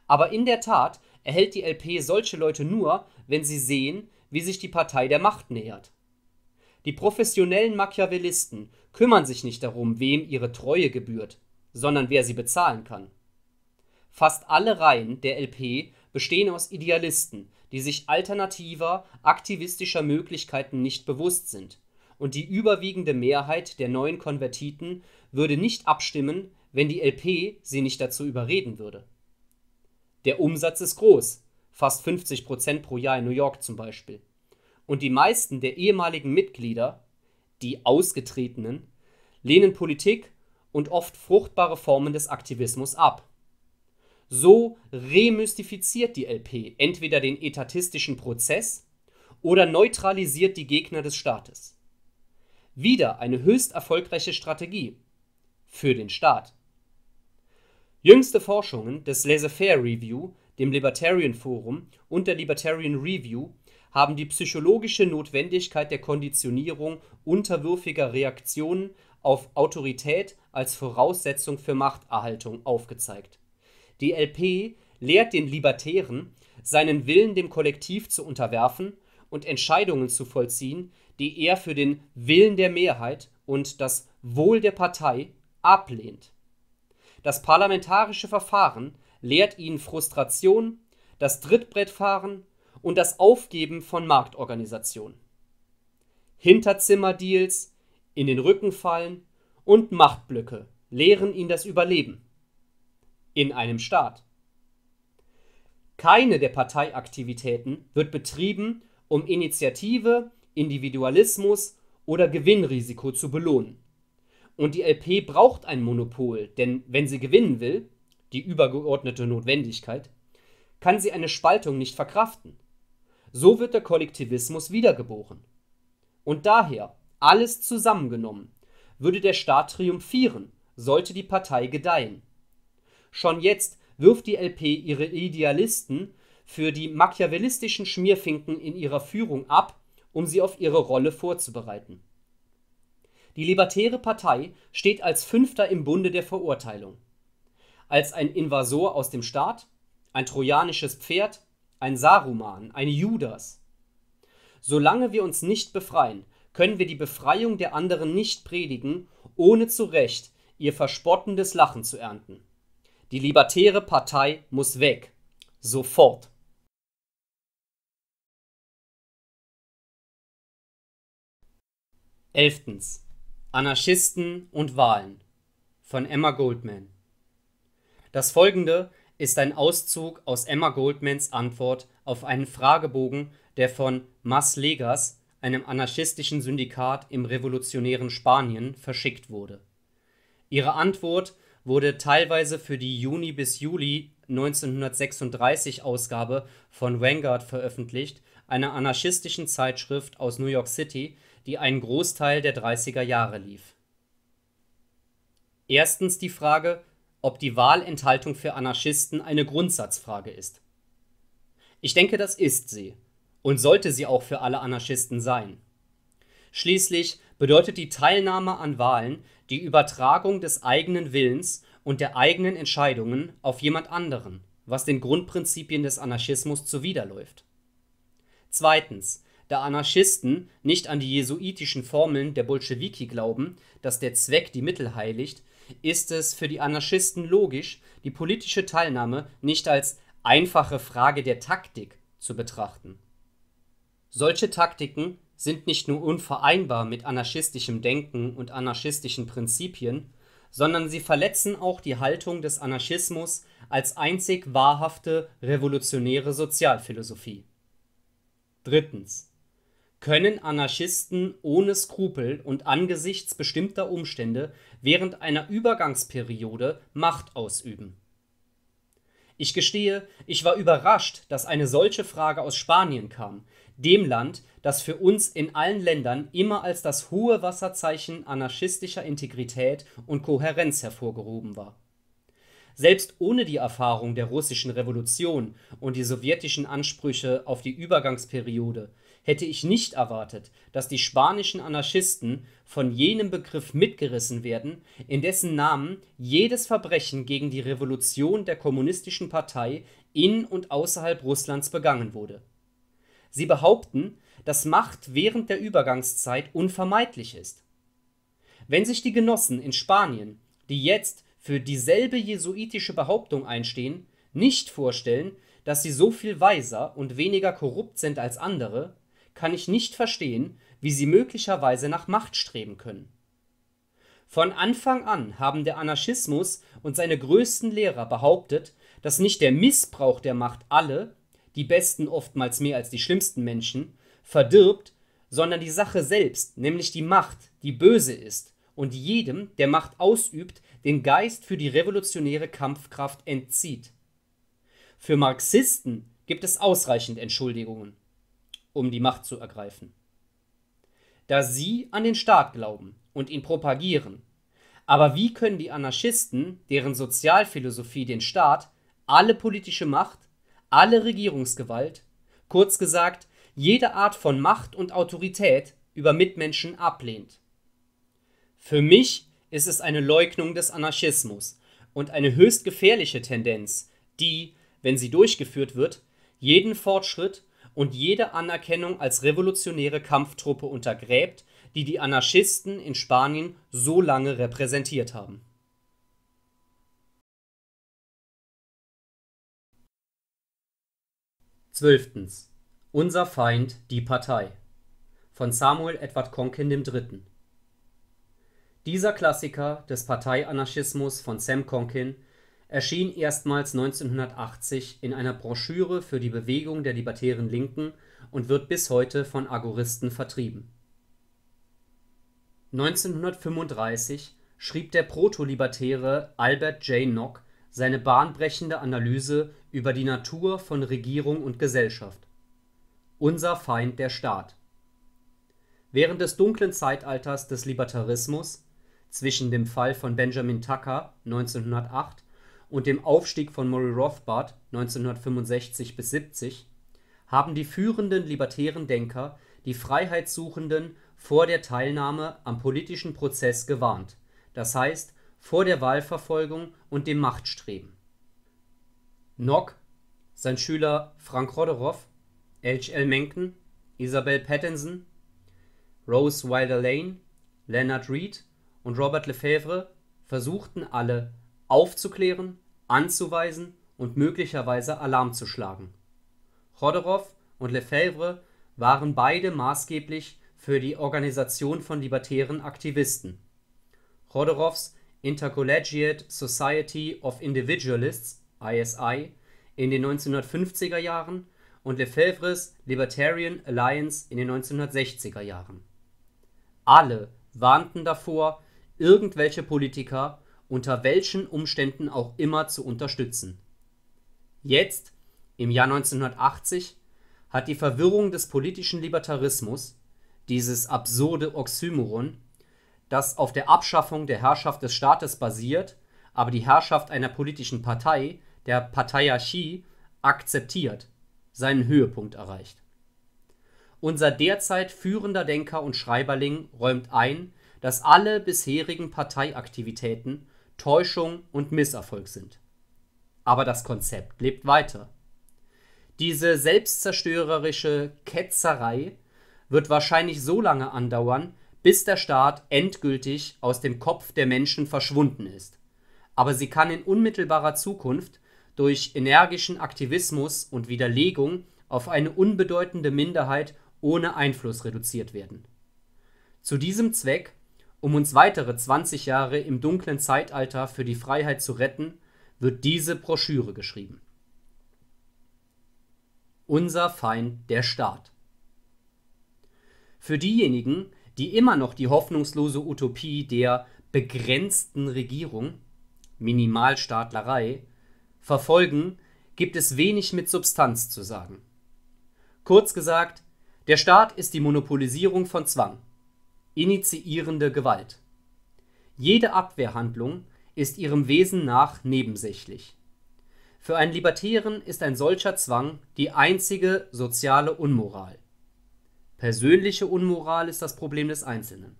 Aber in der Tat erhält die LP solche Leute nur, wenn sie sehen, wie sich die Partei der Macht nähert. Die professionellen Machiavellisten kümmern sich nicht darum, wem ihre Treue gebührt, sondern wer sie bezahlen kann. Fast alle Reihen der LP bestehen aus Idealisten, die sich alternativer, aktivistischer Möglichkeiten nicht bewusst sind, und die überwiegende Mehrheit der neuen Konvertiten würde nicht abstimmen, wenn die LP sie nicht dazu überreden würde. Der Umsatz ist groß, fast 50 Prozent pro Jahr in New York zum Beispiel. Und die meisten der ehemaligen Mitglieder, die Ausgetretenen, lehnen Politik und oft fruchtbare Formen des Aktivismus ab. So remystifiziert die LP entweder den etatistischen Prozess oder neutralisiert die Gegner des Staates. Wieder eine höchst erfolgreiche Strategie für den Staat. Jüngste Forschungen des Laissez-faire Review, dem Libertarian Forum und der Libertarian Review haben die psychologische Notwendigkeit der Konditionierung unterwürfiger Reaktionen auf Autorität als Voraussetzung für Machterhaltung aufgezeigt. Die LP lehrt den Libertären, seinen Willen dem Kollektiv zu unterwerfen und Entscheidungen zu vollziehen, die er für den Willen der Mehrheit und das Wohl der Partei ablehnt. Das parlamentarische Verfahren lehrt ihn Frustration, das Drittbrettfahren und das Aufgeben von Marktorganisationen. Hinterzimmerdeals, in den Rücken fallen und Machtblöcke lehren ihn das Überleben in einem Staat. Keine der Parteiaktivitäten wird betrieben, um Initiative, Individualismus oder Gewinnrisiko zu belohnen. Und die LP braucht ein Monopol, denn wenn sie gewinnen will, die übergeordnete Notwendigkeit, kann sie eine Spaltung nicht verkraften. So wird der Kollektivismus wiedergeboren. Und daher, alles zusammengenommen, würde der Staat triumphieren, sollte die Partei gedeihen. Schon jetzt wirft die LP ihre Idealisten für die machiavellistischen Schmierfinken in ihrer Führung ab, um sie auf ihre Rolle vorzubereiten. Die Libertäre Partei steht als Fünfter im Bunde der Verurteilung. Als ein Invasor aus dem Staat, ein trojanisches Pferd, ein Saruman, ein Judas. Solange wir uns nicht befreien, können wir die Befreiung der anderen nicht predigen, ohne zu Recht ihr verspottendes Lachen zu ernten. Die Libertäre Partei muss weg. Sofort. Elftens. Anarchisten und Wahlen von Emma Goldman. Das folgende ist ein Auszug aus Emma Goldmans Antwort auf einen Fragebogen, der von Mas Legas, einem anarchistischen Syndikat im revolutionären Spanien, verschickt wurde. Ihre Antwort wurde teilweise für die Juni bis Juli 1936 Ausgabe von Vanguard veröffentlicht, einer anarchistischen Zeitschrift aus New York City, die einen Großteil der 30er Jahre lief. Erstens die Frage, ob die Wahlenthaltung für Anarchisten eine Grundsatzfrage ist. Ich denke, das ist sie und sollte sie auch für alle Anarchisten sein. Schließlich bedeutet die Teilnahme an Wahlen die Übertragung des eigenen Willens und der eigenen Entscheidungen auf jemand anderen, was den Grundprinzipien des Anarchismus zuwiderläuft. Zweitens, da Anarchisten nicht an die jesuitischen Formeln der Bolschewiki glauben, dass der Zweck die Mittel heiligt, ist es für die Anarchisten logisch, die politische Teilnahme nicht als einfache Frage der Taktik zu betrachten. Solche Taktiken sind nicht nur unvereinbar mit anarchistischem Denken und anarchistischen Prinzipien, sondern sie verletzen auch die Haltung des Anarchismus als einzig wahrhafte revolutionäre Sozialphilosophie. Drittens. Können Anarchisten ohne Skrupel und angesichts bestimmter Umstände während einer Übergangsperiode Macht ausüben? Ich gestehe, ich war überrascht, dass eine solche Frage aus Spanien kam, dem Land, das für uns in allen Ländern immer als das hohe Wasserzeichen anarchistischer Integrität und Kohärenz hervorgehoben war. Selbst ohne die Erfahrung der russischen Revolution und die sowjetischen Ansprüche auf die Übergangsperiode hätte ich nicht erwartet, dass die spanischen Anarchisten von jenem Begriff mitgerissen werden, in dessen Namen jedes Verbrechen gegen die Revolution der kommunistischen Partei in und außerhalb Russlands begangen wurde. Sie behaupten, dass Macht während der Übergangszeit unvermeidlich ist. Wenn sich die Genossen in Spanien, die jetzt für dieselbe jesuitische Behauptung einstehen, nicht vorstellen, dass sie so viel weiser und weniger korrupt sind als andere, kann ich nicht verstehen, wie sie möglicherweise nach Macht streben können. Von Anfang an haben der Anarchismus und seine größten Lehrer behauptet, dass nicht der Missbrauch der Macht alle, die besten, oftmals mehr als die schlimmsten Menschen, verdirbt, sondern die Sache selbst, nämlich die Macht, die böse ist und jedem, der Macht ausübt, den Geist für die revolutionäre Kampfkraft entzieht. Für Marxisten gibt es ausreichend Entschuldigungen, um die Macht zu ergreifen. Da sie an den Staat glauben und ihn propagieren, aber wie können die Anarchisten, deren Sozialphilosophie den Staat, alle politische Macht alle Regierungsgewalt, kurz gesagt jede Art von Macht und Autorität über Mitmenschen ablehnt. Für mich ist es eine Leugnung des Anarchismus und eine höchst gefährliche Tendenz, die, wenn sie durchgeführt wird, jeden Fortschritt und jede Anerkennung als revolutionäre Kampftruppe untergräbt, die die Anarchisten in Spanien so lange repräsentiert haben. 12. Unser Feind, die Partei von Samuel Edward Konkin III. Dieser Klassiker des Parteianarchismus von Sam Konkin erschien erstmals 1980 in einer Broschüre für die Bewegung der Libertären Linken und wird bis heute von Agoristen vertrieben. 1935 schrieb der Protolibertäre Albert J. Nock seine bahnbrechende Analyse über die Natur von Regierung und Gesellschaft. Unser Feind der Staat. Während des dunklen Zeitalters des Libertarismus zwischen dem Fall von Benjamin Tucker 1908 und dem Aufstieg von Murray Rothbard 1965 bis 70 haben die führenden libertären Denker die Freiheitssuchenden vor der Teilnahme am politischen Prozess gewarnt, das heißt vor der Wahlverfolgung und dem Machtstreben. Nock, sein Schüler Frank Roderoff, H.L. Mencken, Isabel Pattinson, Rose Wilder Lane, Leonard Reed und Robert Lefebvre versuchten alle aufzuklären, anzuweisen und möglicherweise Alarm zu schlagen. Chodorow und Lefebvre waren beide maßgeblich für die Organisation von libertären Aktivisten. Chodorows Intercollegiate Society of Individualists (ISI) in den 1950er Jahren und Lefebvre's Libertarian Alliance in den 1960er Jahren. Alle warnten davor, irgendwelche Politiker unter welchen Umständen auch immer zu unterstützen. Jetzt, im Jahr 1980, hat die Verwirrung des politischen Libertarismus, dieses absurde Oxymoron das auf der Abschaffung der Herrschaft des Staates basiert, aber die Herrschaft einer politischen Partei, der Parteiarchie, akzeptiert, seinen Höhepunkt erreicht. Unser derzeit führender Denker und Schreiberling räumt ein, dass alle bisherigen Parteiaktivitäten Täuschung und Misserfolg sind. Aber das Konzept lebt weiter. Diese selbstzerstörerische Ketzerei wird wahrscheinlich so lange andauern, bis der Staat endgültig aus dem Kopf der Menschen verschwunden ist. Aber sie kann in unmittelbarer Zukunft durch energischen Aktivismus und Widerlegung auf eine unbedeutende Minderheit ohne Einfluss reduziert werden. Zu diesem Zweck, um uns weitere 20 Jahre im dunklen Zeitalter für die Freiheit zu retten, wird diese Broschüre geschrieben. Unser Feind der Staat. Für diejenigen, die immer noch die hoffnungslose Utopie der begrenzten Regierung, Minimalstaatlerei, verfolgen, gibt es wenig mit Substanz zu sagen. Kurz gesagt, der Staat ist die Monopolisierung von Zwang, initiierende Gewalt. Jede Abwehrhandlung ist ihrem Wesen nach nebensächlich. Für einen Libertären ist ein solcher Zwang die einzige soziale Unmoral. Persönliche Unmoral ist das Problem des Einzelnen.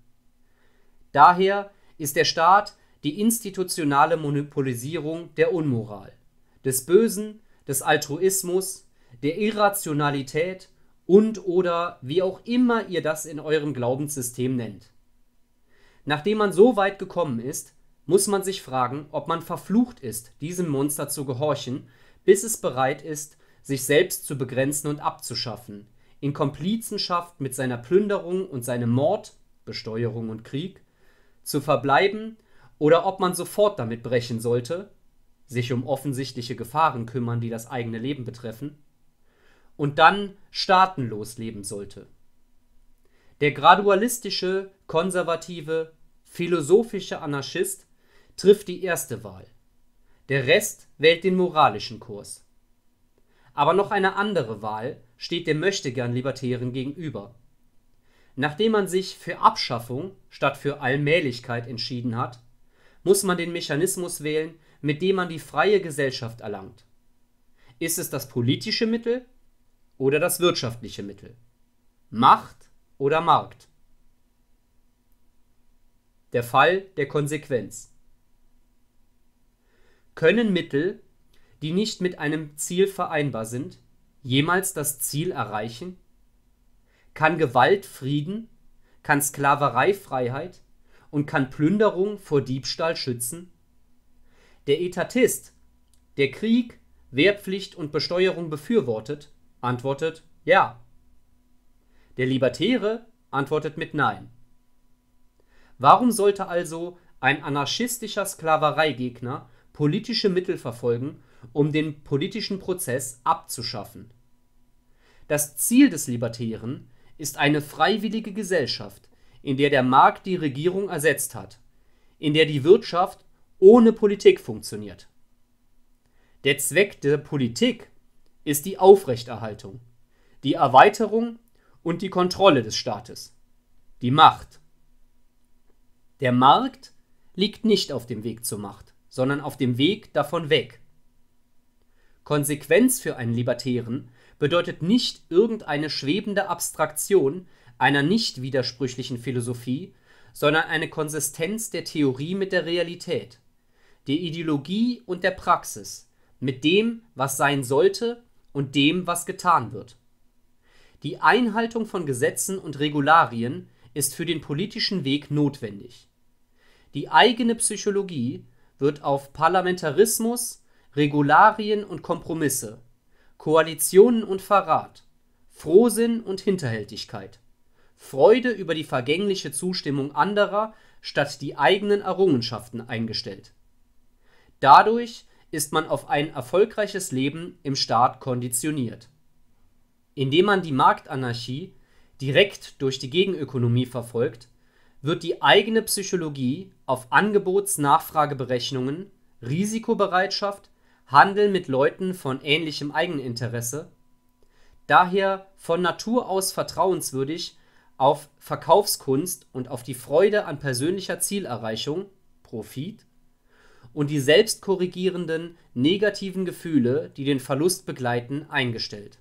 Daher ist der Staat die institutionale Monopolisierung der Unmoral, des Bösen, des Altruismus, der Irrationalität und oder wie auch immer ihr das in eurem Glaubenssystem nennt. Nachdem man so weit gekommen ist, muss man sich fragen, ob man verflucht ist, diesem Monster zu gehorchen, bis es bereit ist, sich selbst zu begrenzen und abzuschaffen, in Komplizenschaft mit seiner Plünderung und seinem Mord, Besteuerung und Krieg, zu verbleiben oder ob man sofort damit brechen sollte, sich um offensichtliche Gefahren kümmern, die das eigene Leben betreffen, und dann staatenlos leben sollte. Der gradualistische, konservative, philosophische Anarchist trifft die erste Wahl. Der Rest wählt den moralischen Kurs. Aber noch eine andere Wahl steht dem Möchtegern Libertären gegenüber. Nachdem man sich für Abschaffung statt für Allmählichkeit entschieden hat, muss man den Mechanismus wählen, mit dem man die freie Gesellschaft erlangt. Ist es das politische Mittel oder das wirtschaftliche Mittel? Macht oder Markt? Der Fall der Konsequenz. Können Mittel, die nicht mit einem Ziel vereinbar sind, jemals das Ziel erreichen? Kann Gewalt Frieden, kann Sklaverei Freiheit und kann Plünderung vor Diebstahl schützen? Der Etatist, der Krieg, Wehrpflicht und Besteuerung befürwortet, antwortet ja. Der Libertäre antwortet mit Nein. Warum sollte also ein anarchistischer Sklavereigegner politische Mittel verfolgen, um den politischen Prozess abzuschaffen. Das Ziel des Libertären ist eine freiwillige Gesellschaft, in der der Markt die Regierung ersetzt hat, in der die Wirtschaft ohne Politik funktioniert. Der Zweck der Politik ist die Aufrechterhaltung, die Erweiterung und die Kontrolle des Staates, die Macht. Der Markt liegt nicht auf dem Weg zur Macht, sondern auf dem Weg davon weg. Konsequenz für einen Libertären bedeutet nicht irgendeine schwebende Abstraktion einer nicht widersprüchlichen Philosophie, sondern eine Konsistenz der Theorie mit der Realität, der Ideologie und der Praxis, mit dem, was sein sollte und dem, was getan wird. Die Einhaltung von Gesetzen und Regularien ist für den politischen Weg notwendig. Die eigene Psychologie wird auf Parlamentarismus, Regularien und Kompromisse, Koalitionen und Verrat, Frohsinn und Hinterhältigkeit, Freude über die vergängliche Zustimmung anderer statt die eigenen Errungenschaften eingestellt. Dadurch ist man auf ein erfolgreiches Leben im Staat konditioniert. Indem man die Marktanarchie direkt durch die Gegenökonomie verfolgt, wird die eigene Psychologie auf Angebots-Nachfrageberechnungen, Risikobereitschaft Handel mit Leuten von ähnlichem Eigeninteresse, daher von Natur aus vertrauenswürdig auf Verkaufskunst und auf die Freude an persönlicher Zielerreichung (Profit) und die selbstkorrigierenden negativen Gefühle, die den Verlust begleiten, eingestellt.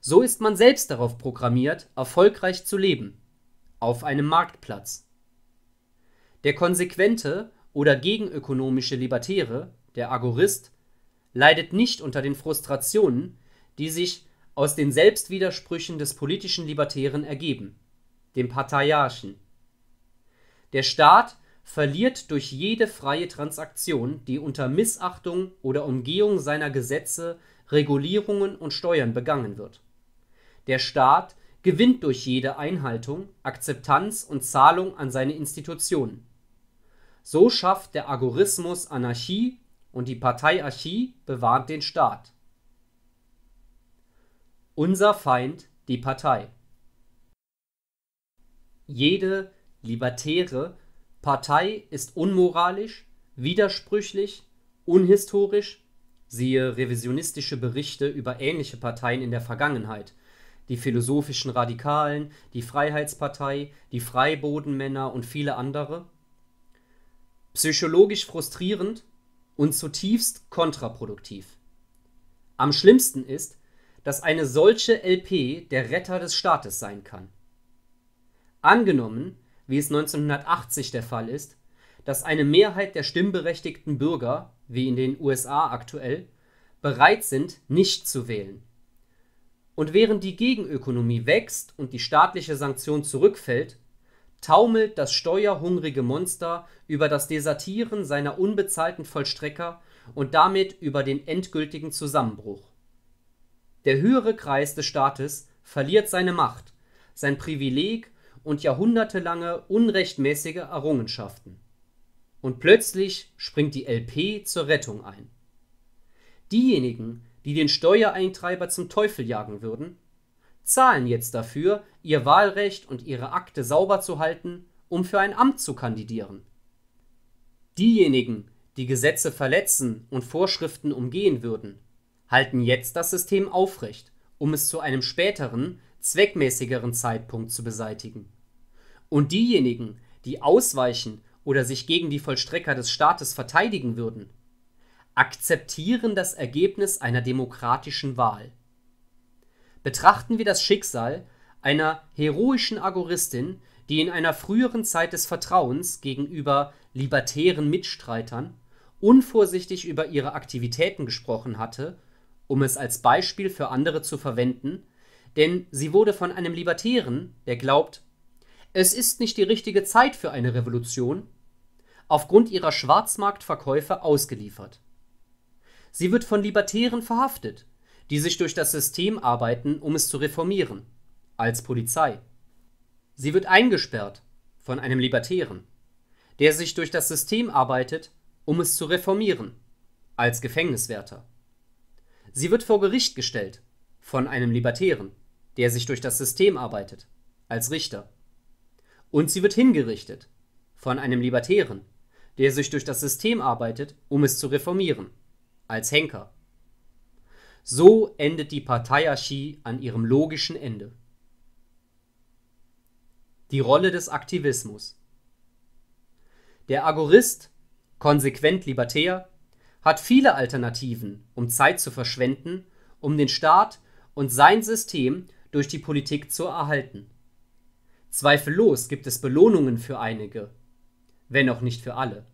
So ist man selbst darauf programmiert, erfolgreich zu leben – auf einem Marktplatz. Der konsequente oder gegenökonomische Libertäre der Agorist, leidet nicht unter den Frustrationen, die sich aus den Selbstwidersprüchen des politischen Libertären ergeben, dem Patriarchen. Der Staat verliert durch jede freie Transaktion, die unter Missachtung oder Umgehung seiner Gesetze, Regulierungen und Steuern begangen wird. Der Staat gewinnt durch jede Einhaltung, Akzeptanz und Zahlung an seine Institutionen. So schafft der Agorismus Anarchie und die Parteiarchie bewahrt den Staat. Unser Feind die Partei. Jede libertäre Partei ist unmoralisch, widersprüchlich, unhistorisch, siehe revisionistische Berichte über ähnliche Parteien in der Vergangenheit, die philosophischen Radikalen, die Freiheitspartei, die Freibodenmänner und viele andere. Psychologisch frustrierend, und zutiefst kontraproduktiv. Am schlimmsten ist, dass eine solche LP der Retter des Staates sein kann. Angenommen, wie es 1980 der Fall ist, dass eine Mehrheit der stimmberechtigten Bürger, wie in den USA aktuell, bereit sind, nicht zu wählen. Und während die Gegenökonomie wächst und die staatliche Sanktion zurückfällt, taumelt das steuerhungrige Monster über das Desertieren seiner unbezahlten Vollstrecker und damit über den endgültigen Zusammenbruch. Der höhere Kreis des Staates verliert seine Macht, sein Privileg und jahrhundertelange unrechtmäßige Errungenschaften. Und plötzlich springt die LP zur Rettung ein. Diejenigen, die den Steuereintreiber zum Teufel jagen würden, zahlen jetzt dafür, ihr Wahlrecht und ihre Akte sauber zu halten, um für ein Amt zu kandidieren. Diejenigen, die Gesetze verletzen und Vorschriften umgehen würden, halten jetzt das System aufrecht, um es zu einem späteren, zweckmäßigeren Zeitpunkt zu beseitigen. Und diejenigen, die ausweichen oder sich gegen die Vollstrecker des Staates verteidigen würden, akzeptieren das Ergebnis einer demokratischen Wahl betrachten wir das Schicksal einer heroischen Agoristin, die in einer früheren Zeit des Vertrauens gegenüber libertären Mitstreitern unvorsichtig über ihre Aktivitäten gesprochen hatte, um es als Beispiel für andere zu verwenden, denn sie wurde von einem Libertären, der glaubt, es ist nicht die richtige Zeit für eine Revolution, aufgrund ihrer Schwarzmarktverkäufe ausgeliefert. Sie wird von Libertären verhaftet, die sich durch das System arbeiten, um es zu reformieren, als Polizei. Sie wird eingesperrt von einem Libertären, der sich durch das System arbeitet, um es zu reformieren, als Gefängniswärter. Sie wird vor Gericht gestellt von einem Libertären, der sich durch das System arbeitet, als Richter. Und sie wird hingerichtet von einem Libertären, der sich durch das System arbeitet, um es zu reformieren, als Henker. So endet die Parteiarchie an ihrem logischen Ende. Die Rolle des Aktivismus. Der Agorist, konsequent libertär, hat viele Alternativen, um Zeit zu verschwenden, um den Staat und sein System durch die Politik zu erhalten. Zweifellos gibt es Belohnungen für einige, wenn auch nicht für alle.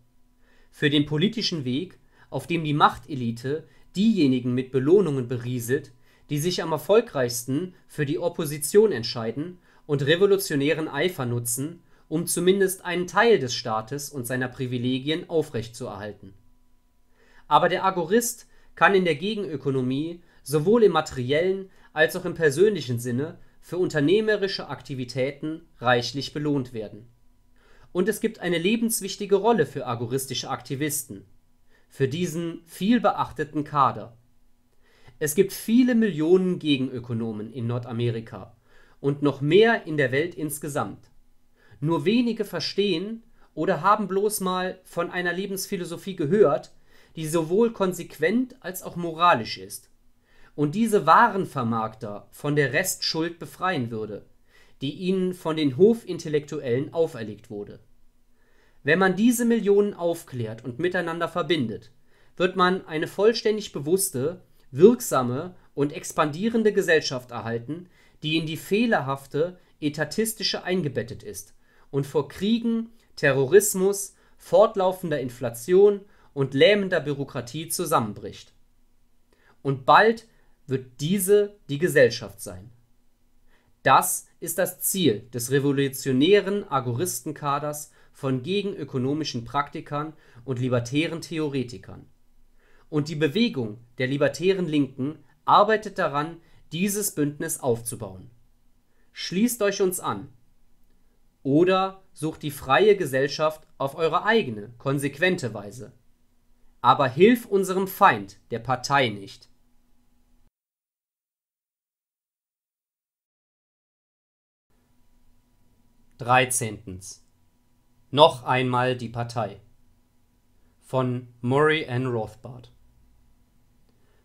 Für den politischen Weg, auf dem die Machtelite diejenigen mit Belohnungen berieselt, die sich am erfolgreichsten für die Opposition entscheiden und revolutionären Eifer nutzen, um zumindest einen Teil des Staates und seiner Privilegien aufrechtzuerhalten. Aber der Agorist kann in der Gegenökonomie sowohl im materiellen als auch im persönlichen Sinne für unternehmerische Aktivitäten reichlich belohnt werden. Und es gibt eine lebenswichtige Rolle für agoristische Aktivisten für diesen vielbeachteten Kader. Es gibt viele Millionen Gegenökonomen in Nordamerika und noch mehr in der Welt insgesamt. Nur wenige verstehen oder haben bloß mal von einer Lebensphilosophie gehört, die sowohl konsequent als auch moralisch ist und diese Warenvermarkter von der Restschuld befreien würde, die ihnen von den Hofintellektuellen auferlegt wurde. Wenn man diese Millionen aufklärt und miteinander verbindet, wird man eine vollständig bewusste, wirksame und expandierende Gesellschaft erhalten, die in die fehlerhafte etatistische eingebettet ist und vor Kriegen, Terrorismus, fortlaufender Inflation und lähmender Bürokratie zusammenbricht. Und bald wird diese die Gesellschaft sein. Das ist das Ziel des revolutionären Agoristenkaders von gegenökonomischen Praktikern und libertären Theoretikern. Und die Bewegung der libertären Linken arbeitet daran, dieses Bündnis aufzubauen. Schließt euch uns an. Oder sucht die freie Gesellschaft auf eure eigene, konsequente Weise. Aber hilf unserem Feind, der Partei nicht. Dreizehntens noch einmal die Partei von Murray N. Rothbard.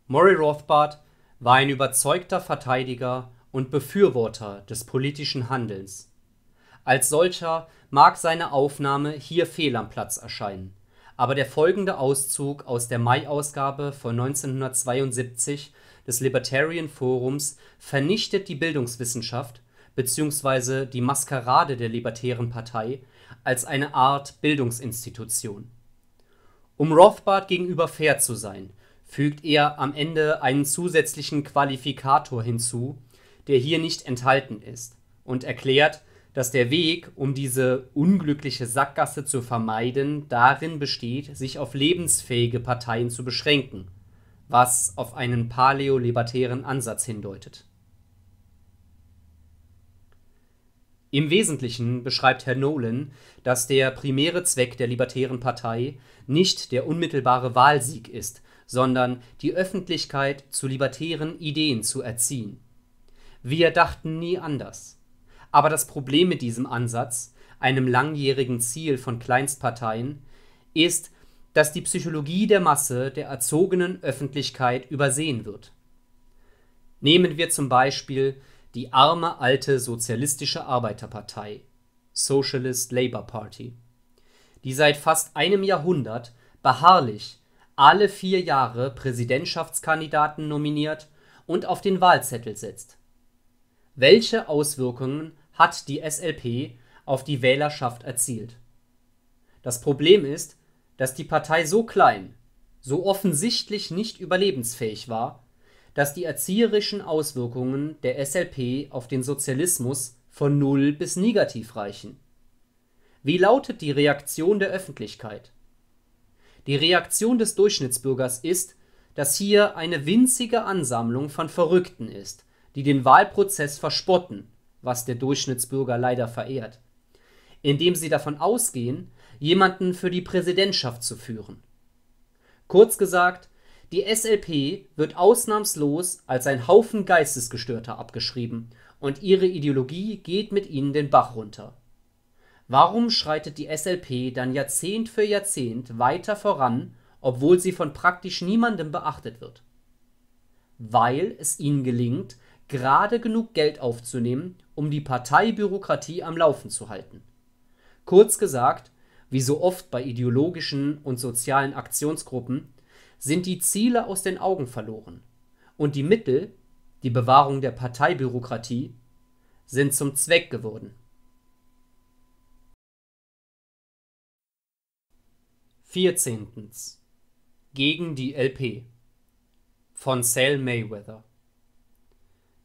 Murray Rothbard war ein überzeugter Verteidiger und Befürworter des politischen Handelns. Als solcher mag seine Aufnahme hier fehl am Platz erscheinen, aber der folgende Auszug aus der Mai-Ausgabe von 1972 des Libertarian Forums vernichtet die Bildungswissenschaft bzw. die Maskerade der Libertären Partei als eine Art Bildungsinstitution. Um Rothbard gegenüber fair zu sein, fügt er am Ende einen zusätzlichen Qualifikator hinzu, der hier nicht enthalten ist, und erklärt, dass der Weg, um diese unglückliche Sackgasse zu vermeiden, darin besteht, sich auf lebensfähige Parteien zu beschränken, was auf einen paläolibertären Ansatz hindeutet. Im Wesentlichen beschreibt Herr Nolan, dass der primäre Zweck der Libertären Partei nicht der unmittelbare Wahlsieg ist, sondern die Öffentlichkeit zu libertären Ideen zu erziehen. Wir dachten nie anders. Aber das Problem mit diesem Ansatz, einem langjährigen Ziel von Kleinstparteien, ist, dass die Psychologie der Masse der erzogenen Öffentlichkeit übersehen wird. Nehmen wir zum Beispiel die arme alte sozialistische Arbeiterpartei (Socialist Labour Party), die seit fast einem Jahrhundert beharrlich alle vier Jahre Präsidentschaftskandidaten nominiert und auf den Wahlzettel setzt. Welche Auswirkungen hat die SLP auf die Wählerschaft erzielt? Das Problem ist, dass die Partei so klein, so offensichtlich nicht überlebensfähig war dass die erzieherischen Auswirkungen der SLP auf den Sozialismus von null bis negativ reichen. Wie lautet die Reaktion der Öffentlichkeit? Die Reaktion des Durchschnittsbürgers ist, dass hier eine winzige Ansammlung von Verrückten ist, die den Wahlprozess verspotten, was der Durchschnittsbürger leider verehrt, indem sie davon ausgehen, jemanden für die Präsidentschaft zu führen. Kurz gesagt, die SLP wird ausnahmslos als ein Haufen Geistesgestörter abgeschrieben, und ihre Ideologie geht mit ihnen den Bach runter. Warum schreitet die SLP dann Jahrzehnt für Jahrzehnt weiter voran, obwohl sie von praktisch niemandem beachtet wird? Weil es ihnen gelingt, gerade genug Geld aufzunehmen, um die Parteibürokratie am Laufen zu halten. Kurz gesagt, wie so oft bei ideologischen und sozialen Aktionsgruppen, sind die Ziele aus den Augen verloren und die Mittel, die Bewahrung der Parteibürokratie, sind zum Zweck geworden. Vierzehntens. Gegen die LP von Sal Mayweather.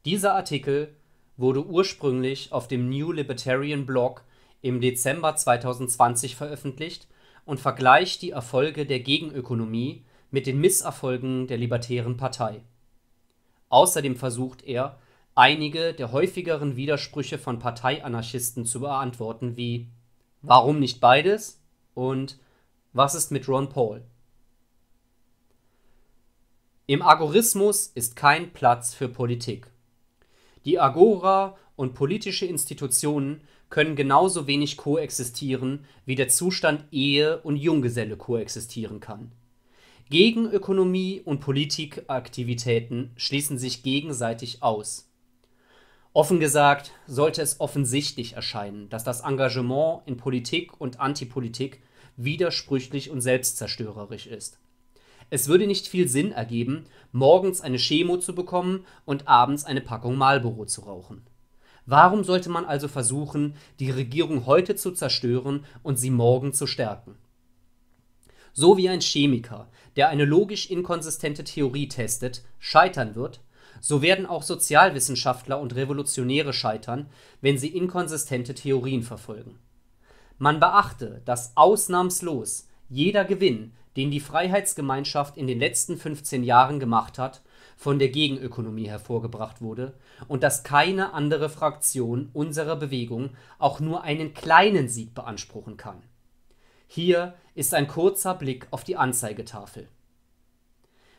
Dieser Artikel wurde ursprünglich auf dem New Libertarian Blog im Dezember 2020 veröffentlicht und vergleicht die Erfolge der Gegenökonomie mit den Misserfolgen der Libertären Partei. Außerdem versucht er, einige der häufigeren Widersprüche von Parteianarchisten zu beantworten, wie Warum nicht beides? und Was ist mit Ron Paul? Im Agorismus ist kein Platz für Politik. Die Agora und politische Institutionen können genauso wenig koexistieren, wie der Zustand Ehe und Junggeselle koexistieren kann. Gegen Ökonomie und Politikaktivitäten schließen sich gegenseitig aus. Offen gesagt sollte es offensichtlich erscheinen, dass das Engagement in Politik und Antipolitik widersprüchlich und selbstzerstörerisch ist. Es würde nicht viel Sinn ergeben, morgens eine Chemo zu bekommen und abends eine Packung Marlboro zu rauchen. Warum sollte man also versuchen, die Regierung heute zu zerstören und sie morgen zu stärken? So wie ein Chemiker, der eine logisch inkonsistente Theorie testet, scheitern wird, so werden auch Sozialwissenschaftler und Revolutionäre scheitern, wenn sie inkonsistente Theorien verfolgen. Man beachte, dass ausnahmslos jeder Gewinn, den die Freiheitsgemeinschaft in den letzten 15 Jahren gemacht hat, von der Gegenökonomie hervorgebracht wurde und dass keine andere Fraktion unserer Bewegung auch nur einen kleinen Sieg beanspruchen kann. Hier ist ein kurzer Blick auf die Anzeigetafel.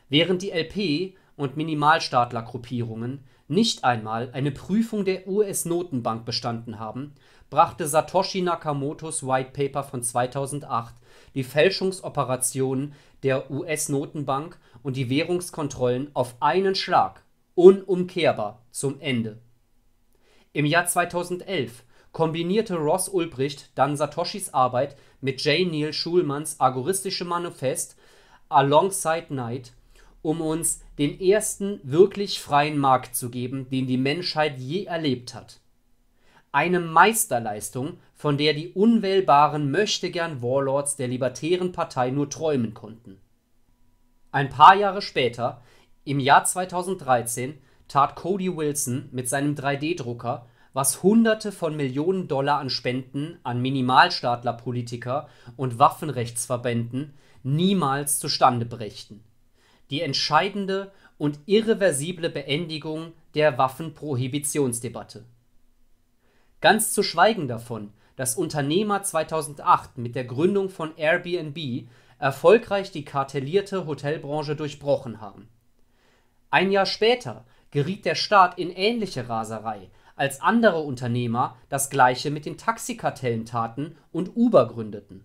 Während die LP und Minimalstaatlergruppierungen nicht einmal eine Prüfung der US-Notenbank bestanden haben, brachte Satoshi Nakamotos White Paper von 2008 die Fälschungsoperationen der US-Notenbank und die Währungskontrollen auf einen Schlag unumkehrbar zum Ende. Im Jahr 2011 kombinierte Ross Ulbricht dann Satoshis Arbeit mit J. Neil Schulmanns agoristische Manifest Alongside Night, um uns den ersten wirklich freien Markt zu geben, den die Menschheit je erlebt hat. Eine Meisterleistung, von der die unwählbaren Möchtegern-Warlords der Libertären Partei nur träumen konnten. Ein paar Jahre später, im Jahr 2013, tat Cody Wilson mit seinem 3D-Drucker was Hunderte von Millionen Dollar an Spenden an Minimalstaatlerpolitiker und Waffenrechtsverbänden niemals zustande brächten. Die entscheidende und irreversible Beendigung der Waffenprohibitionsdebatte. Ganz zu schweigen davon, dass Unternehmer 2008 mit der Gründung von Airbnb erfolgreich die kartellierte Hotelbranche durchbrochen haben. Ein Jahr später geriet der Staat in ähnliche Raserei als andere Unternehmer das gleiche mit den Taxikartellen taten und Uber gründeten.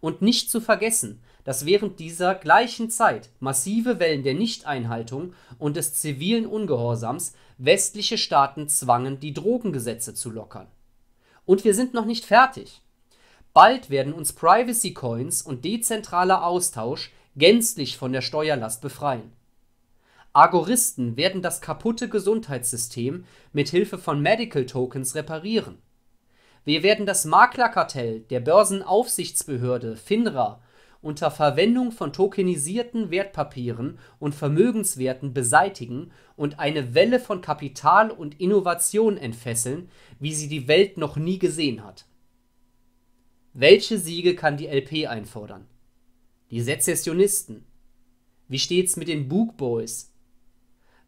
Und nicht zu vergessen, dass während dieser gleichen Zeit massive Wellen der Nichteinhaltung und des zivilen Ungehorsams westliche Staaten zwangen, die Drogengesetze zu lockern. Und wir sind noch nicht fertig. Bald werden uns Privacy Coins und dezentraler Austausch gänzlich von der Steuerlast befreien. Agoristen werden das kaputte Gesundheitssystem mit Hilfe von Medical Tokens reparieren. Wir werden das Maklerkartell der Börsenaufsichtsbehörde FINRA unter Verwendung von tokenisierten Wertpapieren und Vermögenswerten beseitigen und eine Welle von Kapital und Innovation entfesseln, wie sie die Welt noch nie gesehen hat. Welche Siege kann die LP einfordern? Die Sezessionisten. Wie steht's mit den Book Boys,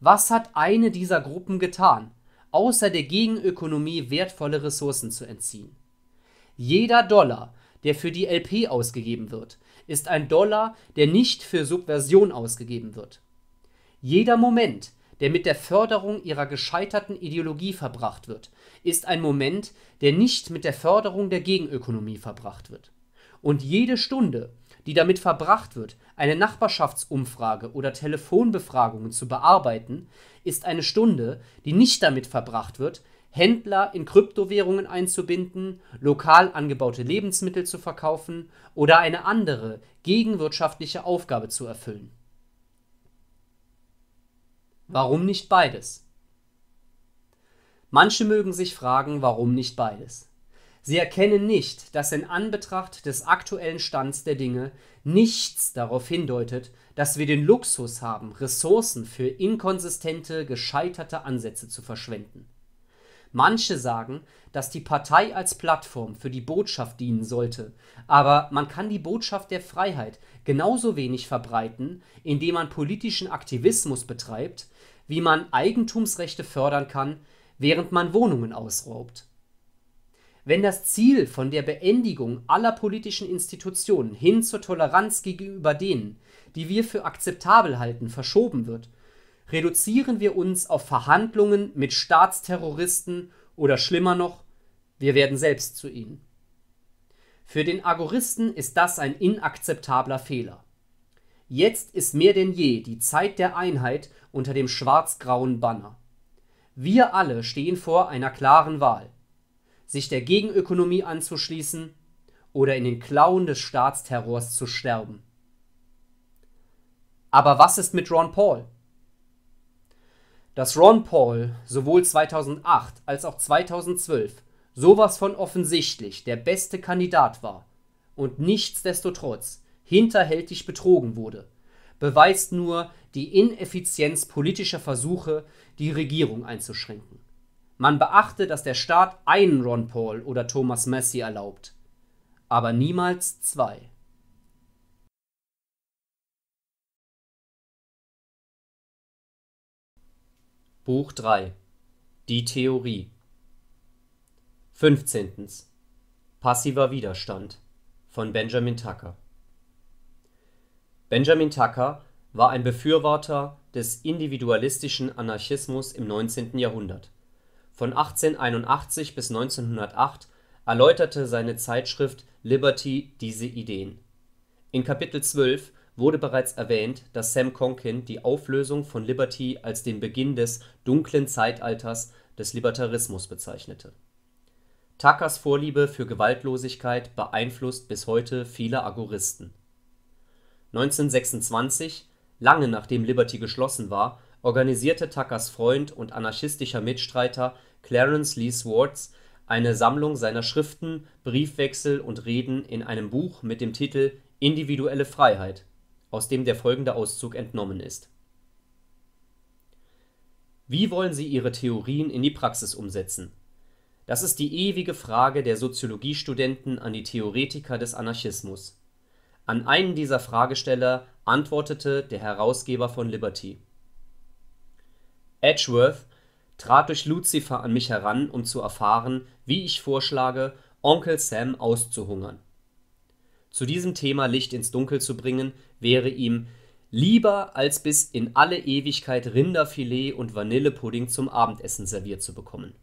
was hat eine dieser Gruppen getan, außer der Gegenökonomie wertvolle Ressourcen zu entziehen? Jeder Dollar, der für die LP ausgegeben wird, ist ein Dollar, der nicht für Subversion ausgegeben wird. Jeder Moment, der mit der Förderung ihrer gescheiterten Ideologie verbracht wird, ist ein Moment, der nicht mit der Förderung der Gegenökonomie verbracht wird. Und jede Stunde, die damit verbracht wird, eine Nachbarschaftsumfrage oder Telefonbefragungen zu bearbeiten, ist eine Stunde, die nicht damit verbracht wird, Händler in Kryptowährungen einzubinden, lokal angebaute Lebensmittel zu verkaufen oder eine andere gegenwirtschaftliche Aufgabe zu erfüllen. Warum nicht beides? Manche mögen sich fragen, warum nicht beides? Sie erkennen nicht, dass in Anbetracht des aktuellen Stands der Dinge nichts darauf hindeutet, dass wir den Luxus haben, Ressourcen für inkonsistente, gescheiterte Ansätze zu verschwenden. Manche sagen, dass die Partei als Plattform für die Botschaft dienen sollte, aber man kann die Botschaft der Freiheit genauso wenig verbreiten, indem man politischen Aktivismus betreibt, wie man Eigentumsrechte fördern kann, während man Wohnungen ausraubt. Wenn das Ziel von der Beendigung aller politischen Institutionen hin zur Toleranz gegenüber denen, die wir für akzeptabel halten, verschoben wird, reduzieren wir uns auf Verhandlungen mit Staatsterroristen oder schlimmer noch, wir werden selbst zu ihnen. Für den Agoristen ist das ein inakzeptabler Fehler. Jetzt ist mehr denn je die Zeit der Einheit unter dem schwarz-grauen Banner. Wir alle stehen vor einer klaren Wahl sich der Gegenökonomie anzuschließen oder in den Klauen des Staatsterrors zu sterben. Aber was ist mit Ron Paul? Dass Ron Paul sowohl 2008 als auch 2012 sowas von offensichtlich der beste Kandidat war und nichtsdestotrotz hinterhältig betrogen wurde, beweist nur die Ineffizienz politischer Versuche, die Regierung einzuschränken. Man beachte, dass der Staat einen Ron Paul oder Thomas Messi erlaubt, aber niemals zwei. Buch 3 Die Theorie 15. Passiver Widerstand von Benjamin Tucker Benjamin Tucker war ein Befürworter des individualistischen Anarchismus im 19. Jahrhundert. Von 1881 bis 1908 erläuterte seine Zeitschrift Liberty diese Ideen. In Kapitel 12 wurde bereits erwähnt, dass Sam Conkin die Auflösung von Liberty als den Beginn des „ dunklen Zeitalters “des Libertarismus bezeichnete. Tuckers Vorliebe für Gewaltlosigkeit beeinflusst bis heute viele Agoristen. 1926, lange nachdem Liberty geschlossen war, organisierte Tuckers Freund und anarchistischer Mitstreiter Clarence Lee Swartz eine Sammlung seiner Schriften, Briefwechsel und Reden in einem Buch mit dem Titel Individuelle Freiheit, aus dem der folgende Auszug entnommen ist: Wie wollen Sie Ihre Theorien in die Praxis umsetzen? Das ist die ewige Frage der Soziologiestudenten an die Theoretiker des Anarchismus. An einen dieser Fragesteller antwortete der Herausgeber von Liberty. Edgeworth trat durch Luzifer an mich heran, um zu erfahren, wie ich vorschlage, Onkel Sam auszuhungern. Zu diesem Thema Licht ins Dunkel zu bringen, wäre ihm lieber, als bis in alle Ewigkeit Rinderfilet und Vanillepudding zum Abendessen serviert zu bekommen.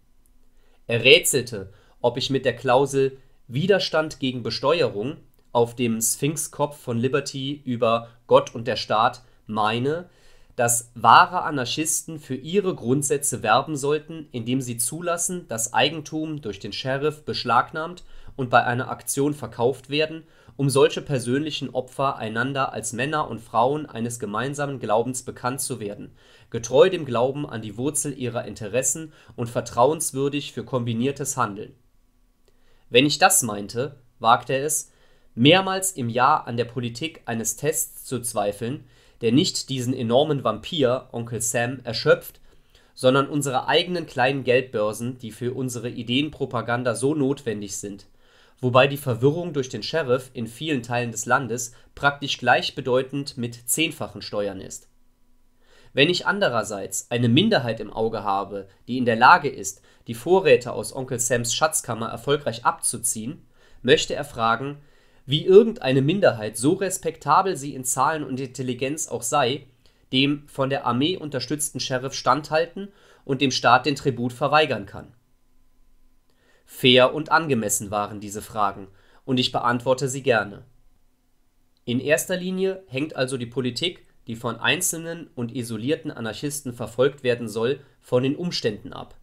Er rätselte, ob ich mit der Klausel Widerstand gegen Besteuerung auf dem Sphinxkopf von Liberty über Gott und der Staat meine, dass wahre Anarchisten für ihre Grundsätze werben sollten, indem sie zulassen, dass Eigentum durch den Sheriff beschlagnahmt und bei einer Aktion verkauft werden, um solche persönlichen Opfer einander als Männer und Frauen eines gemeinsamen Glaubens bekannt zu werden, getreu dem Glauben an die Wurzel ihrer Interessen und vertrauenswürdig für kombiniertes Handeln. Wenn ich das meinte, wagt er es, mehrmals im Jahr an der Politik eines Tests zu zweifeln, der nicht diesen enormen Vampir, Onkel Sam, erschöpft, sondern unsere eigenen kleinen Geldbörsen, die für unsere Ideenpropaganda so notwendig sind. Wobei die Verwirrung durch den Sheriff in vielen Teilen des Landes praktisch gleichbedeutend mit zehnfachen Steuern ist. Wenn ich andererseits eine Minderheit im Auge habe, die in der Lage ist, die Vorräte aus Onkel Sams Schatzkammer erfolgreich abzuziehen, möchte er fragen, wie irgendeine Minderheit, so respektabel sie in Zahlen und Intelligenz auch sei, dem von der Armee unterstützten Sheriff standhalten und dem Staat den Tribut verweigern kann. Fair und angemessen waren diese Fragen, und ich beantworte sie gerne. In erster Linie hängt also die Politik, die von einzelnen und isolierten Anarchisten verfolgt werden soll, von den Umständen ab.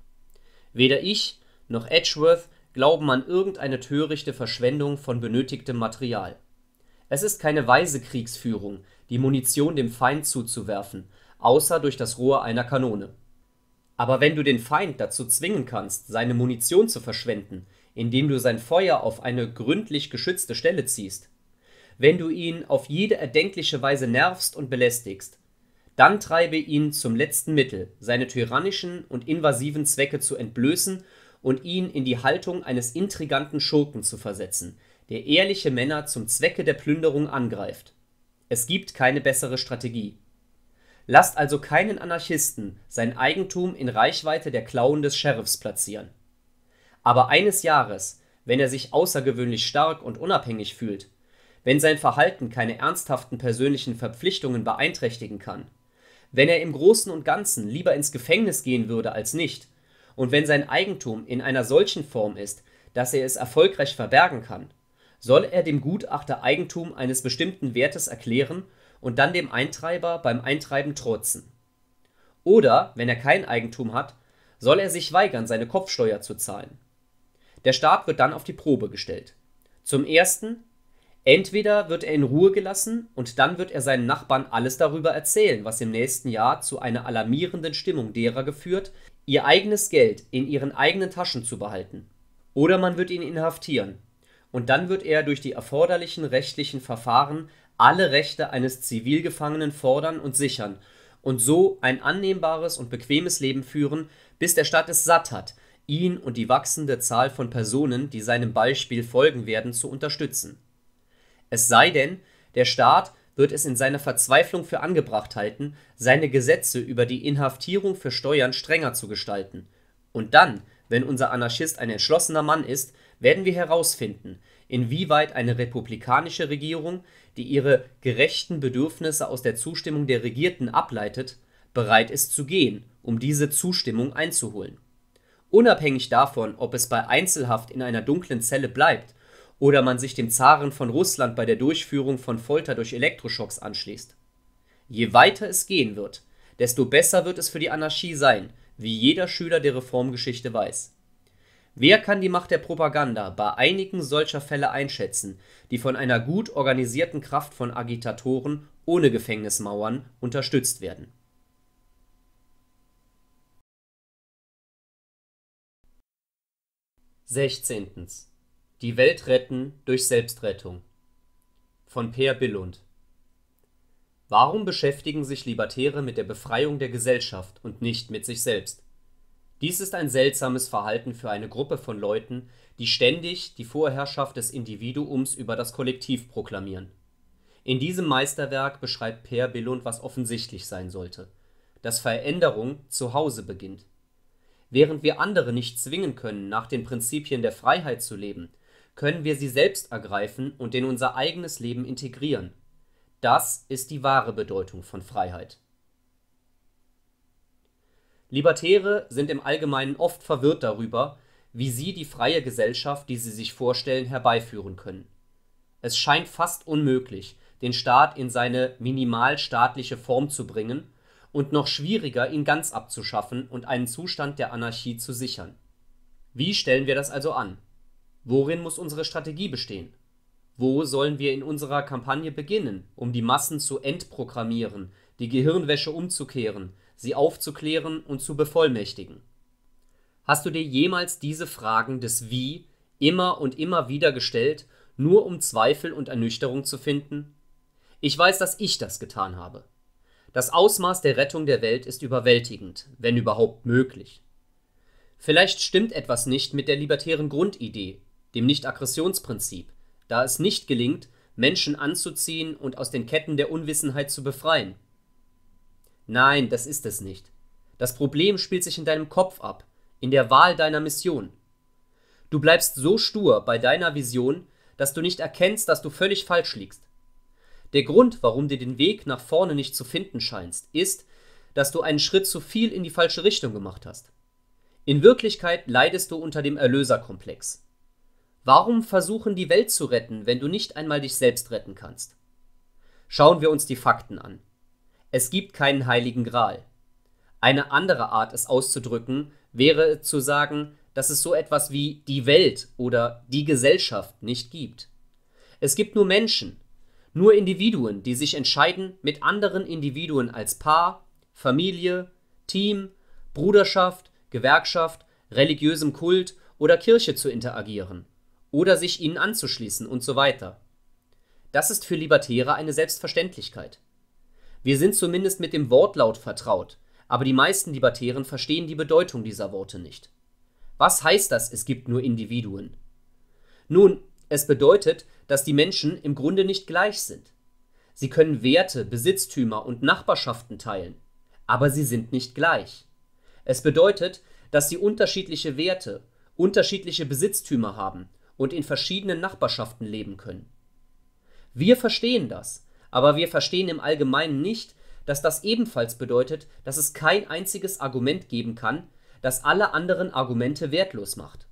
Weder ich noch Edgeworth glauben an irgendeine törichte Verschwendung von benötigtem Material. Es ist keine weise Kriegsführung, die Munition dem Feind zuzuwerfen, außer durch das Rohr einer Kanone. Aber wenn du den Feind dazu zwingen kannst, seine Munition zu verschwenden, indem du sein Feuer auf eine gründlich geschützte Stelle ziehst, wenn du ihn auf jede erdenkliche Weise nervst und belästigst, dann treibe ihn zum letzten Mittel, seine tyrannischen und invasiven Zwecke zu entblößen und ihn in die Haltung eines intriganten Schurken zu versetzen, der ehrliche Männer zum Zwecke der Plünderung angreift. Es gibt keine bessere Strategie. Lasst also keinen Anarchisten sein Eigentum in Reichweite der Klauen des Sheriffs platzieren. Aber eines Jahres, wenn er sich außergewöhnlich stark und unabhängig fühlt, wenn sein Verhalten keine ernsthaften persönlichen Verpflichtungen beeinträchtigen kann, wenn er im Großen und Ganzen lieber ins Gefängnis gehen würde als nicht, und wenn sein Eigentum in einer solchen Form ist, dass er es erfolgreich verbergen kann, soll er dem Gutachter Eigentum eines bestimmten Wertes erklären und dann dem Eintreiber beim Eintreiben trotzen. Oder, wenn er kein Eigentum hat, soll er sich weigern, seine Kopfsteuer zu zahlen. Der Stab wird dann auf die Probe gestellt. Zum ersten, entweder wird er in Ruhe gelassen und dann wird er seinen Nachbarn alles darüber erzählen, was im nächsten Jahr zu einer alarmierenden Stimmung derer geführt, ihr eigenes Geld in ihren eigenen Taschen zu behalten, oder man wird ihn inhaftieren, und dann wird er durch die erforderlichen rechtlichen Verfahren alle Rechte eines Zivilgefangenen fordern und sichern und so ein annehmbares und bequemes Leben führen, bis der Staat es satt hat, ihn und die wachsende Zahl von Personen, die seinem Beispiel folgen werden, zu unterstützen. Es sei denn, der Staat wird es in seiner Verzweiflung für angebracht halten, seine Gesetze über die Inhaftierung für Steuern strenger zu gestalten. Und dann, wenn unser Anarchist ein entschlossener Mann ist, werden wir herausfinden, inwieweit eine republikanische Regierung, die ihre gerechten Bedürfnisse aus der Zustimmung der Regierten ableitet, bereit ist zu gehen, um diese Zustimmung einzuholen. Unabhängig davon, ob es bei Einzelhaft in einer dunklen Zelle bleibt oder man sich dem Zaren von Russland bei der Durchführung von Folter durch Elektroschocks anschließt. Je weiter es gehen wird, desto besser wird es für die Anarchie sein, wie jeder Schüler der Reformgeschichte weiß. Wer kann die Macht der Propaganda bei einigen solcher Fälle einschätzen, die von einer gut organisierten Kraft von Agitatoren ohne Gefängnismauern unterstützt werden? Sechzehntens die Welt retten durch Selbstrettung von Peer Billund Warum beschäftigen sich Libertäre mit der Befreiung der Gesellschaft und nicht mit sich selbst? Dies ist ein seltsames Verhalten für eine Gruppe von Leuten, die ständig die Vorherrschaft des Individuums über das Kollektiv proklamieren. In diesem Meisterwerk beschreibt Peer Billund, was offensichtlich sein sollte, dass Veränderung zu Hause beginnt. Während wir andere nicht zwingen können, nach den Prinzipien der Freiheit zu leben, können wir sie selbst ergreifen und in unser eigenes Leben integrieren. Das ist die wahre Bedeutung von Freiheit. Libertäre sind im Allgemeinen oft verwirrt darüber, wie sie die freie Gesellschaft, die sie sich vorstellen, herbeiführen können. Es scheint fast unmöglich, den Staat in seine minimalstaatliche Form zu bringen und noch schwieriger, ihn ganz abzuschaffen und einen Zustand der Anarchie zu sichern. Wie stellen wir das also an? Worin muss unsere Strategie bestehen? Wo sollen wir in unserer Kampagne beginnen, um die Massen zu entprogrammieren, die Gehirnwäsche umzukehren, sie aufzuklären und zu bevollmächtigen? Hast du dir jemals diese Fragen des Wie immer und immer wieder gestellt, nur um Zweifel und Ernüchterung zu finden? Ich weiß, dass ich das getan habe. Das Ausmaß der Rettung der Welt ist überwältigend, wenn überhaupt möglich. Vielleicht stimmt etwas nicht mit der libertären Grundidee, dem Nicht-Aggressionsprinzip, da es nicht gelingt, Menschen anzuziehen und aus den Ketten der Unwissenheit zu befreien. Nein, das ist es nicht. Das Problem spielt sich in deinem Kopf ab, in der Wahl deiner Mission. Du bleibst so stur bei deiner Vision, dass du nicht erkennst, dass du völlig falsch liegst. Der Grund, warum du den Weg nach vorne nicht zu finden scheinst, ist, dass du einen Schritt zu viel in die falsche Richtung gemacht hast. In Wirklichkeit leidest du unter dem Erlöserkomplex. Warum versuchen, die Welt zu retten, wenn du nicht einmal dich selbst retten kannst? Schauen wir uns die Fakten an. Es gibt keinen heiligen Gral. Eine andere Art, es auszudrücken, wäre zu sagen, dass es so etwas wie die Welt oder die Gesellschaft nicht gibt. Es gibt nur Menschen, nur Individuen, die sich entscheiden, mit anderen Individuen als Paar, Familie, Team, Bruderschaft, Gewerkschaft, religiösem Kult oder Kirche zu interagieren oder sich ihnen anzuschließen und so weiter. Das ist für Libertäre eine Selbstverständlichkeit. Wir sind zumindest mit dem Wortlaut vertraut, aber die meisten Libertären verstehen die Bedeutung dieser Worte nicht. Was heißt das, es gibt nur Individuen? Nun, es bedeutet, dass die Menschen im Grunde nicht gleich sind. Sie können Werte, Besitztümer und Nachbarschaften teilen, aber sie sind nicht gleich. Es bedeutet, dass sie unterschiedliche Werte, unterschiedliche Besitztümer haben und in verschiedenen Nachbarschaften leben können. Wir verstehen das, aber wir verstehen im Allgemeinen nicht, dass das ebenfalls bedeutet, dass es kein einziges Argument geben kann, das alle anderen Argumente wertlos macht.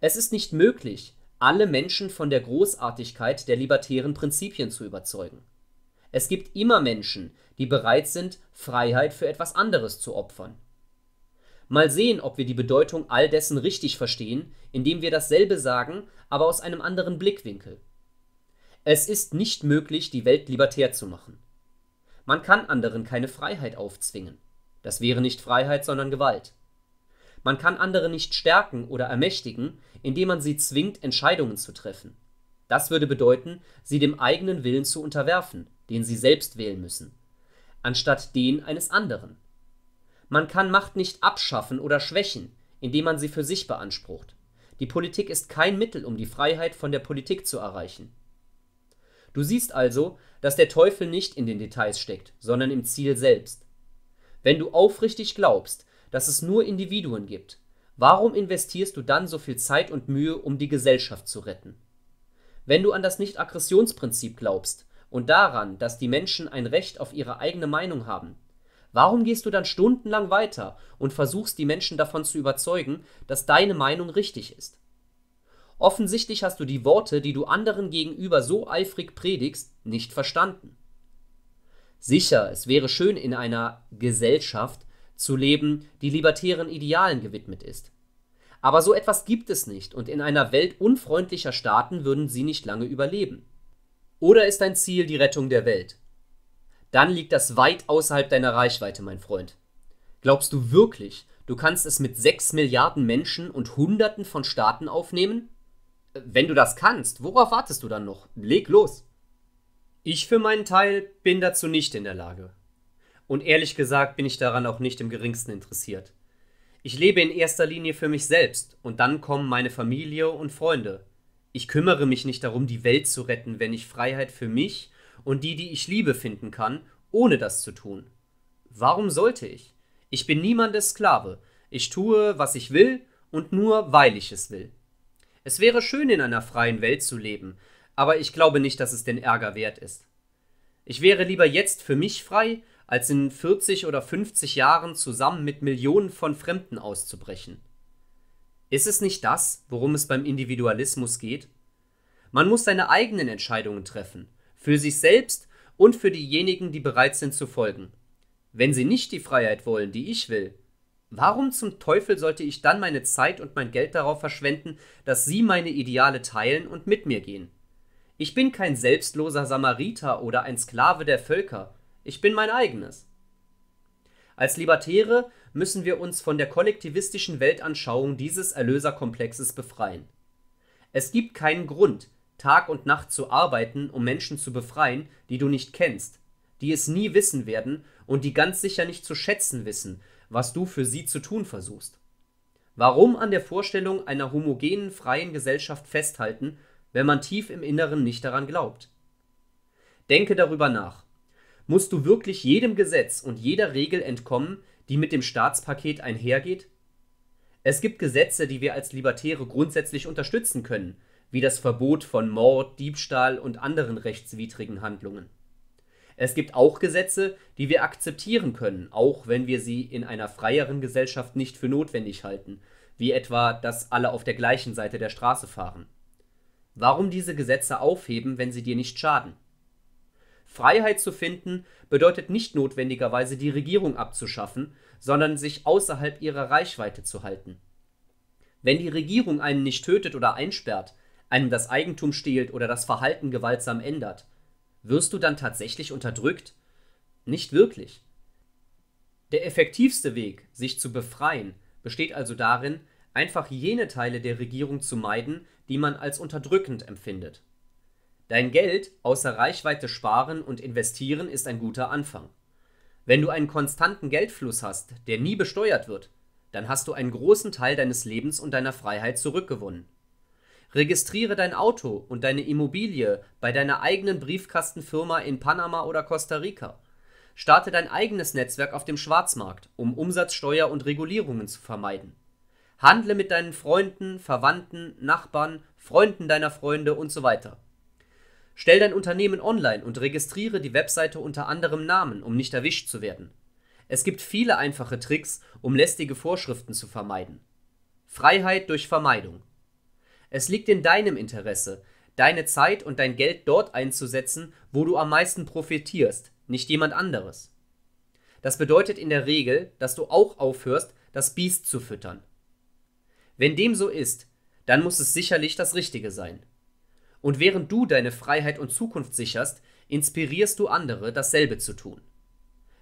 Es ist nicht möglich, alle Menschen von der Großartigkeit der libertären Prinzipien zu überzeugen. Es gibt immer Menschen, die bereit sind, Freiheit für etwas anderes zu opfern. Mal sehen, ob wir die Bedeutung all dessen richtig verstehen, indem wir dasselbe sagen, aber aus einem anderen Blickwinkel. Es ist nicht möglich, die Welt libertär zu machen. Man kann anderen keine Freiheit aufzwingen. Das wäre nicht Freiheit, sondern Gewalt. Man kann andere nicht stärken oder ermächtigen, indem man sie zwingt, Entscheidungen zu treffen. Das würde bedeuten, sie dem eigenen Willen zu unterwerfen, den sie selbst wählen müssen, anstatt den eines anderen. Man kann Macht nicht abschaffen oder schwächen, indem man sie für sich beansprucht. Die Politik ist kein Mittel, um die Freiheit von der Politik zu erreichen. Du siehst also, dass der Teufel nicht in den Details steckt, sondern im Ziel selbst. Wenn du aufrichtig glaubst, dass es nur Individuen gibt, warum investierst du dann so viel Zeit und Mühe, um die Gesellschaft zu retten? Wenn du an das Nicht-Aggressionsprinzip glaubst und daran, dass die Menschen ein Recht auf ihre eigene Meinung haben, Warum gehst du dann stundenlang weiter und versuchst die Menschen davon zu überzeugen, dass deine Meinung richtig ist? Offensichtlich hast du die Worte, die du anderen gegenüber so eifrig predigst, nicht verstanden. Sicher, es wäre schön, in einer Gesellschaft zu leben, die libertären Idealen gewidmet ist. Aber so etwas gibt es nicht, und in einer Welt unfreundlicher Staaten würden sie nicht lange überleben. Oder ist dein Ziel die Rettung der Welt? dann liegt das weit außerhalb deiner Reichweite, mein Freund. Glaubst du wirklich, du kannst es mit 6 Milliarden Menschen und Hunderten von Staaten aufnehmen? Äh, wenn du das kannst, worauf wartest du dann noch? Leg los. Ich für meinen Teil bin dazu nicht in der Lage. Und ehrlich gesagt bin ich daran auch nicht im geringsten interessiert. Ich lebe in erster Linie für mich selbst und dann kommen meine Familie und Freunde. Ich kümmere mich nicht darum, die Welt zu retten, wenn ich Freiheit für mich und die, die ich liebe, finden kann, ohne das zu tun. Warum sollte ich? Ich bin niemandes Sklave. Ich tue, was ich will und nur, weil ich es will. Es wäre schön, in einer freien Welt zu leben, aber ich glaube nicht, dass es den Ärger wert ist. Ich wäre lieber jetzt für mich frei, als in 40 oder 50 Jahren zusammen mit Millionen von Fremden auszubrechen. Ist es nicht das, worum es beim Individualismus geht? Man muss seine eigenen Entscheidungen treffen für sich selbst und für diejenigen, die bereit sind zu folgen. Wenn sie nicht die Freiheit wollen, die ich will, warum zum Teufel sollte ich dann meine Zeit und mein Geld darauf verschwenden, dass sie meine Ideale teilen und mit mir gehen? Ich bin kein selbstloser Samariter oder ein Sklave der Völker, ich bin mein eigenes. Als Libertäre müssen wir uns von der kollektivistischen Weltanschauung dieses Erlöserkomplexes befreien. Es gibt keinen Grund, Tag und Nacht zu arbeiten, um Menschen zu befreien, die du nicht kennst, die es nie wissen werden und die ganz sicher nicht zu schätzen wissen, was du für sie zu tun versuchst. Warum an der Vorstellung einer homogenen, freien Gesellschaft festhalten, wenn man tief im Inneren nicht daran glaubt? Denke darüber nach. Musst du wirklich jedem Gesetz und jeder Regel entkommen, die mit dem Staatspaket einhergeht? Es gibt Gesetze, die wir als Libertäre grundsätzlich unterstützen können, wie das Verbot von Mord, Diebstahl und anderen rechtswidrigen Handlungen. Es gibt auch Gesetze, die wir akzeptieren können, auch wenn wir sie in einer freieren Gesellschaft nicht für notwendig halten, wie etwa, dass alle auf der gleichen Seite der Straße fahren. Warum diese Gesetze aufheben, wenn sie dir nicht schaden? Freiheit zu finden bedeutet nicht notwendigerweise die Regierung abzuschaffen, sondern sich außerhalb ihrer Reichweite zu halten. Wenn die Regierung einen nicht tötet oder einsperrt, einem das Eigentum stiehlt oder das Verhalten gewaltsam ändert, wirst du dann tatsächlich unterdrückt? Nicht wirklich. Der effektivste Weg, sich zu befreien, besteht also darin, einfach jene Teile der Regierung zu meiden, die man als unterdrückend empfindet. Dein Geld außer Reichweite sparen und investieren ist ein guter Anfang. Wenn du einen konstanten Geldfluss hast, der nie besteuert wird, dann hast du einen großen Teil deines Lebens und deiner Freiheit zurückgewonnen. Registriere dein Auto und deine Immobilie bei deiner eigenen Briefkastenfirma in Panama oder Costa Rica. Starte dein eigenes Netzwerk auf dem Schwarzmarkt, um Umsatzsteuer und Regulierungen zu vermeiden. Handle mit deinen Freunden, Verwandten, Nachbarn, Freunden deiner Freunde und so weiter. Stell dein Unternehmen online und registriere die Webseite unter anderem Namen, um nicht erwischt zu werden. Es gibt viele einfache Tricks, um lästige Vorschriften zu vermeiden. Freiheit durch Vermeidung. Es liegt in deinem Interesse, deine Zeit und dein Geld dort einzusetzen, wo du am meisten profitierst, nicht jemand anderes. Das bedeutet in der Regel, dass du auch aufhörst, das Biest zu füttern. Wenn dem so ist, dann muss es sicherlich das Richtige sein. Und während du deine Freiheit und Zukunft sicherst, inspirierst du andere, dasselbe zu tun.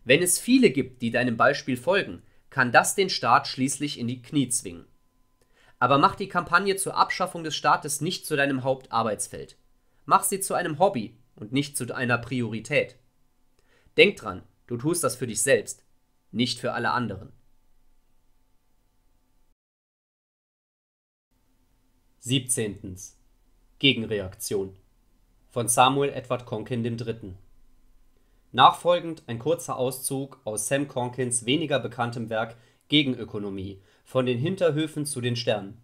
Wenn es viele gibt, die deinem Beispiel folgen, kann das den Staat schließlich in die Knie zwingen. Aber mach die Kampagne zur Abschaffung des Staates nicht zu deinem Hauptarbeitsfeld. Mach sie zu einem Hobby und nicht zu einer Priorität. Denk dran, du tust das für dich selbst, nicht für alle anderen. 17. Gegenreaktion von Samuel Edward Conkin III. Nachfolgend ein kurzer Auszug aus Sam Conkins weniger bekanntem Werk Gegenökonomie von den Hinterhöfen zu den Sternen.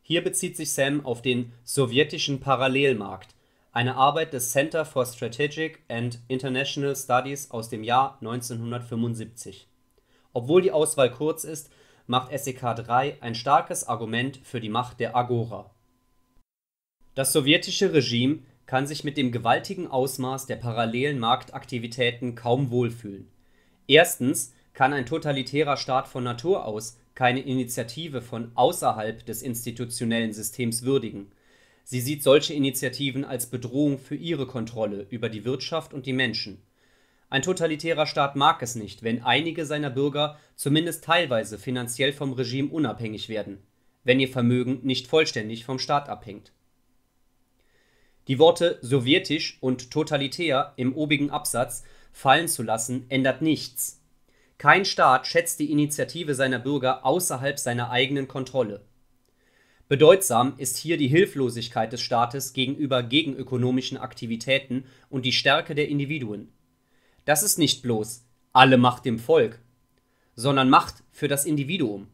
Hier bezieht sich Sam auf den Sowjetischen Parallelmarkt, eine Arbeit des Center for Strategic and International Studies aus dem Jahr 1975. Obwohl die Auswahl kurz ist, macht SEK 3 ein starkes Argument für die Macht der Agora. Das sowjetische Regime kann sich mit dem gewaltigen Ausmaß der parallelen Marktaktivitäten kaum wohlfühlen. Erstens kann ein totalitärer Staat von Natur aus keine Initiative von außerhalb des institutionellen Systems würdigen. Sie sieht solche Initiativen als Bedrohung für ihre Kontrolle über die Wirtschaft und die Menschen. Ein totalitärer Staat mag es nicht, wenn einige seiner Bürger zumindest teilweise finanziell vom Regime unabhängig werden, wenn ihr Vermögen nicht vollständig vom Staat abhängt. Die Worte sowjetisch und totalitär im obigen Absatz fallen zu lassen, ändert nichts kein Staat schätzt die Initiative seiner Bürger außerhalb seiner eigenen Kontrolle. Bedeutsam ist hier die Hilflosigkeit des Staates gegenüber gegenökonomischen Aktivitäten und die Stärke der Individuen. Das ist nicht bloß alle Macht dem Volk, sondern Macht für das Individuum.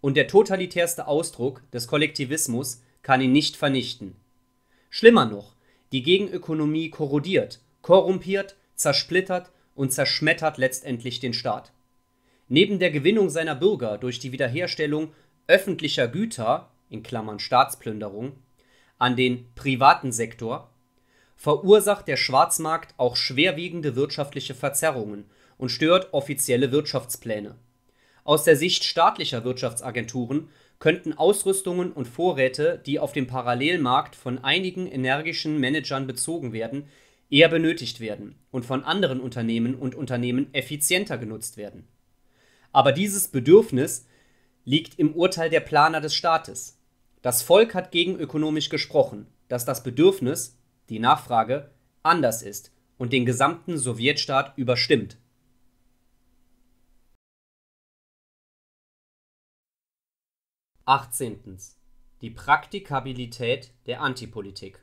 Und der totalitärste Ausdruck des Kollektivismus kann ihn nicht vernichten. Schlimmer noch, die Gegenökonomie korrodiert, korrumpiert, zersplittert und zerschmettert letztendlich den Staat. Neben der Gewinnung seiner Bürger durch die Wiederherstellung öffentlicher Güter in Klammern Staatsplünderung an den privaten Sektor verursacht der Schwarzmarkt auch schwerwiegende wirtschaftliche Verzerrungen und stört offizielle Wirtschaftspläne. Aus der Sicht staatlicher Wirtschaftsagenturen könnten Ausrüstungen und Vorräte, die auf dem Parallelmarkt von einigen energischen Managern bezogen werden, eher benötigt werden und von anderen Unternehmen und Unternehmen effizienter genutzt werden. Aber dieses Bedürfnis liegt im Urteil der Planer des Staates. Das Volk hat gegen ökonomisch gesprochen, dass das Bedürfnis, die Nachfrage, anders ist und den gesamten Sowjetstaat überstimmt. Achtzehntens. Die Praktikabilität der Antipolitik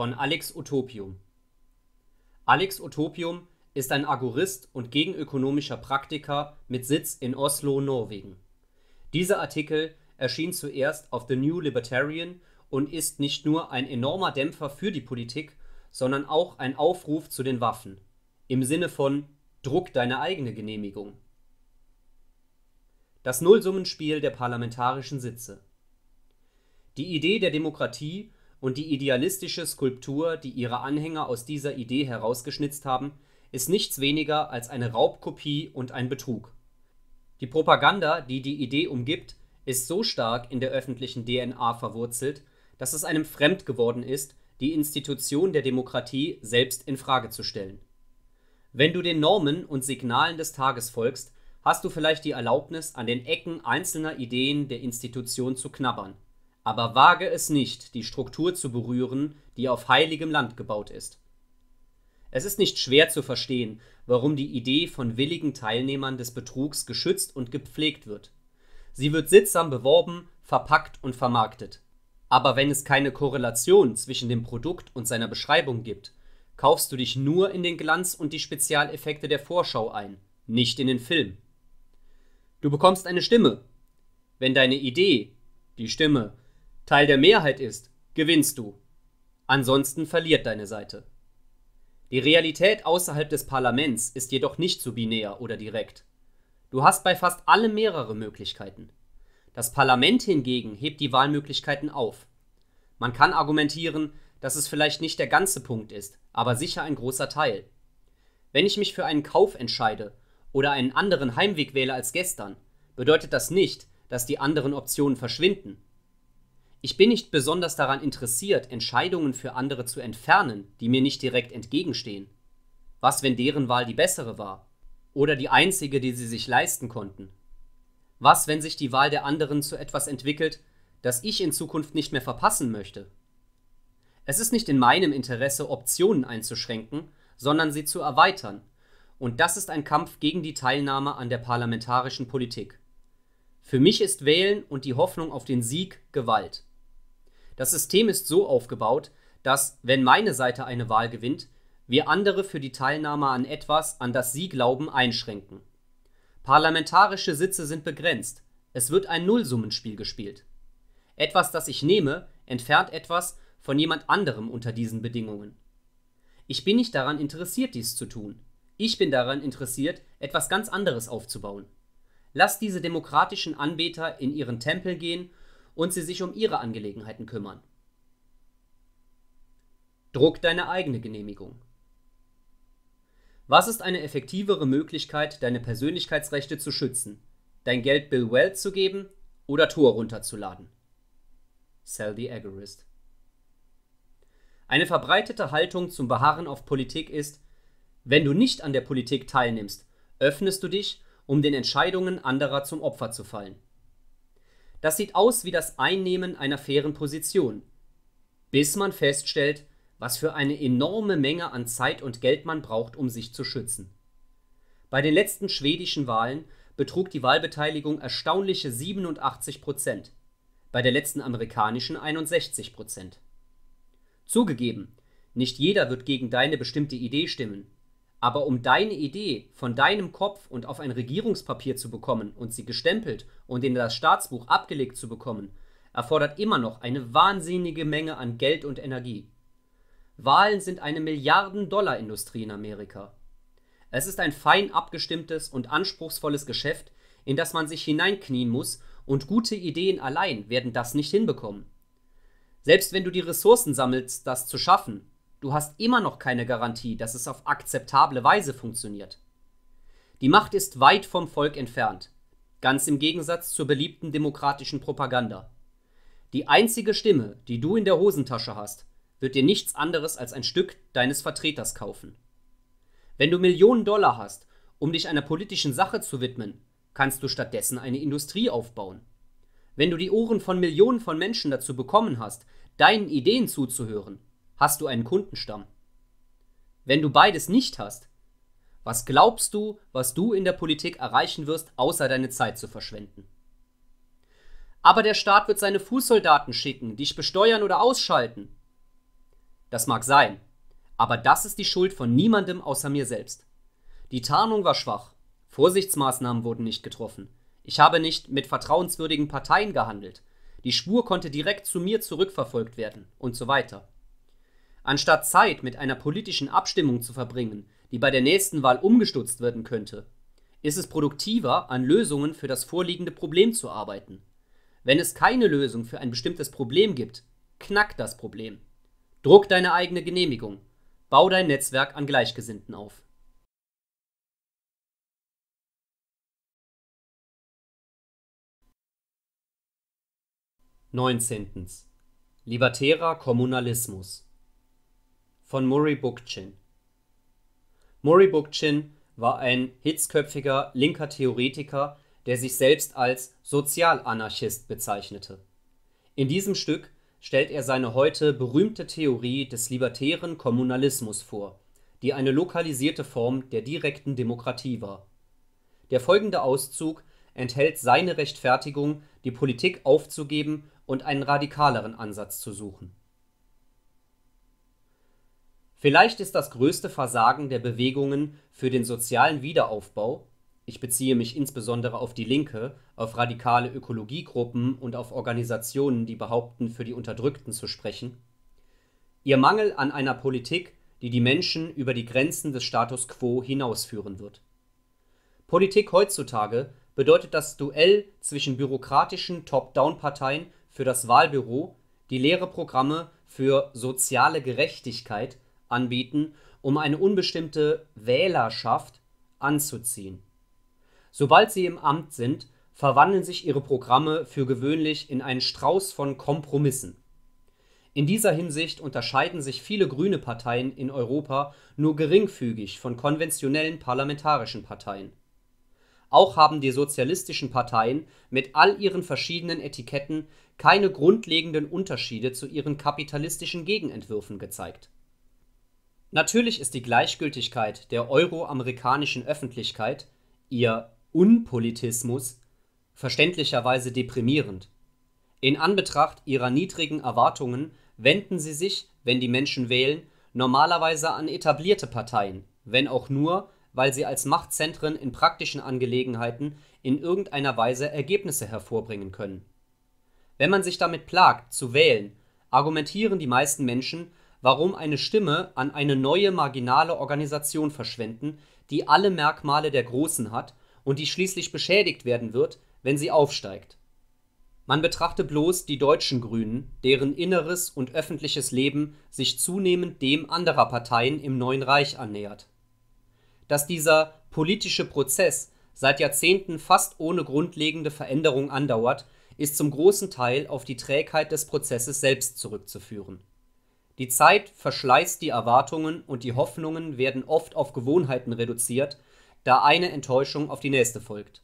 von Alex Utopium. Alex Utopium ist ein Agorist und gegenökonomischer Praktiker mit Sitz in Oslo, Norwegen. Dieser Artikel erschien zuerst auf The New Libertarian und ist nicht nur ein enormer Dämpfer für die Politik, sondern auch ein Aufruf zu den Waffen. Im Sinne von Druck deine eigene Genehmigung. Das Nullsummenspiel der parlamentarischen Sitze. Die Idee der Demokratie und die idealistische Skulptur, die ihre Anhänger aus dieser Idee herausgeschnitzt haben, ist nichts weniger als eine Raubkopie und ein Betrug. Die Propaganda, die die Idee umgibt, ist so stark in der öffentlichen DNA verwurzelt, dass es einem fremd geworden ist, die Institution der Demokratie selbst in Frage zu stellen. Wenn du den Normen und Signalen des Tages folgst, hast du vielleicht die Erlaubnis, an den Ecken einzelner Ideen der Institution zu knabbern aber wage es nicht, die Struktur zu berühren, die auf heiligem Land gebaut ist. Es ist nicht schwer zu verstehen, warum die Idee von willigen Teilnehmern des Betrugs geschützt und gepflegt wird. Sie wird sittsam beworben, verpackt und vermarktet. Aber wenn es keine Korrelation zwischen dem Produkt und seiner Beschreibung gibt, kaufst du dich nur in den Glanz und die Spezialeffekte der Vorschau ein, nicht in den Film. Du bekommst eine Stimme. Wenn deine Idee, die Stimme, Teil der Mehrheit ist, gewinnst du. Ansonsten verliert deine Seite. Die Realität außerhalb des Parlaments ist jedoch nicht so binär oder direkt. Du hast bei fast allem mehrere Möglichkeiten. Das Parlament hingegen hebt die Wahlmöglichkeiten auf. Man kann argumentieren, dass es vielleicht nicht der ganze Punkt ist, aber sicher ein großer Teil. Wenn ich mich für einen Kauf entscheide oder einen anderen Heimweg wähle als gestern, bedeutet das nicht, dass die anderen Optionen verschwinden. Ich bin nicht besonders daran interessiert, Entscheidungen für andere zu entfernen, die mir nicht direkt entgegenstehen. Was, wenn deren Wahl die bessere war? Oder die einzige, die sie sich leisten konnten? Was, wenn sich die Wahl der anderen zu etwas entwickelt, das ich in Zukunft nicht mehr verpassen möchte? Es ist nicht in meinem Interesse, Optionen einzuschränken, sondern sie zu erweitern. Und das ist ein Kampf gegen die Teilnahme an der parlamentarischen Politik. Für mich ist Wählen und die Hoffnung auf den Sieg Gewalt. Das System ist so aufgebaut, dass, wenn meine Seite eine Wahl gewinnt, wir andere für die Teilnahme an etwas, an das sie glauben, einschränken. Parlamentarische Sitze sind begrenzt. Es wird ein Nullsummenspiel gespielt. Etwas, das ich nehme, entfernt etwas von jemand anderem unter diesen Bedingungen. Ich bin nicht daran interessiert, dies zu tun. Ich bin daran interessiert, etwas ganz anderes aufzubauen. Lass diese demokratischen Anbeter in ihren Tempel gehen und sie sich um ihre Angelegenheiten kümmern. Druck deine eigene Genehmigung. Was ist eine effektivere Möglichkeit, deine Persönlichkeitsrechte zu schützen? Dein Geld Bill Wells zu geben oder Tor runterzuladen? Sell the Agorist. Eine verbreitete Haltung zum Beharren auf Politik ist, wenn du nicht an der Politik teilnimmst, öffnest du dich, um den Entscheidungen anderer zum Opfer zu fallen. Das sieht aus wie das Einnehmen einer fairen Position. Bis man feststellt, was für eine enorme Menge an Zeit und Geld man braucht, um sich zu schützen. Bei den letzten schwedischen Wahlen betrug die Wahlbeteiligung erstaunliche 87 Prozent, bei der letzten amerikanischen 61 Prozent. Zugegeben, nicht jeder wird gegen deine bestimmte Idee stimmen, aber um deine Idee von deinem Kopf und auf ein Regierungspapier zu bekommen und sie gestempelt und in das Staatsbuch abgelegt zu bekommen, erfordert immer noch eine wahnsinnige Menge an Geld und Energie. Wahlen sind eine Milliarden-Dollar-Industrie in Amerika. Es ist ein fein abgestimmtes und anspruchsvolles Geschäft, in das man sich hineinknien muss, und gute Ideen allein werden das nicht hinbekommen. Selbst wenn du die Ressourcen sammelst, das zu schaffen, du hast immer noch keine Garantie, dass es auf akzeptable Weise funktioniert. Die Macht ist weit vom Volk entfernt, ganz im Gegensatz zur beliebten demokratischen Propaganda. Die einzige Stimme, die du in der Hosentasche hast, wird dir nichts anderes als ein Stück deines Vertreters kaufen. Wenn du Millionen Dollar hast, um dich einer politischen Sache zu widmen, kannst du stattdessen eine Industrie aufbauen. Wenn du die Ohren von Millionen von Menschen dazu bekommen hast, deinen Ideen zuzuhören, hast du einen Kundenstamm? Wenn du beides nicht hast, was glaubst du, was du in der Politik erreichen wirst, außer deine Zeit zu verschwenden? Aber der Staat wird seine Fußsoldaten schicken, dich besteuern oder ausschalten. Das mag sein, aber das ist die Schuld von niemandem außer mir selbst. Die Tarnung war schwach, Vorsichtsmaßnahmen wurden nicht getroffen, ich habe nicht mit vertrauenswürdigen Parteien gehandelt, die Spur konnte direkt zu mir zurückverfolgt werden und so weiter. Anstatt Zeit mit einer politischen Abstimmung zu verbringen, die bei der nächsten Wahl umgestutzt werden könnte, ist es produktiver, an Lösungen für das vorliegende Problem zu arbeiten. Wenn es keine Lösung für ein bestimmtes Problem gibt, knack das Problem. Druck deine eigene Genehmigung. Bau dein Netzwerk an Gleichgesinnten auf. Neunzehntens. Libertärer Kommunalismus von Murray Bookchin. Murray Bookchin war ein hitzköpfiger linker Theoretiker, der sich selbst als Sozialanarchist bezeichnete. In diesem Stück stellt er seine heute berühmte Theorie des libertären Kommunalismus vor, die eine lokalisierte Form der direkten Demokratie war. Der folgende Auszug enthält seine Rechtfertigung, die Politik aufzugeben und einen radikaleren Ansatz zu suchen Vielleicht ist das größte Versagen der Bewegungen für den sozialen Wiederaufbau ich beziehe mich insbesondere auf die Linke, auf radikale Ökologiegruppen und auf Organisationen, die behaupten, für die Unterdrückten zu sprechen ihr Mangel an einer Politik, die die Menschen über die Grenzen des Status quo hinausführen wird. Politik heutzutage bedeutet das Duell zwischen bürokratischen Top-Down-Parteien für das Wahlbüro, die leere Programme für soziale Gerechtigkeit anbieten, um eine unbestimmte Wählerschaft anzuziehen. Sobald sie im Amt sind, verwandeln sich ihre Programme für gewöhnlich in einen Strauß von Kompromissen. In dieser Hinsicht unterscheiden sich viele grüne Parteien in Europa nur geringfügig von konventionellen parlamentarischen Parteien. Auch haben die sozialistischen Parteien mit all ihren verschiedenen Etiketten keine grundlegenden Unterschiede zu ihren kapitalistischen Gegenentwürfen gezeigt Natürlich ist die Gleichgültigkeit der euroamerikanischen Öffentlichkeit, ihr Unpolitismus, verständlicherweise deprimierend. In Anbetracht ihrer niedrigen Erwartungen wenden sie sich, wenn die Menschen wählen, normalerweise an etablierte Parteien, wenn auch nur, weil sie als Machtzentren in praktischen Angelegenheiten in irgendeiner Weise Ergebnisse hervorbringen können. Wenn man sich damit plagt, zu wählen, argumentieren die meisten Menschen, warum eine Stimme an eine neue marginale Organisation verschwenden, die alle Merkmale der Großen hat und die schließlich beschädigt werden wird, wenn sie aufsteigt. Man betrachte bloß die deutschen Grünen, deren inneres und öffentliches Leben sich zunehmend dem anderer Parteien im neuen Reich annähert. Dass dieser politische Prozess seit Jahrzehnten fast ohne grundlegende Veränderung andauert, ist zum großen Teil auf die Trägheit des Prozesses selbst zurückzuführen die Zeit verschleißt die Erwartungen und die Hoffnungen werden oft auf Gewohnheiten reduziert, da eine Enttäuschung auf die nächste folgt.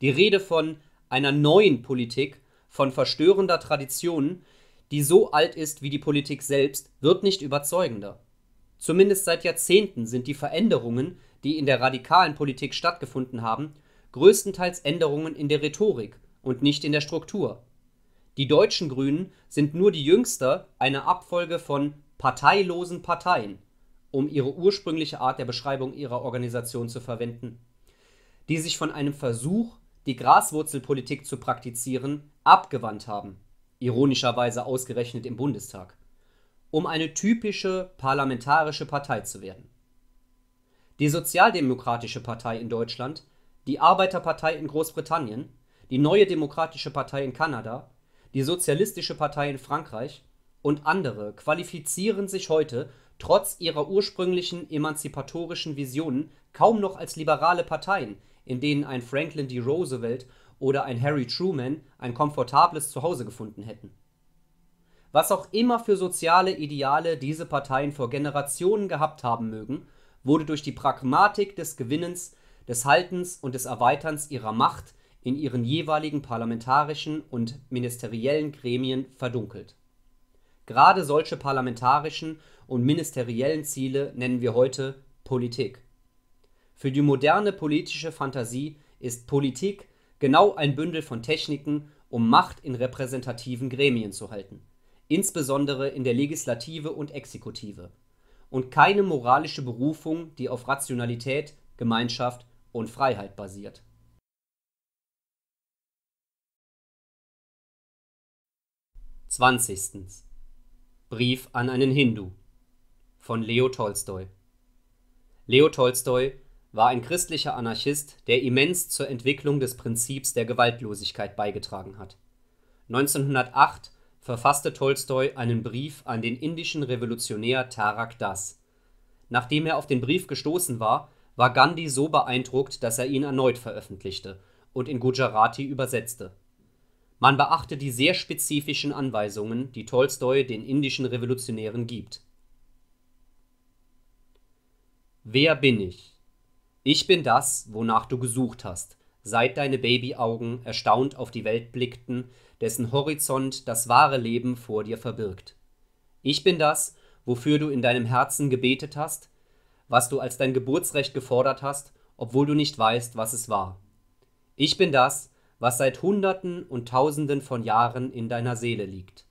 Die Rede von einer neuen Politik, von verstörender Tradition, die so alt ist wie die Politik selbst, wird nicht überzeugender. Zumindest seit Jahrzehnten sind die Veränderungen, die in der radikalen Politik stattgefunden haben, größtenteils Änderungen in der Rhetorik und nicht in der Struktur. Die deutschen Grünen sind nur die jüngste einer Abfolge von parteilosen Parteien, um ihre ursprüngliche Art der Beschreibung ihrer Organisation zu verwenden, die sich von einem Versuch, die Graswurzelpolitik zu praktizieren, abgewandt haben, ironischerweise ausgerechnet im Bundestag, um eine typische parlamentarische Partei zu werden. Die Sozialdemokratische Partei in Deutschland, die Arbeiterpartei in Großbritannien, die Neue Demokratische Partei in Kanada die Sozialistische Partei in Frankreich und andere qualifizieren sich heute trotz ihrer ursprünglichen emanzipatorischen Visionen kaum noch als liberale Parteien, in denen ein Franklin D. Roosevelt oder ein Harry Truman ein komfortables Zuhause gefunden hätten. Was auch immer für soziale Ideale diese Parteien vor Generationen gehabt haben mögen, wurde durch die Pragmatik des Gewinnens, des Haltens und des Erweiterns ihrer Macht in ihren jeweiligen parlamentarischen und ministeriellen Gremien verdunkelt. Gerade solche parlamentarischen und ministeriellen Ziele nennen wir heute Politik. Für die moderne politische Fantasie ist Politik genau ein Bündel von Techniken, um Macht in repräsentativen Gremien zu halten, insbesondere in der Legislative und Exekutive, und keine moralische Berufung, die auf Rationalität, Gemeinschaft und Freiheit basiert. 20. Brief an einen Hindu von Leo Tolstoi. Leo Tolstoi war ein christlicher Anarchist, der immens zur Entwicklung des Prinzips der Gewaltlosigkeit beigetragen hat. 1908 verfasste Tolstoi einen Brief an den indischen Revolutionär Tarak Das. Nachdem er auf den Brief gestoßen war, war Gandhi so beeindruckt, dass er ihn erneut veröffentlichte und in Gujarati übersetzte man beachte die sehr spezifischen Anweisungen, die Tolstoi den indischen Revolutionären gibt. Wer bin ich? Ich bin das, wonach du gesucht hast, seit deine Babyaugen erstaunt auf die Welt blickten, dessen Horizont das wahre Leben vor dir verbirgt. Ich bin das, wofür du in deinem Herzen gebetet hast, was du als dein Geburtsrecht gefordert hast, obwohl du nicht weißt, was es war. Ich bin das, was seit Hunderten und Tausenden von Jahren in deiner Seele liegt.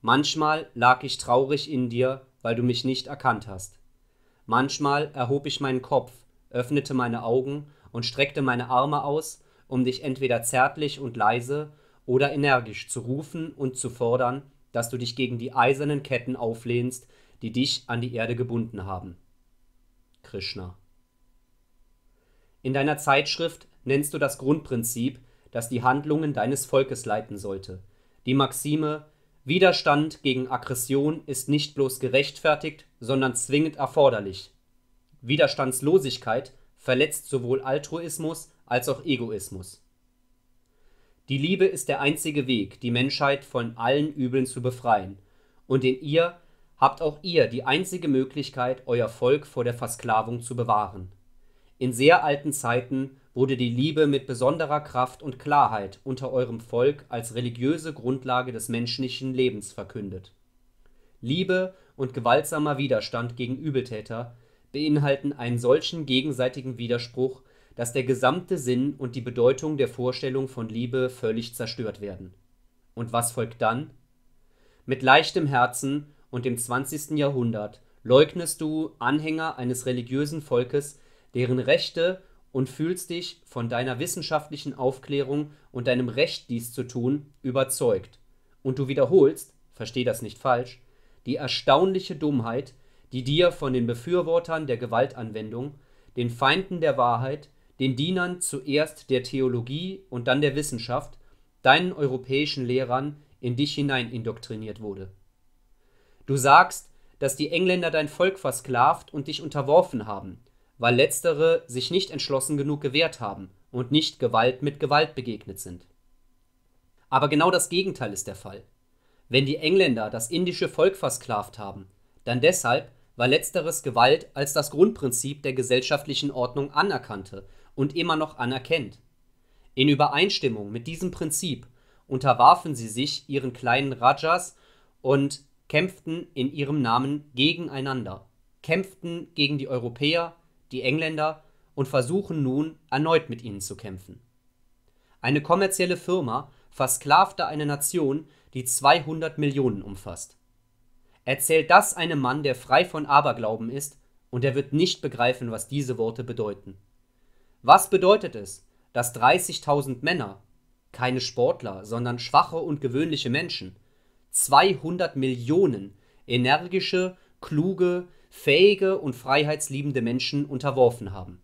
Manchmal lag ich traurig in dir, weil du mich nicht erkannt hast. Manchmal erhob ich meinen Kopf, öffnete meine Augen und streckte meine Arme aus, um dich entweder zärtlich und leise oder energisch zu rufen und zu fordern, dass du dich gegen die eisernen Ketten auflehnst, die dich an die Erde gebunden haben. Krishna. In deiner Zeitschrift nennst du das Grundprinzip, das die Handlungen deines Volkes leiten sollte. Die Maxime Widerstand gegen Aggression ist nicht bloß gerechtfertigt, sondern zwingend erforderlich. Widerstandslosigkeit verletzt sowohl Altruismus als auch Egoismus. Die Liebe ist der einzige Weg, die Menschheit von allen Übeln zu befreien, und in ihr habt auch ihr die einzige Möglichkeit, euer Volk vor der Versklavung zu bewahren. In sehr alten Zeiten wurde die Liebe mit besonderer Kraft und Klarheit unter eurem Volk als religiöse Grundlage des menschlichen Lebens verkündet. Liebe und gewaltsamer Widerstand gegen Übeltäter beinhalten einen solchen gegenseitigen Widerspruch, dass der gesamte Sinn und die Bedeutung der Vorstellung von Liebe völlig zerstört werden. Und was folgt dann? Mit leichtem Herzen und im 20. Jahrhundert leugnest du Anhänger eines religiösen Volkes, deren Rechte und fühlst dich von deiner wissenschaftlichen Aufklärung und deinem Recht, dies zu tun, überzeugt. Und du wiederholst, versteh das nicht falsch, die erstaunliche Dummheit, die dir von den Befürwortern der Gewaltanwendung, den Feinden der Wahrheit, den Dienern zuerst der Theologie und dann der Wissenschaft, deinen europäischen Lehrern in dich hinein indoktriniert wurde. Du sagst, dass die Engländer dein Volk versklavt und dich unterworfen haben, weil letztere sich nicht entschlossen genug gewehrt haben und nicht Gewalt mit Gewalt begegnet sind. Aber genau das Gegenteil ist der Fall. Wenn die Engländer das indische Volk versklavt haben, dann deshalb, weil letzteres Gewalt als das Grundprinzip der gesellschaftlichen Ordnung anerkannte und immer noch anerkennt. In Übereinstimmung mit diesem Prinzip unterwarfen sie sich ihren kleinen Rajas und kämpften in ihrem Namen gegeneinander, kämpften gegen die Europäer die Engländer, und versuchen nun, erneut mit ihnen zu kämpfen. Eine kommerzielle Firma versklavte eine Nation, die 200 Millionen umfasst. Erzählt das einem Mann, der frei von Aberglauben ist, und er wird nicht begreifen, was diese Worte bedeuten. Was bedeutet es, dass 30.000 Männer, keine Sportler, sondern schwache und gewöhnliche Menschen, 200 Millionen energische, kluge, fähige und freiheitsliebende Menschen unterworfen haben.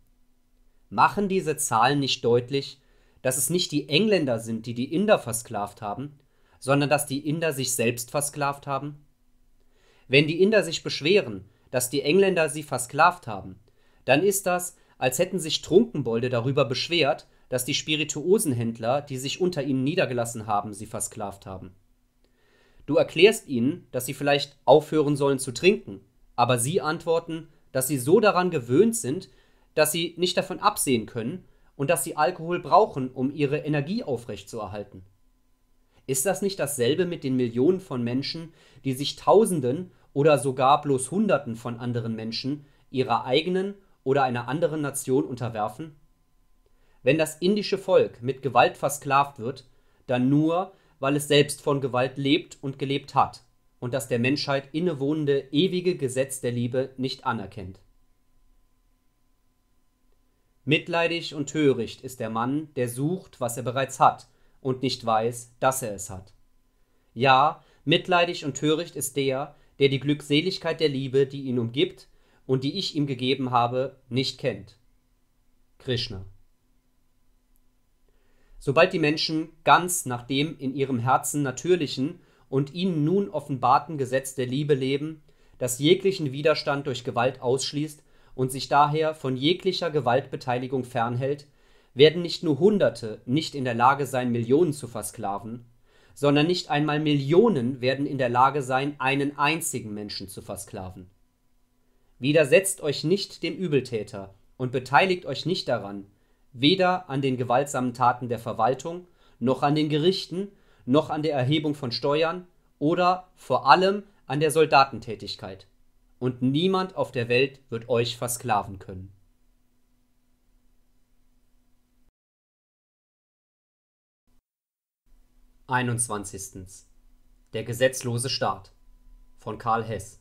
Machen diese Zahlen nicht deutlich, dass es nicht die Engländer sind, die die Inder versklavt haben, sondern dass die Inder sich selbst versklavt haben? Wenn die Inder sich beschweren, dass die Engländer sie versklavt haben, dann ist das, als hätten sich Trunkenbolde darüber beschwert, dass die Spirituosenhändler, die sich unter ihnen niedergelassen haben, sie versklavt haben. Du erklärst ihnen, dass sie vielleicht aufhören sollen zu trinken, aber sie antworten, dass sie so daran gewöhnt sind, dass sie nicht davon absehen können und dass sie Alkohol brauchen, um ihre Energie aufrechtzuerhalten. Ist das nicht dasselbe mit den Millionen von Menschen, die sich Tausenden oder sogar bloß Hunderten von anderen Menschen ihrer eigenen oder einer anderen Nation unterwerfen? Wenn das indische Volk mit Gewalt versklavt wird, dann nur, weil es selbst von Gewalt lebt und gelebt hat und das der Menschheit innewohnende ewige Gesetz der Liebe nicht anerkennt. Mitleidig und töricht ist der Mann, der sucht, was er bereits hat, und nicht weiß, dass er es hat. Ja, mitleidig und töricht ist der, der die Glückseligkeit der Liebe, die ihn umgibt und die ich ihm gegeben habe, nicht kennt. Krishna. Sobald die Menschen ganz nach dem in ihrem Herzen natürlichen und ihnen nun offenbarten Gesetz der Liebe leben, das jeglichen Widerstand durch Gewalt ausschließt und sich daher von jeglicher Gewaltbeteiligung fernhält, werden nicht nur Hunderte nicht in der Lage sein, Millionen zu versklaven, sondern nicht einmal Millionen werden in der Lage sein, einen einzigen Menschen zu versklaven. Widersetzt euch nicht dem Übeltäter und beteiligt euch nicht daran, weder an den gewaltsamen Taten der Verwaltung noch an den Gerichten, noch an der Erhebung von Steuern oder vor allem an der Soldatentätigkeit. Und niemand auf der Welt wird euch versklaven können. Einundzwanzigstens Der gesetzlose Staat von Karl Hess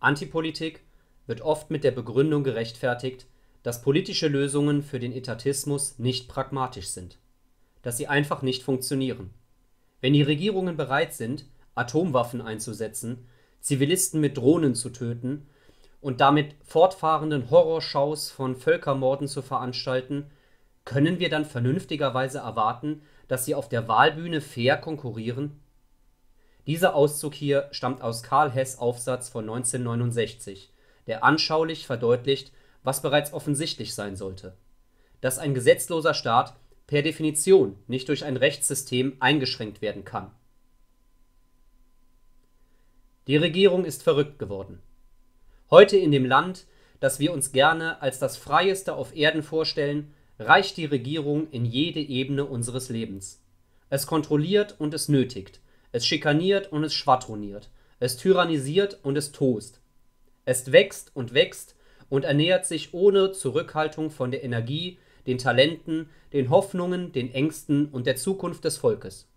Antipolitik wird oft mit der Begründung gerechtfertigt, dass politische Lösungen für den Etatismus nicht pragmatisch sind dass sie einfach nicht funktionieren. Wenn die Regierungen bereit sind, Atomwaffen einzusetzen, Zivilisten mit Drohnen zu töten und damit fortfahrenden Horrorschaus von Völkermorden zu veranstalten, können wir dann vernünftigerweise erwarten, dass sie auf der Wahlbühne fair konkurrieren? Dieser Auszug hier stammt aus Karl Hess Aufsatz von 1969, der anschaulich verdeutlicht, was bereits offensichtlich sein sollte. Dass ein gesetzloser Staat per Definition nicht durch ein Rechtssystem eingeschränkt werden kann. Die Regierung ist verrückt geworden. Heute in dem Land, das wir uns gerne als das Freieste auf Erden vorstellen, reicht die Regierung in jede Ebene unseres Lebens. Es kontrolliert und es nötigt, es schikaniert und es schwadroniert, es tyrannisiert und es tost. Es wächst und wächst und ernährt sich ohne Zurückhaltung von der Energie, den Talenten, den Hoffnungen, den Ängsten und der Zukunft des Volkes.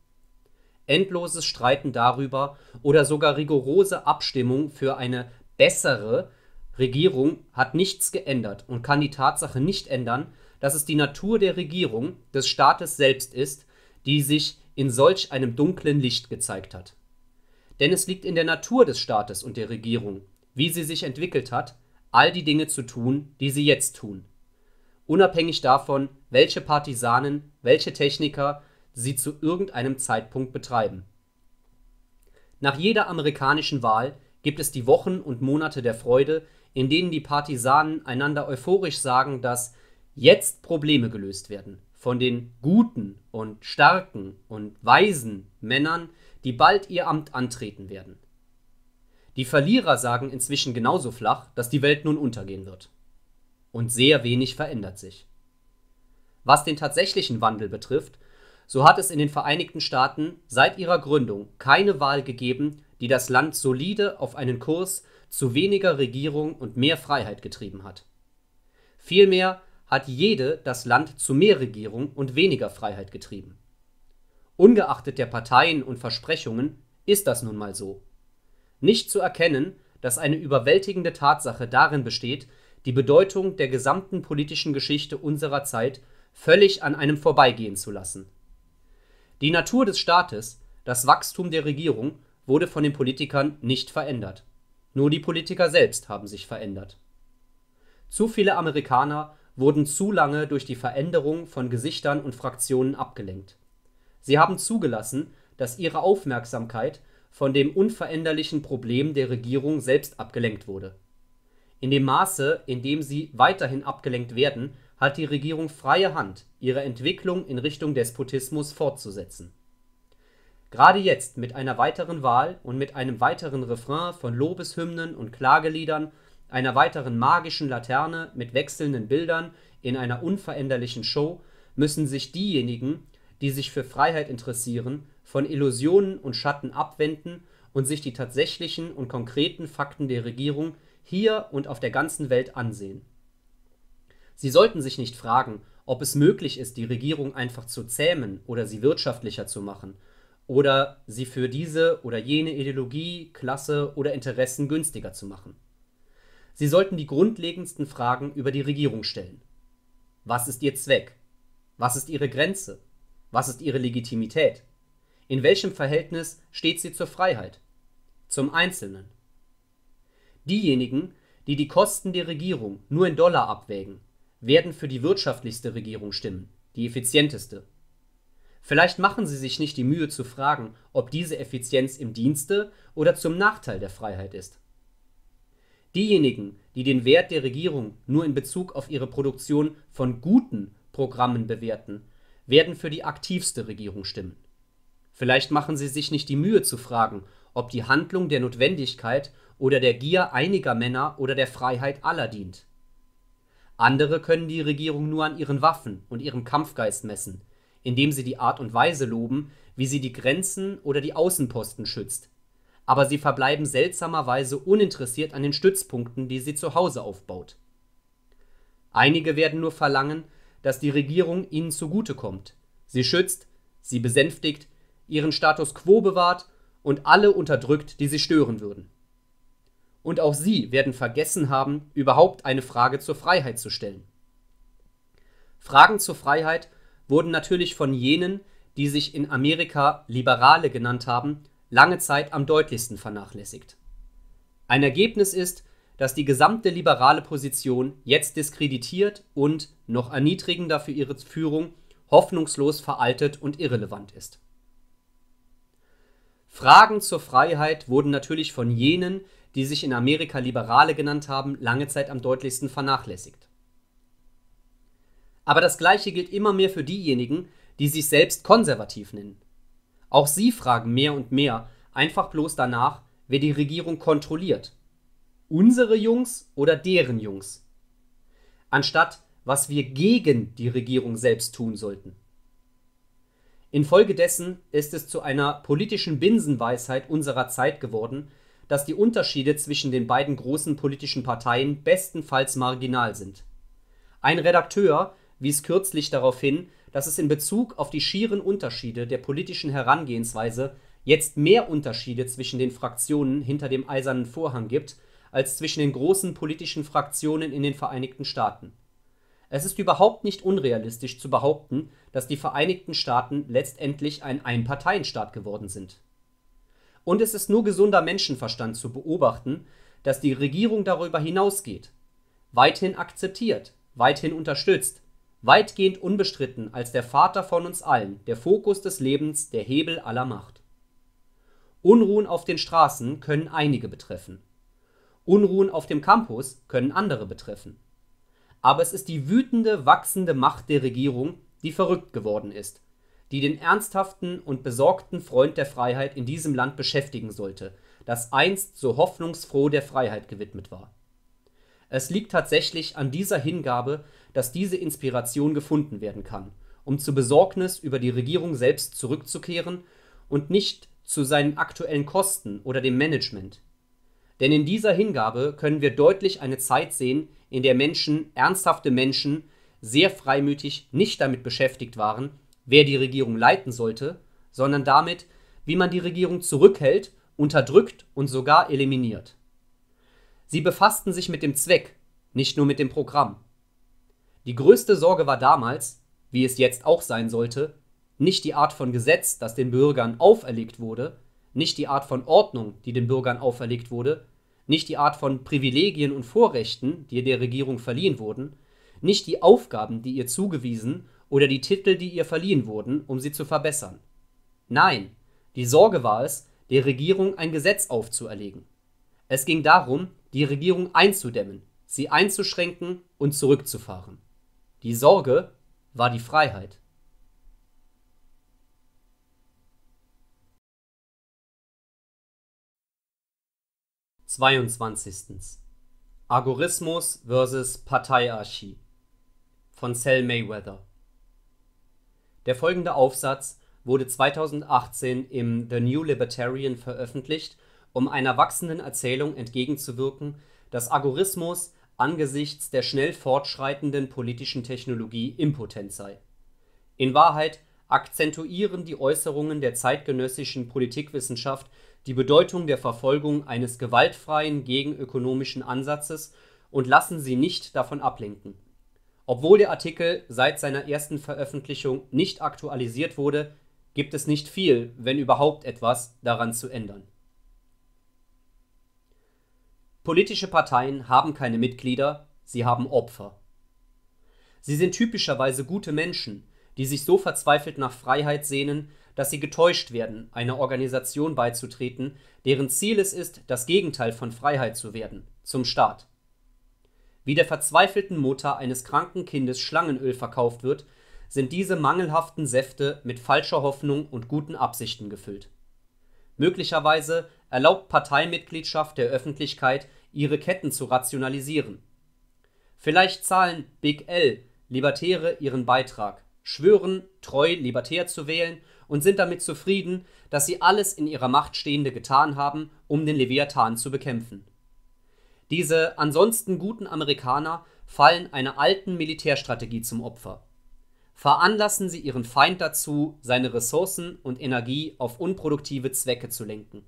Endloses Streiten darüber oder sogar rigorose Abstimmung für eine bessere Regierung hat nichts geändert und kann die Tatsache nicht ändern, dass es die Natur der Regierung, des Staates selbst ist, die sich in solch einem dunklen Licht gezeigt hat. Denn es liegt in der Natur des Staates und der Regierung, wie sie sich entwickelt hat, all die Dinge zu tun, die sie jetzt tun unabhängig davon, welche Partisanen, welche Techniker sie zu irgendeinem Zeitpunkt betreiben. Nach jeder amerikanischen Wahl gibt es die Wochen und Monate der Freude, in denen die Partisanen einander euphorisch sagen, dass jetzt Probleme gelöst werden von den guten und starken und weisen Männern, die bald ihr Amt antreten werden. Die Verlierer sagen inzwischen genauso flach, dass die Welt nun untergehen wird und sehr wenig verändert sich. Was den tatsächlichen Wandel betrifft, so hat es in den Vereinigten Staaten seit ihrer Gründung keine Wahl gegeben, die das Land solide auf einen Kurs zu weniger Regierung und mehr Freiheit getrieben hat. Vielmehr hat jede das Land zu mehr Regierung und weniger Freiheit getrieben. Ungeachtet der Parteien und Versprechungen ist das nun mal so. Nicht zu erkennen, dass eine überwältigende Tatsache darin besteht, die Bedeutung der gesamten politischen Geschichte unserer Zeit völlig an einem vorbeigehen zu lassen. Die Natur des Staates, das Wachstum der Regierung wurde von den Politikern nicht verändert. Nur die Politiker selbst haben sich verändert. Zu viele Amerikaner wurden zu lange durch die Veränderung von Gesichtern und Fraktionen abgelenkt. Sie haben zugelassen, dass ihre Aufmerksamkeit von dem unveränderlichen Problem der Regierung selbst abgelenkt wurde in dem Maße, in dem sie weiterhin abgelenkt werden, hat die Regierung freie Hand, ihre Entwicklung in Richtung Despotismus fortzusetzen. Gerade jetzt mit einer weiteren Wahl und mit einem weiteren Refrain von Lobeshymnen und Klageliedern, einer weiteren magischen Laterne mit wechselnden Bildern in einer unveränderlichen Show, müssen sich diejenigen, die sich für Freiheit interessieren, von Illusionen und Schatten abwenden und sich die tatsächlichen und konkreten Fakten der Regierung hier und auf der ganzen Welt ansehen. Sie sollten sich nicht fragen, ob es möglich ist, die Regierung einfach zu zähmen oder sie wirtschaftlicher zu machen oder sie für diese oder jene Ideologie, Klasse oder Interessen günstiger zu machen. Sie sollten die grundlegendsten Fragen über die Regierung stellen. Was ist ihr Zweck? Was ist ihre Grenze? Was ist ihre Legitimität? In welchem Verhältnis steht sie zur Freiheit? Zum Einzelnen? Diejenigen, die die Kosten der Regierung nur in Dollar abwägen, werden für die wirtschaftlichste Regierung stimmen, die effizienteste. Vielleicht machen sie sich nicht die Mühe zu fragen, ob diese Effizienz im Dienste oder zum Nachteil der Freiheit ist. Diejenigen, die den Wert der Regierung nur in Bezug auf ihre Produktion von guten Programmen bewerten, werden für die aktivste Regierung stimmen. Vielleicht machen sie sich nicht die Mühe zu fragen, ob die Handlung der Notwendigkeit oder der Gier einiger Männer oder der Freiheit aller dient. Andere können die Regierung nur an ihren Waffen und ihrem Kampfgeist messen, indem sie die Art und Weise loben, wie sie die Grenzen oder die Außenposten schützt, aber sie verbleiben seltsamerweise uninteressiert an den Stützpunkten, die sie zu Hause aufbaut. Einige werden nur verlangen, dass die Regierung ihnen zugutekommt, sie schützt, sie besänftigt, ihren Status quo bewahrt und alle unterdrückt, die sie stören würden. Und auch sie werden vergessen haben, überhaupt eine Frage zur Freiheit zu stellen. Fragen zur Freiheit wurden natürlich von jenen, die sich in Amerika Liberale genannt haben, lange Zeit am deutlichsten vernachlässigt. Ein Ergebnis ist, dass die gesamte liberale Position jetzt diskreditiert und, noch erniedrigender für ihre Führung, hoffnungslos veraltet und irrelevant ist. Fragen zur Freiheit wurden natürlich von jenen, die sich in Amerika Liberale genannt haben, lange Zeit am deutlichsten vernachlässigt. Aber das Gleiche gilt immer mehr für diejenigen, die sich selbst konservativ nennen. Auch sie fragen mehr und mehr einfach bloß danach, wer die Regierung kontrolliert. Unsere Jungs oder deren Jungs? Anstatt was wir gegen die Regierung selbst tun sollten. Infolgedessen ist es zu einer politischen Binsenweisheit unserer Zeit geworden, dass die Unterschiede zwischen den beiden großen politischen Parteien bestenfalls marginal sind. Ein Redakteur wies kürzlich darauf hin, dass es in Bezug auf die schieren Unterschiede der politischen Herangehensweise jetzt mehr Unterschiede zwischen den Fraktionen hinter dem eisernen Vorhang gibt als zwischen den großen politischen Fraktionen in den Vereinigten Staaten es ist überhaupt nicht unrealistisch zu behaupten, dass die Vereinigten Staaten letztendlich ein Einparteienstaat geworden sind. Und es ist nur gesunder Menschenverstand zu beobachten, dass die Regierung darüber hinausgeht, weithin akzeptiert, weithin unterstützt, weitgehend unbestritten als der Vater von uns allen, der Fokus des Lebens, der Hebel aller Macht. Unruhen auf den Straßen können einige betreffen. Unruhen auf dem Campus können andere betreffen aber es ist die wütende, wachsende Macht der Regierung, die verrückt geworden ist, die den ernsthaften und besorgten Freund der Freiheit in diesem Land beschäftigen sollte, das einst so hoffnungsfroh der Freiheit gewidmet war. Es liegt tatsächlich an dieser Hingabe, dass diese Inspiration gefunden werden kann, um zu Besorgnis über die Regierung selbst zurückzukehren und nicht zu seinen aktuellen Kosten oder dem Management. Denn in dieser Hingabe können wir deutlich eine Zeit sehen, in der Menschen, ernsthafte Menschen, sehr freimütig nicht damit beschäftigt waren, wer die Regierung leiten sollte, sondern damit, wie man die Regierung zurückhält, unterdrückt und sogar eliminiert. Sie befassten sich mit dem Zweck, nicht nur mit dem Programm. Die größte Sorge war damals, wie es jetzt auch sein sollte, nicht die Art von Gesetz, das den Bürgern auferlegt wurde, nicht die Art von Ordnung, die den Bürgern auferlegt wurde, nicht die Art von Privilegien und Vorrechten, die der Regierung verliehen wurden, nicht die Aufgaben, die ihr zugewiesen oder die Titel, die ihr verliehen wurden, um sie zu verbessern. Nein, die Sorge war es, der Regierung ein Gesetz aufzuerlegen. Es ging darum, die Regierung einzudämmen, sie einzuschränken und zurückzufahren. Die Sorge war die Freiheit. 22. Agorismus vs. Parteiarchie von Sel Mayweather. Der folgende Aufsatz wurde 2018 im The New Libertarian veröffentlicht, um einer wachsenden Erzählung entgegenzuwirken, dass Agorismus angesichts der schnell fortschreitenden politischen Technologie impotent sei. In Wahrheit akzentuieren die Äußerungen der zeitgenössischen Politikwissenschaft die Bedeutung der Verfolgung eines gewaltfreien gegenökonomischen Ansatzes und lassen sie nicht davon ablenken. Obwohl der Artikel seit seiner ersten Veröffentlichung nicht aktualisiert wurde, gibt es nicht viel, wenn überhaupt etwas, daran zu ändern. Politische Parteien haben keine Mitglieder, sie haben Opfer. Sie sind typischerweise gute Menschen, die sich so verzweifelt nach Freiheit sehnen, dass sie getäuscht werden, einer Organisation beizutreten, deren Ziel es ist, das Gegenteil von Freiheit zu werden, zum Staat. Wie der verzweifelten Mutter eines kranken Kindes Schlangenöl verkauft wird, sind diese mangelhaften Säfte mit falscher Hoffnung und guten Absichten gefüllt. Möglicherweise erlaubt Parteimitgliedschaft der Öffentlichkeit, ihre Ketten zu rationalisieren. Vielleicht zahlen Big L Libertäre ihren Beitrag, schwören, treu libertär zu wählen und sind damit zufrieden, dass sie alles in ihrer Macht Stehende getan haben, um den Leviathan zu bekämpfen. Diese ansonsten guten Amerikaner fallen einer alten Militärstrategie zum Opfer. Veranlassen sie ihren Feind dazu, seine Ressourcen und Energie auf unproduktive Zwecke zu lenken.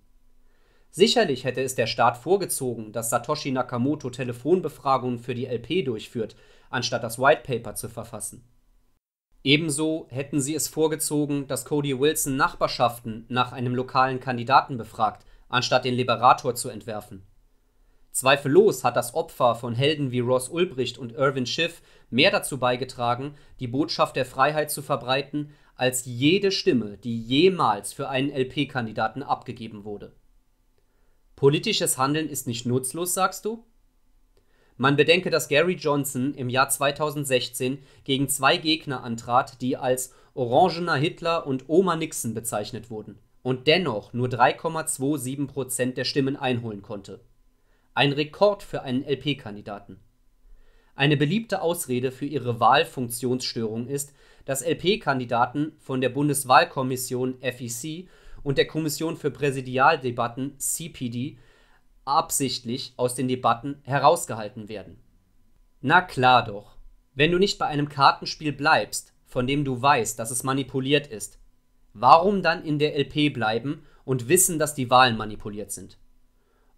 Sicherlich hätte es der Staat vorgezogen, dass Satoshi Nakamoto Telefonbefragungen für die LP durchführt, anstatt das White Paper zu verfassen. Ebenso hätten sie es vorgezogen, dass Cody Wilson Nachbarschaften nach einem lokalen Kandidaten befragt, anstatt den Liberator zu entwerfen. Zweifellos hat das Opfer von Helden wie Ross Ulbricht und Irvin Schiff mehr dazu beigetragen, die Botschaft der Freiheit zu verbreiten, als jede Stimme, die jemals für einen LP-Kandidaten abgegeben wurde. Politisches Handeln ist nicht nutzlos, sagst du? Man bedenke, dass Gary Johnson im Jahr 2016 gegen zwei Gegner antrat, die als Orangener Hitler und Oma Nixon bezeichnet wurden und dennoch nur 3,27 Prozent der Stimmen einholen konnte. Ein Rekord für einen LP-Kandidaten. Eine beliebte Ausrede für ihre Wahlfunktionsstörung ist, dass LP-Kandidaten von der Bundeswahlkommission FEC und der Kommission für Präsidialdebatten CPD absichtlich aus den Debatten herausgehalten werden. Na klar doch. Wenn du nicht bei einem Kartenspiel bleibst, von dem du weißt, dass es manipuliert ist, warum dann in der LP bleiben und wissen, dass die Wahlen manipuliert sind?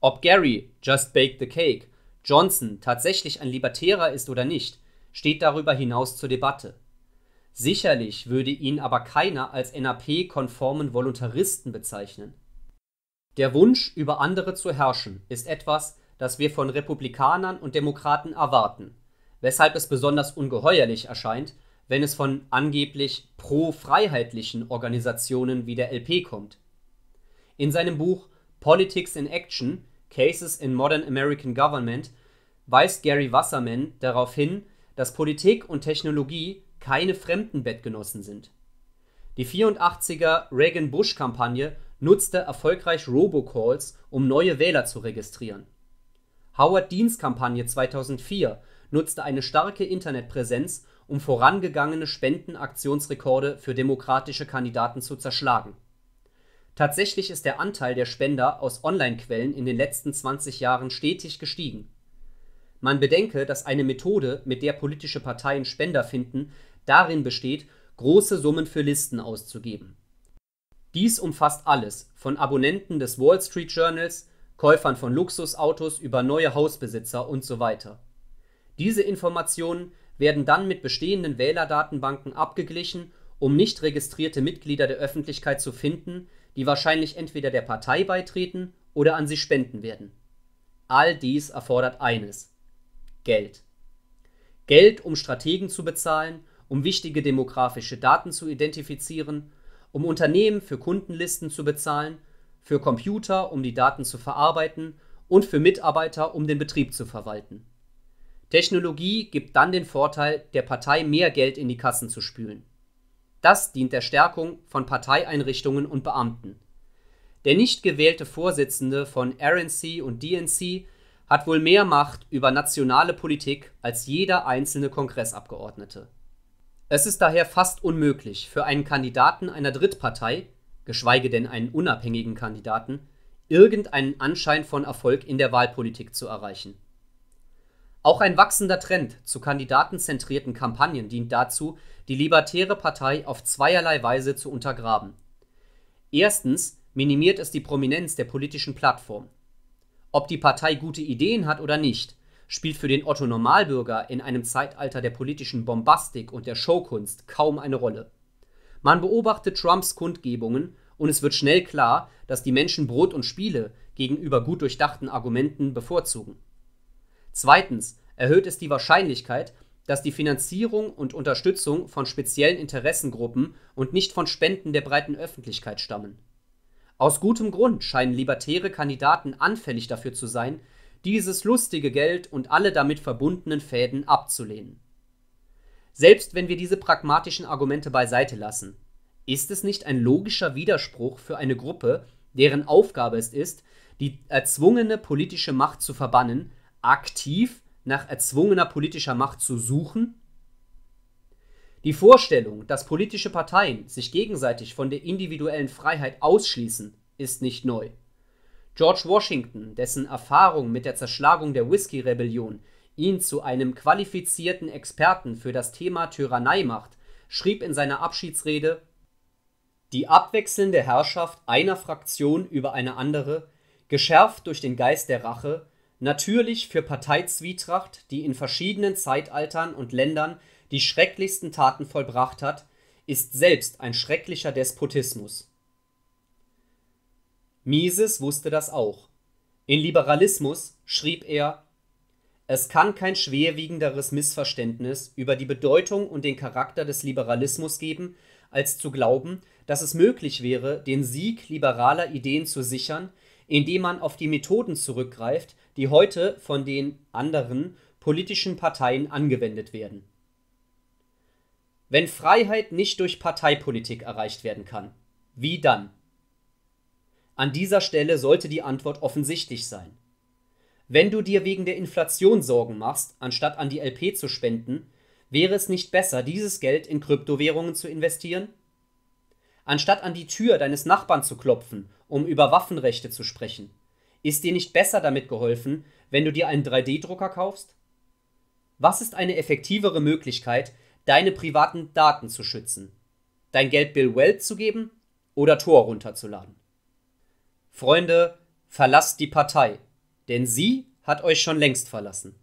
Ob Gary, Just Bake the Cake, Johnson tatsächlich ein Libertärer ist oder nicht, steht darüber hinaus zur Debatte. Sicherlich würde ihn aber keiner als NAP-konformen Voluntaristen bezeichnen. Der Wunsch, über andere zu herrschen, ist etwas, das wir von Republikanern und Demokraten erwarten, weshalb es besonders ungeheuerlich erscheint, wenn es von angeblich pro-freiheitlichen Organisationen wie der LP kommt. In seinem Buch Politics in Action – Cases in Modern American Government weist Gary Wasserman darauf hin, dass Politik und Technologie keine fremden Bettgenossen sind. Die 84er Reagan-Bush-Kampagne nutzte erfolgreich Robocalls, um neue Wähler zu registrieren. Howard Deans Kampagne 2004 nutzte eine starke Internetpräsenz, um vorangegangene Spendenaktionsrekorde für demokratische Kandidaten zu zerschlagen. Tatsächlich ist der Anteil der Spender aus Online-Quellen in den letzten 20 Jahren stetig gestiegen. Man bedenke, dass eine Methode, mit der politische Parteien Spender finden, darin besteht, große Summen für Listen auszugeben dies umfasst alles, von Abonnenten des Wall Street Journals, Käufern von Luxusautos über neue Hausbesitzer und so weiter. Diese Informationen werden dann mit bestehenden Wählerdatenbanken abgeglichen, um nicht registrierte Mitglieder der Öffentlichkeit zu finden, die wahrscheinlich entweder der Partei beitreten oder an sie spenden werden. All dies erfordert eines: Geld. Geld, um Strategen zu bezahlen, um wichtige demografische Daten zu identifizieren um Unternehmen für Kundenlisten zu bezahlen, für Computer, um die Daten zu verarbeiten und für Mitarbeiter, um den Betrieb zu verwalten. Technologie gibt dann den Vorteil, der Partei mehr Geld in die Kassen zu spülen. Das dient der Stärkung von Parteieinrichtungen und Beamten. Der nicht gewählte Vorsitzende von RNC und DNC hat wohl mehr Macht über nationale Politik als jeder einzelne Kongressabgeordnete. Es ist daher fast unmöglich für einen Kandidaten einer Drittpartei, geschweige denn einen unabhängigen Kandidaten, irgendeinen Anschein von Erfolg in der Wahlpolitik zu erreichen. Auch ein wachsender Trend zu kandidatenzentrierten Kampagnen dient dazu, die Libertäre Partei auf zweierlei Weise zu untergraben. Erstens minimiert es die Prominenz der politischen Plattform. Ob die Partei gute Ideen hat oder nicht, spielt für den Otto Normalbürger in einem Zeitalter der politischen Bombastik und der Showkunst kaum eine Rolle. Man beobachtet Trumps Kundgebungen und es wird schnell klar, dass die Menschen Brot und Spiele gegenüber gut durchdachten Argumenten bevorzugen. Zweitens erhöht es die Wahrscheinlichkeit, dass die Finanzierung und Unterstützung von speziellen Interessengruppen und nicht von Spenden der breiten Öffentlichkeit stammen. Aus gutem Grund scheinen libertäre Kandidaten anfällig dafür zu sein, dieses lustige Geld und alle damit verbundenen Fäden abzulehnen. Selbst wenn wir diese pragmatischen Argumente beiseite lassen, ist es nicht ein logischer Widerspruch für eine Gruppe, deren Aufgabe es ist, die erzwungene politische Macht zu verbannen, aktiv nach erzwungener politischer Macht zu suchen? Die Vorstellung, dass politische Parteien sich gegenseitig von der individuellen Freiheit ausschließen, ist nicht neu. George Washington, dessen Erfahrung mit der Zerschlagung der whisky rebellion ihn zu einem qualifizierten Experten für das Thema Tyrannei macht, schrieb in seiner Abschiedsrede Die abwechselnde Herrschaft einer Fraktion über eine andere, geschärft durch den Geist der Rache, natürlich für Parteizwietracht, die in verschiedenen Zeitaltern und Ländern die schrecklichsten Taten vollbracht hat, ist selbst ein schrecklicher Despotismus. Mises wusste das auch. In Liberalismus schrieb er Es kann kein schwerwiegenderes Missverständnis über die Bedeutung und den Charakter des Liberalismus geben, als zu glauben, dass es möglich wäre, den Sieg liberaler Ideen zu sichern, indem man auf die Methoden zurückgreift, die heute von den anderen politischen Parteien angewendet werden. Wenn Freiheit nicht durch Parteipolitik erreicht werden kann, wie dann? An dieser Stelle sollte die Antwort offensichtlich sein. Wenn du dir wegen der Inflation Sorgen machst, anstatt an die LP zu spenden, wäre es nicht besser, dieses Geld in Kryptowährungen zu investieren? Anstatt an die Tür deines Nachbarn zu klopfen, um über Waffenrechte zu sprechen, ist dir nicht besser damit geholfen, wenn du dir einen 3D-Drucker kaufst? Was ist eine effektivere Möglichkeit, deine privaten Daten zu schützen? Dein Geld Bill Weld zu geben oder Tor runterzuladen? Freunde, verlasst die Partei, denn sie hat euch schon längst verlassen.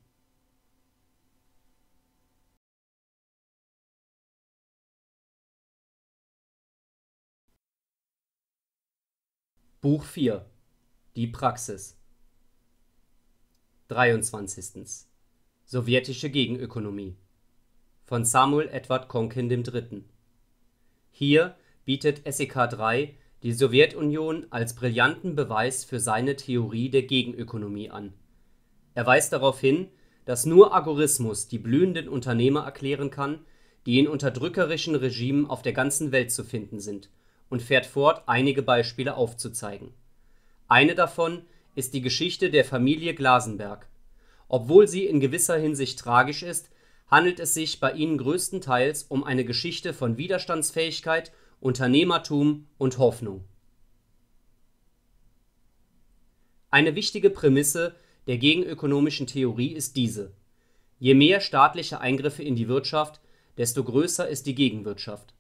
Buch 4 Die Praxis 23. Sowjetische Gegenökonomie von Samuel Edward Konkin III. Hier bietet SEK 3 die Sowjetunion als brillanten Beweis für seine Theorie der Gegenökonomie an. Er weist darauf hin, dass nur Agorismus die blühenden Unternehmer erklären kann, die in unterdrückerischen Regimen auf der ganzen Welt zu finden sind, und fährt fort, einige Beispiele aufzuzeigen. Eine davon ist die Geschichte der Familie Glasenberg. Obwohl sie in gewisser Hinsicht tragisch ist, handelt es sich bei ihnen größtenteils um eine Geschichte von Widerstandsfähigkeit und Unternehmertum und Hoffnung. Eine wichtige Prämisse der gegenökonomischen Theorie ist diese. Je mehr staatliche Eingriffe in die Wirtschaft, desto größer ist die Gegenwirtschaft.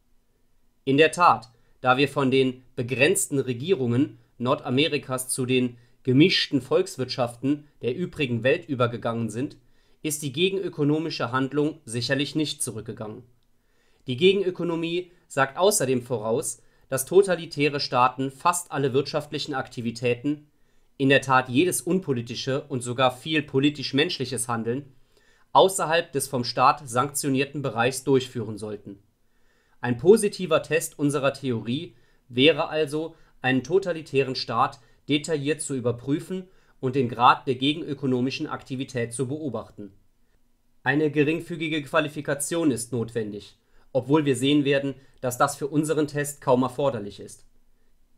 In der Tat, da wir von den begrenzten Regierungen Nordamerikas zu den gemischten Volkswirtschaften der übrigen Welt übergegangen sind, ist die gegenökonomische Handlung sicherlich nicht zurückgegangen. Die Gegenökonomie sagt außerdem voraus, dass totalitäre Staaten fast alle wirtschaftlichen Aktivitäten, in der Tat jedes unpolitische und sogar viel politisch-menschliches Handeln, außerhalb des vom Staat sanktionierten Bereichs durchführen sollten. Ein positiver Test unserer Theorie wäre also, einen totalitären Staat detailliert zu überprüfen und den Grad der gegenökonomischen Aktivität zu beobachten. Eine geringfügige Qualifikation ist notwendig obwohl wir sehen werden, dass das für unseren Test kaum erforderlich ist.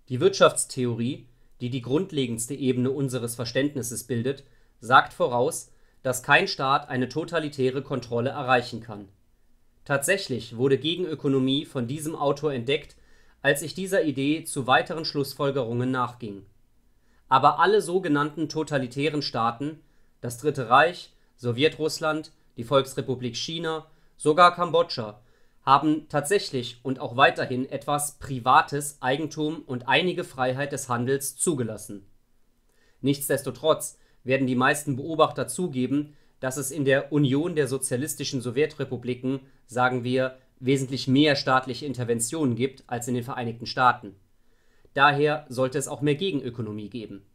Die Wirtschaftstheorie, die die grundlegendste Ebene unseres Verständnisses bildet, sagt voraus, dass kein Staat eine totalitäre Kontrolle erreichen kann. Tatsächlich wurde Gegenökonomie von diesem Autor entdeckt, als ich dieser Idee zu weiteren Schlussfolgerungen nachging. Aber alle sogenannten totalitären Staaten, das Dritte Reich, Sowjetrussland, die Volksrepublik China, sogar Kambodscha haben tatsächlich und auch weiterhin etwas Privates, Eigentum und einige Freiheit des Handels zugelassen. Nichtsdestotrotz werden die meisten Beobachter zugeben, dass es in der Union der sozialistischen Sowjetrepubliken, sagen wir, wesentlich mehr staatliche Interventionen gibt als in den Vereinigten Staaten. Daher sollte es auch mehr Gegenökonomie geben.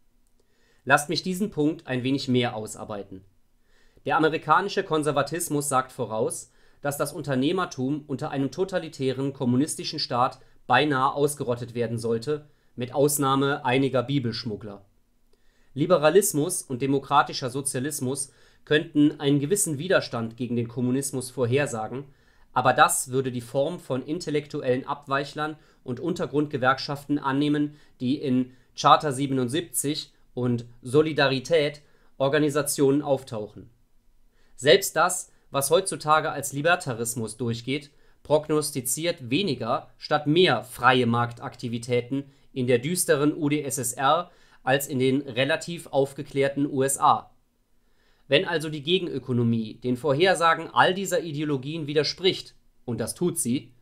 Lasst mich diesen Punkt ein wenig mehr ausarbeiten. Der amerikanische Konservatismus sagt voraus, dass das Unternehmertum unter einem totalitären kommunistischen Staat beinahe ausgerottet werden sollte, mit Ausnahme einiger Bibelschmuggler. Liberalismus und demokratischer Sozialismus könnten einen gewissen Widerstand gegen den Kommunismus vorhersagen, aber das würde die Form von intellektuellen Abweichlern und Untergrundgewerkschaften annehmen, die in Charta 77 und Solidarität Organisationen auftauchen. Selbst das was heutzutage als Libertarismus durchgeht, prognostiziert weniger statt mehr freie Marktaktivitäten in der düsteren UdSSR als in den relativ aufgeklärten USA. Wenn also die Gegenökonomie den Vorhersagen all dieser Ideologien widerspricht, und das tut sie,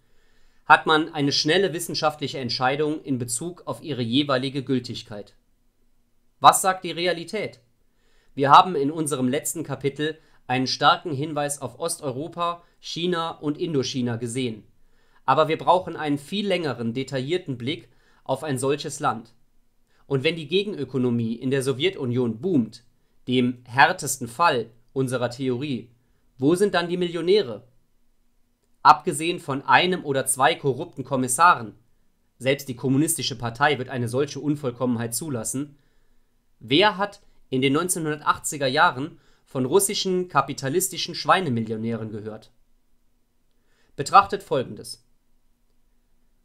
hat man eine schnelle wissenschaftliche Entscheidung in Bezug auf ihre jeweilige Gültigkeit. Was sagt die Realität? Wir haben in unserem letzten Kapitel einen starken Hinweis auf Osteuropa, China und Indochina gesehen. Aber wir brauchen einen viel längeren, detaillierten Blick auf ein solches Land. Und wenn die Gegenökonomie in der Sowjetunion boomt, dem härtesten Fall unserer Theorie, wo sind dann die Millionäre? Abgesehen von einem oder zwei korrupten Kommissaren, selbst die kommunistische Partei wird eine solche Unvollkommenheit zulassen, wer hat in den 1980er Jahren von russischen kapitalistischen Schweinemillionären gehört. Betrachtet Folgendes.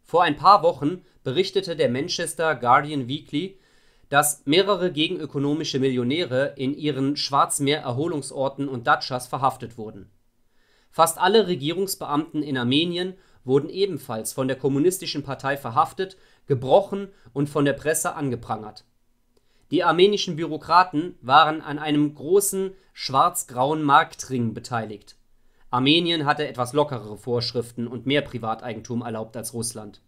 Vor ein paar Wochen berichtete der Manchester Guardian Weekly, dass mehrere gegenökonomische Millionäre in ihren Schwarzmeer-Erholungsorten und Datschas verhaftet wurden. Fast alle Regierungsbeamten in Armenien wurden ebenfalls von der Kommunistischen Partei verhaftet, gebrochen und von der Presse angeprangert. Die armenischen Bürokraten waren an einem großen schwarz-grauen Marktringen beteiligt. Armenien hatte etwas lockerere Vorschriften und mehr Privateigentum erlaubt als Russland.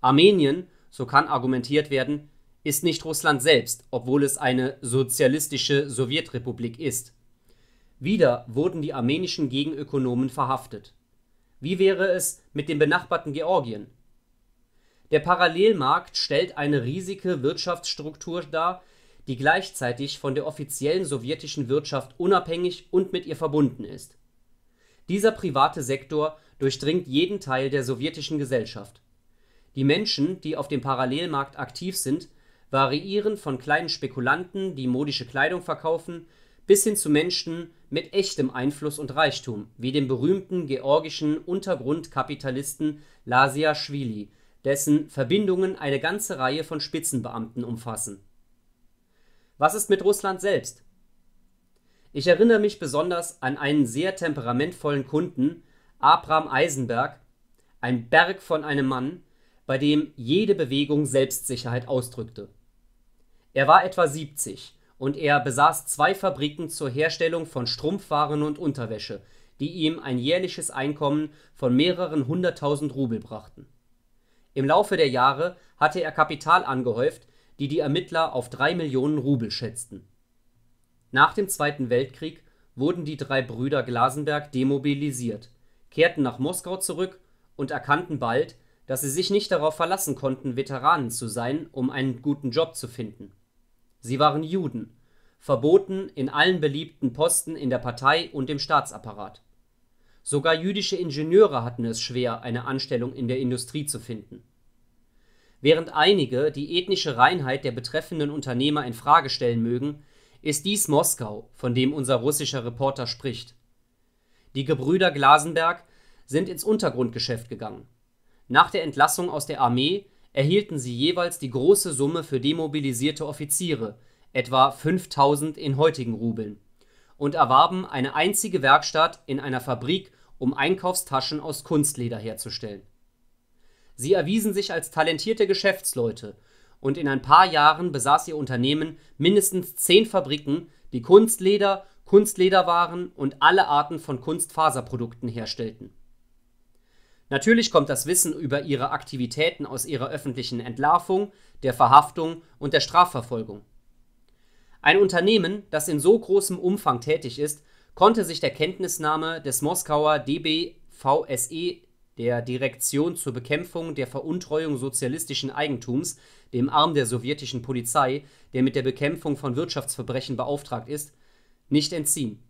Armenien, so kann argumentiert werden, ist nicht Russland selbst, obwohl es eine sozialistische Sowjetrepublik ist. Wieder wurden die armenischen Gegenökonomen verhaftet. Wie wäre es mit dem benachbarten Georgien? Der Parallelmarkt stellt eine riesige Wirtschaftsstruktur dar, die gleichzeitig von der offiziellen sowjetischen Wirtschaft unabhängig und mit ihr verbunden ist. Dieser private Sektor durchdringt jeden Teil der sowjetischen Gesellschaft. Die Menschen, die auf dem Parallelmarkt aktiv sind, variieren von kleinen Spekulanten, die modische Kleidung verkaufen, bis hin zu Menschen mit echtem Einfluss und Reichtum, wie dem berühmten georgischen Untergrundkapitalisten Lasia Schwili, dessen Verbindungen eine ganze Reihe von Spitzenbeamten umfassen was ist mit Russland selbst? Ich erinnere mich besonders an einen sehr temperamentvollen Kunden, Abraham Eisenberg, ein Berg von einem Mann, bei dem jede Bewegung Selbstsicherheit ausdrückte. Er war etwa 70 und er besaß zwei Fabriken zur Herstellung von Strumpfwaren und Unterwäsche, die ihm ein jährliches Einkommen von mehreren hunderttausend Rubel brachten. Im Laufe der Jahre hatte er Kapital angehäuft, die die Ermittler auf drei Millionen Rubel schätzten. Nach dem Zweiten Weltkrieg wurden die drei Brüder Glasenberg demobilisiert, kehrten nach Moskau zurück und erkannten bald, dass sie sich nicht darauf verlassen konnten, Veteranen zu sein, um einen guten Job zu finden. Sie waren Juden, verboten in allen beliebten Posten in der Partei und dem Staatsapparat. Sogar jüdische Ingenieure hatten es schwer, eine Anstellung in der Industrie zu finden Während einige die ethnische Reinheit der betreffenden Unternehmer in Frage stellen mögen, ist dies Moskau, von dem unser russischer Reporter spricht. Die Gebrüder Glasenberg sind ins Untergrundgeschäft gegangen. Nach der Entlassung aus der Armee erhielten sie jeweils die große Summe für demobilisierte Offiziere, etwa 5000 in heutigen Rubeln, und erwarben eine einzige Werkstatt in einer Fabrik, um Einkaufstaschen aus Kunstleder herzustellen Sie erwiesen sich als talentierte Geschäftsleute, und in ein paar Jahren besaß ihr Unternehmen mindestens zehn Fabriken, die Kunstleder, Kunstlederwaren und alle Arten von Kunstfaserprodukten herstellten. Natürlich kommt das Wissen über ihre Aktivitäten aus ihrer öffentlichen Entlarvung, der Verhaftung und der Strafverfolgung. Ein Unternehmen, das in so großem Umfang tätig ist, konnte sich der Kenntnisnahme des Moskauer DBVSE der Direktion zur Bekämpfung der Veruntreuung sozialistischen Eigentums, dem Arm der sowjetischen Polizei, der mit der Bekämpfung von Wirtschaftsverbrechen beauftragt ist, nicht entziehen.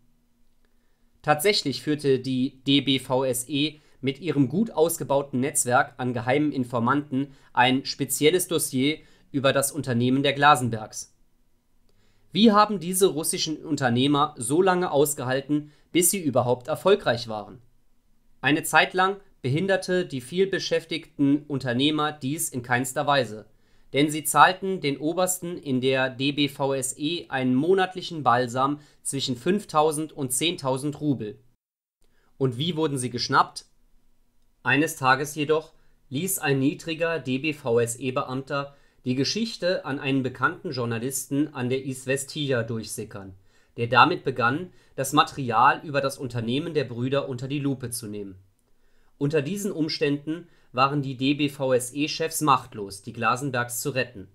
Tatsächlich führte die DBVSE mit ihrem gut ausgebauten Netzwerk an geheimen Informanten ein spezielles Dossier über das Unternehmen der Glasenbergs. Wie haben diese russischen Unternehmer so lange ausgehalten, bis sie überhaupt erfolgreich waren? Eine Zeit lang behinderte die vielbeschäftigten Unternehmer dies in keinster Weise, denn sie zahlten den Obersten in der DBVSE einen monatlichen Balsam zwischen 5.000 und 10.000 Rubel. Und wie wurden sie geschnappt? Eines Tages jedoch ließ ein niedriger DBVSE-Beamter die Geschichte an einen bekannten Journalisten an der Isvestija durchsickern, der damit begann, das Material über das Unternehmen der Brüder unter die Lupe zu nehmen unter diesen Umständen waren die DBVSE-Chefs machtlos, die Glasenbergs zu retten.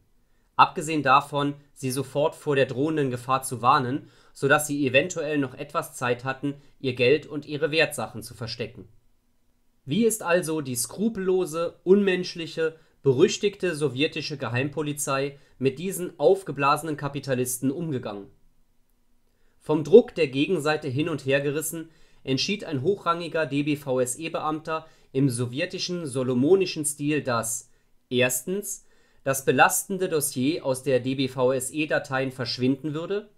Abgesehen davon, sie sofort vor der drohenden Gefahr zu warnen, sodass sie eventuell noch etwas Zeit hatten, ihr Geld und ihre Wertsachen zu verstecken. Wie ist also die skrupellose, unmenschliche, berüchtigte sowjetische Geheimpolizei mit diesen aufgeblasenen Kapitalisten umgegangen? Vom Druck der Gegenseite hin und her gerissen, entschied ein hochrangiger DBVSE-Beamter im sowjetischen solomonischen Stil, dass erstens das belastende Dossier aus der DBVSE-Dateien verschwinden würde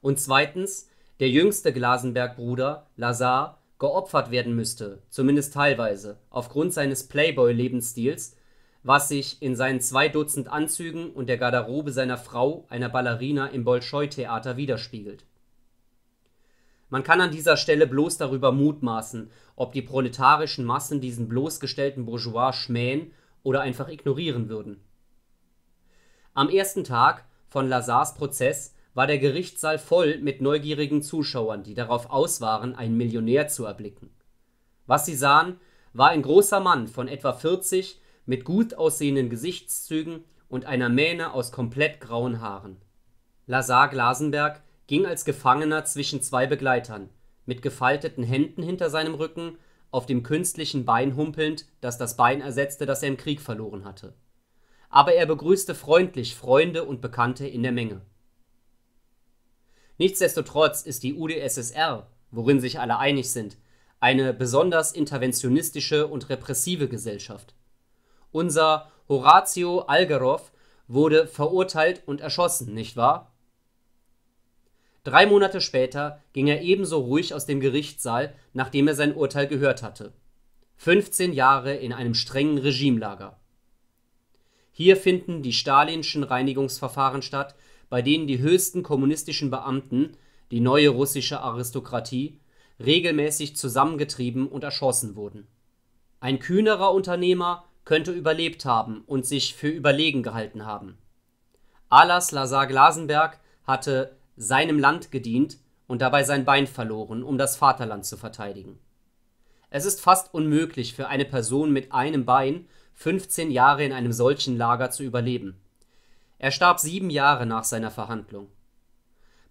und zweitens der jüngste Glasenberg-Bruder, Lazar, geopfert werden müsste, zumindest teilweise, aufgrund seines Playboy-Lebensstils, was sich in seinen zwei Dutzend Anzügen und der Garderobe seiner Frau, einer Ballerina im Bolschoi-Theater, widerspiegelt man kann an dieser Stelle bloß darüber mutmaßen, ob die proletarischen Massen diesen bloßgestellten Bourgeois schmähen oder einfach ignorieren würden. Am ersten Tag von Lazars Prozess war der Gerichtssaal voll mit neugierigen Zuschauern, die darauf aus waren, einen Millionär zu erblicken. Was sie sahen, war ein großer Mann von etwa 40 mit gut aussehenden Gesichtszügen und einer Mähne aus komplett grauen Haaren. Lazar Glasenberg ging als Gefangener zwischen zwei Begleitern, mit gefalteten Händen hinter seinem Rücken, auf dem künstlichen Bein humpelnd, das das Bein ersetzte, das er im Krieg verloren hatte. Aber er begrüßte freundlich Freunde und Bekannte in der Menge. Nichtsdestotrotz ist die UdSSR, worin sich alle einig sind, eine besonders interventionistische und repressive Gesellschaft. Unser Horatio Algerov wurde verurteilt und erschossen, nicht wahr? Drei Monate später ging er ebenso ruhig aus dem Gerichtssaal, nachdem er sein Urteil gehört hatte. 15 Jahre in einem strengen Regimelager. Hier finden die stalinschen Reinigungsverfahren statt, bei denen die höchsten kommunistischen Beamten, die neue russische Aristokratie, regelmäßig zusammengetrieben und erschossen wurden. Ein kühnerer Unternehmer könnte überlebt haben und sich für überlegen gehalten haben. Alas Lazar Glasenberg hatte seinem Land gedient und dabei sein Bein verloren, um das Vaterland zu verteidigen. Es ist fast unmöglich für eine Person mit einem Bein 15 Jahre in einem solchen Lager zu überleben. Er starb sieben Jahre nach seiner Verhandlung.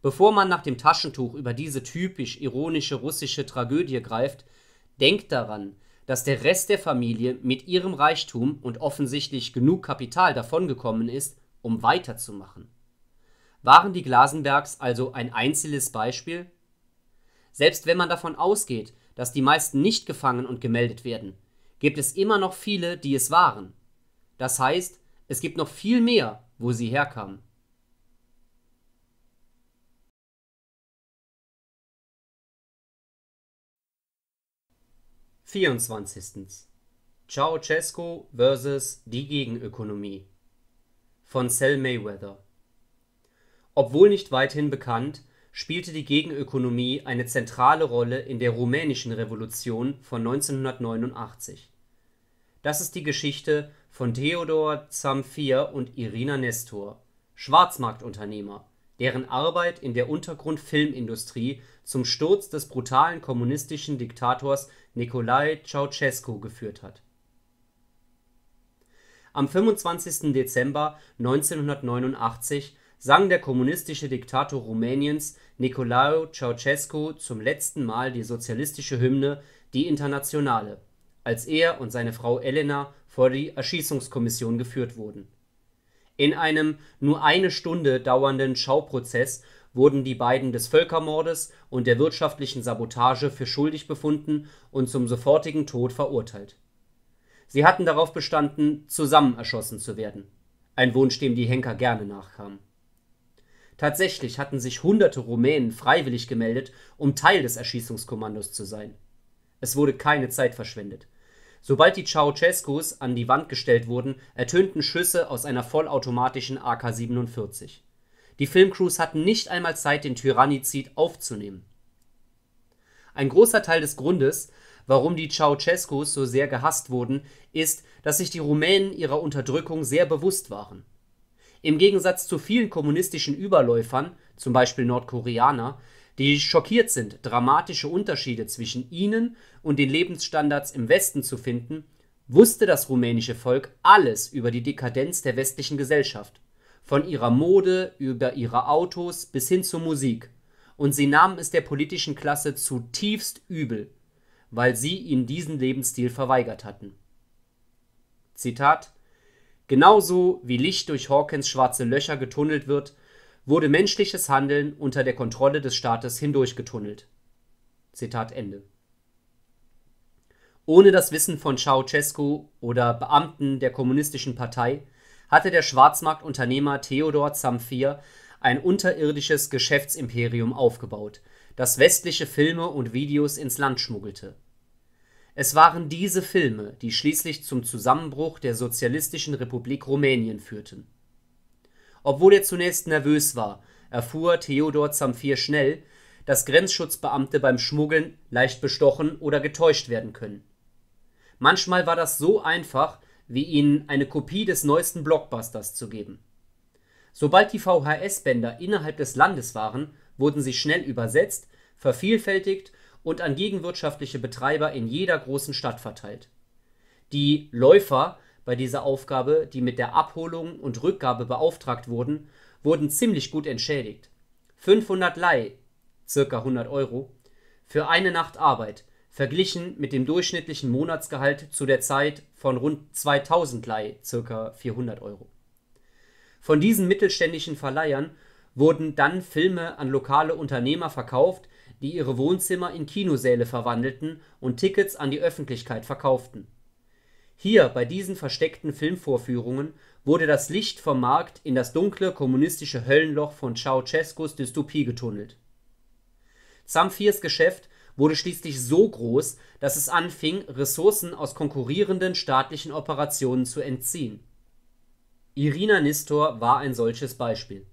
Bevor man nach dem Taschentuch über diese typisch ironische russische Tragödie greift, denkt daran, dass der Rest der Familie mit ihrem Reichtum und offensichtlich genug Kapital davongekommen ist, um weiterzumachen. Waren die Glasenbergs also ein einzelnes Beispiel? Selbst wenn man davon ausgeht, dass die meisten nicht gefangen und gemeldet werden, gibt es immer noch viele, die es waren. Das heißt, es gibt noch viel mehr, wo sie herkamen. Vierundzwanzigstens. Ceausescu vs. die Gegenökonomie von Sel Mayweather obwohl nicht weithin bekannt, spielte die Gegenökonomie eine zentrale Rolle in der Rumänischen Revolution von 1989. Das ist die Geschichte von Theodor Zamfir und Irina Nestor, Schwarzmarktunternehmer, deren Arbeit in der Untergrundfilmindustrie zum Sturz des brutalen kommunistischen Diktators Nicolae Ceaușescu geführt hat. Am 25. Dezember 1989 sang der kommunistische Diktator Rumäniens Nicolae Ceaușescu zum letzten Mal die sozialistische Hymne Die Internationale, als er und seine Frau Elena vor die Erschießungskommission geführt wurden. In einem nur eine Stunde dauernden Schauprozess wurden die beiden des Völkermordes und der wirtschaftlichen Sabotage für schuldig befunden und zum sofortigen Tod verurteilt. Sie hatten darauf bestanden, zusammen erschossen zu werden – ein Wunsch, dem die Henker gerne nachkamen Tatsächlich hatten sich hunderte Rumänen freiwillig gemeldet, um Teil des Erschießungskommandos zu sein. Es wurde keine Zeit verschwendet. Sobald die Ceausescus an die Wand gestellt wurden, ertönten Schüsse aus einer vollautomatischen AK-47. Die Filmcrews hatten nicht einmal Zeit, den Tyrannizid aufzunehmen. Ein großer Teil des Grundes, warum die Ceausescus so sehr gehasst wurden, ist, dass sich die Rumänen ihrer Unterdrückung sehr bewusst waren im Gegensatz zu vielen kommunistischen Überläufern zum Beispiel Nordkoreaner), die schockiert sind, dramatische Unterschiede zwischen ihnen und den Lebensstandards im Westen zu finden, wusste das rumänische Volk alles über die Dekadenz der westlichen Gesellschaft, von ihrer Mode über ihre Autos bis hin zur Musik, und sie nahmen es der politischen Klasse zutiefst übel, weil sie ihnen diesen Lebensstil verweigert hatten. „ Zitat Genauso wie Licht durch Hawkins schwarze Löcher getunnelt wird, wurde menschliches Handeln unter der Kontrolle des Staates hindurchgetunnelt. Ohne das Wissen von Ceausescu oder Beamten der Kommunistischen Partei hatte der Schwarzmarktunternehmer Theodor Zamfir ein unterirdisches Geschäftsimperium aufgebaut, das westliche Filme und Videos ins Land schmuggelte es waren diese Filme, die schließlich zum Zusammenbruch der Sozialistischen Republik Rumänien führten. Obwohl er zunächst nervös war, erfuhr Theodor Zamfir schnell, dass Grenzschutzbeamte beim Schmuggeln leicht bestochen oder getäuscht werden können. Manchmal war das so einfach, wie ihnen eine Kopie des neuesten Blockbusters zu geben. Sobald die VHS-Bänder innerhalb des Landes waren, wurden sie schnell übersetzt, vervielfältigt und an gegenwirtschaftliche Betreiber in jeder großen Stadt verteilt. Die Läufer bei dieser Aufgabe, die mit der Abholung und Rückgabe beauftragt wurden, wurden ziemlich gut entschädigt. 500 Lei, circa 100 Euro, für eine Nacht Arbeit, verglichen mit dem durchschnittlichen Monatsgehalt zu der Zeit von rund 2000 Lei, circa 400 Euro. Von diesen mittelständischen Verleihern wurden dann Filme an lokale Unternehmer verkauft, die ihre Wohnzimmer in Kinosäle verwandelten und Tickets an die Öffentlichkeit verkauften. Hier, bei diesen versteckten Filmvorführungen, wurde das Licht vom Markt in das dunkle kommunistische Höllenloch von Ceaușescus Dystopie getunnelt. Zamfirs Geschäft wurde schließlich so groß, dass es anfing, Ressourcen aus konkurrierenden staatlichen Operationen zu entziehen. Irina Nistor war ein solches Beispiel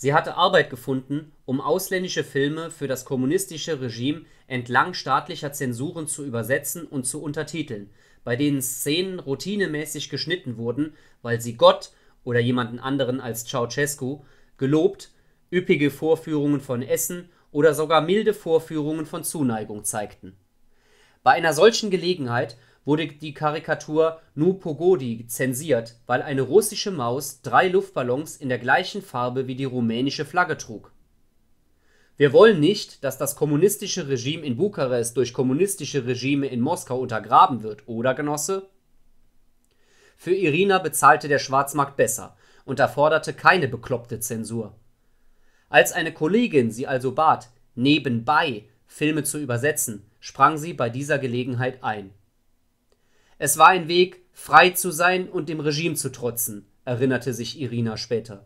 Sie hatte Arbeit gefunden, um ausländische Filme für das kommunistische Regime entlang staatlicher Zensuren zu übersetzen und zu untertiteln, bei denen Szenen routinemäßig geschnitten wurden, weil sie Gott (oder jemanden anderen als Ceausescu gelobt, üppige Vorführungen von Essen oder sogar milde Vorführungen von Zuneigung zeigten. Bei einer solchen Gelegenheit wurde die Karikatur Nu Pogodi zensiert, weil eine russische Maus drei Luftballons in der gleichen Farbe wie die rumänische Flagge trug. Wir wollen nicht, dass das kommunistische Regime in Bukarest durch kommunistische Regime in Moskau untergraben wird, oder Genosse? Für Irina bezahlte der Schwarzmarkt besser und erforderte keine bekloppte Zensur. Als eine Kollegin sie also bat, nebenbei Filme zu übersetzen, sprang sie bei dieser Gelegenheit ein es war ein Weg, frei zu sein und dem Regime zu trotzen, erinnerte sich Irina später.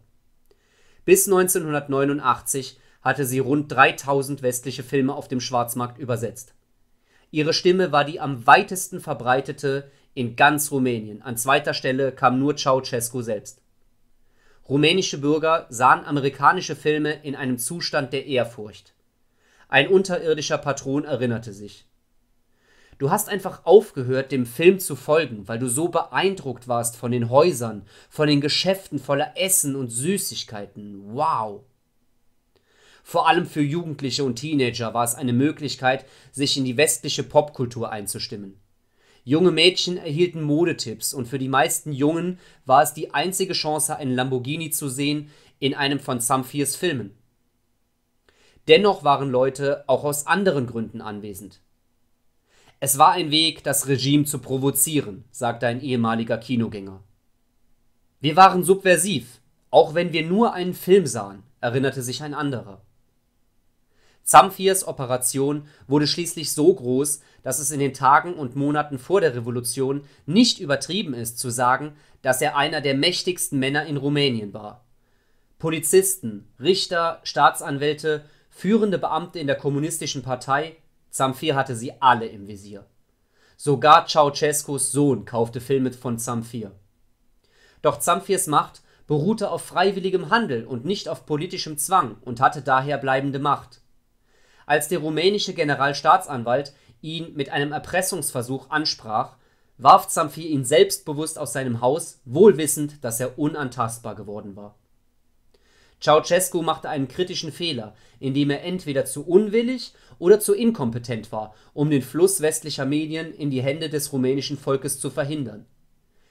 Bis 1989 hatte sie rund 3000 westliche Filme auf dem Schwarzmarkt übersetzt. Ihre Stimme war die am weitesten verbreitete in ganz Rumänien. An zweiter Stelle kam nur Ceausescu selbst. Rumänische Bürger sahen amerikanische Filme in einem Zustand der Ehrfurcht. Ein unterirdischer Patron erinnerte sich. Du hast einfach aufgehört, dem Film zu folgen, weil du so beeindruckt warst von den Häusern, von den Geschäften voller Essen und Süßigkeiten. Wow! Vor allem für Jugendliche und Teenager war es eine Möglichkeit, sich in die westliche Popkultur einzustimmen. Junge Mädchen erhielten Modetipps und für die meisten Jungen war es die einzige Chance, einen Lamborghini zu sehen in einem von Samfirs Filmen. Dennoch waren Leute auch aus anderen Gründen anwesend. Es war ein Weg, das Regime zu provozieren, sagte ein ehemaliger Kinogänger. Wir waren subversiv, auch wenn wir nur einen Film sahen, erinnerte sich ein anderer. Zamfirs Operation wurde schließlich so groß, dass es in den Tagen und Monaten vor der Revolution nicht übertrieben ist zu sagen, dass er einer der mächtigsten Männer in Rumänien war. Polizisten, Richter, Staatsanwälte, führende Beamte in der kommunistischen Partei Zamfir hatte sie alle im Visier. Sogar Ceausescus Sohn kaufte Filme von Zamfir. Doch Zamfirs Macht beruhte auf freiwilligem Handel und nicht auf politischem Zwang und hatte daher bleibende Macht. Als der rumänische Generalstaatsanwalt ihn mit einem Erpressungsversuch ansprach, warf Zamfir ihn selbstbewusst aus seinem Haus, wohl wissend, dass er unantastbar geworden war Ceausescu machte einen kritischen Fehler, indem er entweder zu unwillig oder zu inkompetent war, um den Fluss westlicher Medien in die Hände des rumänischen Volkes zu verhindern.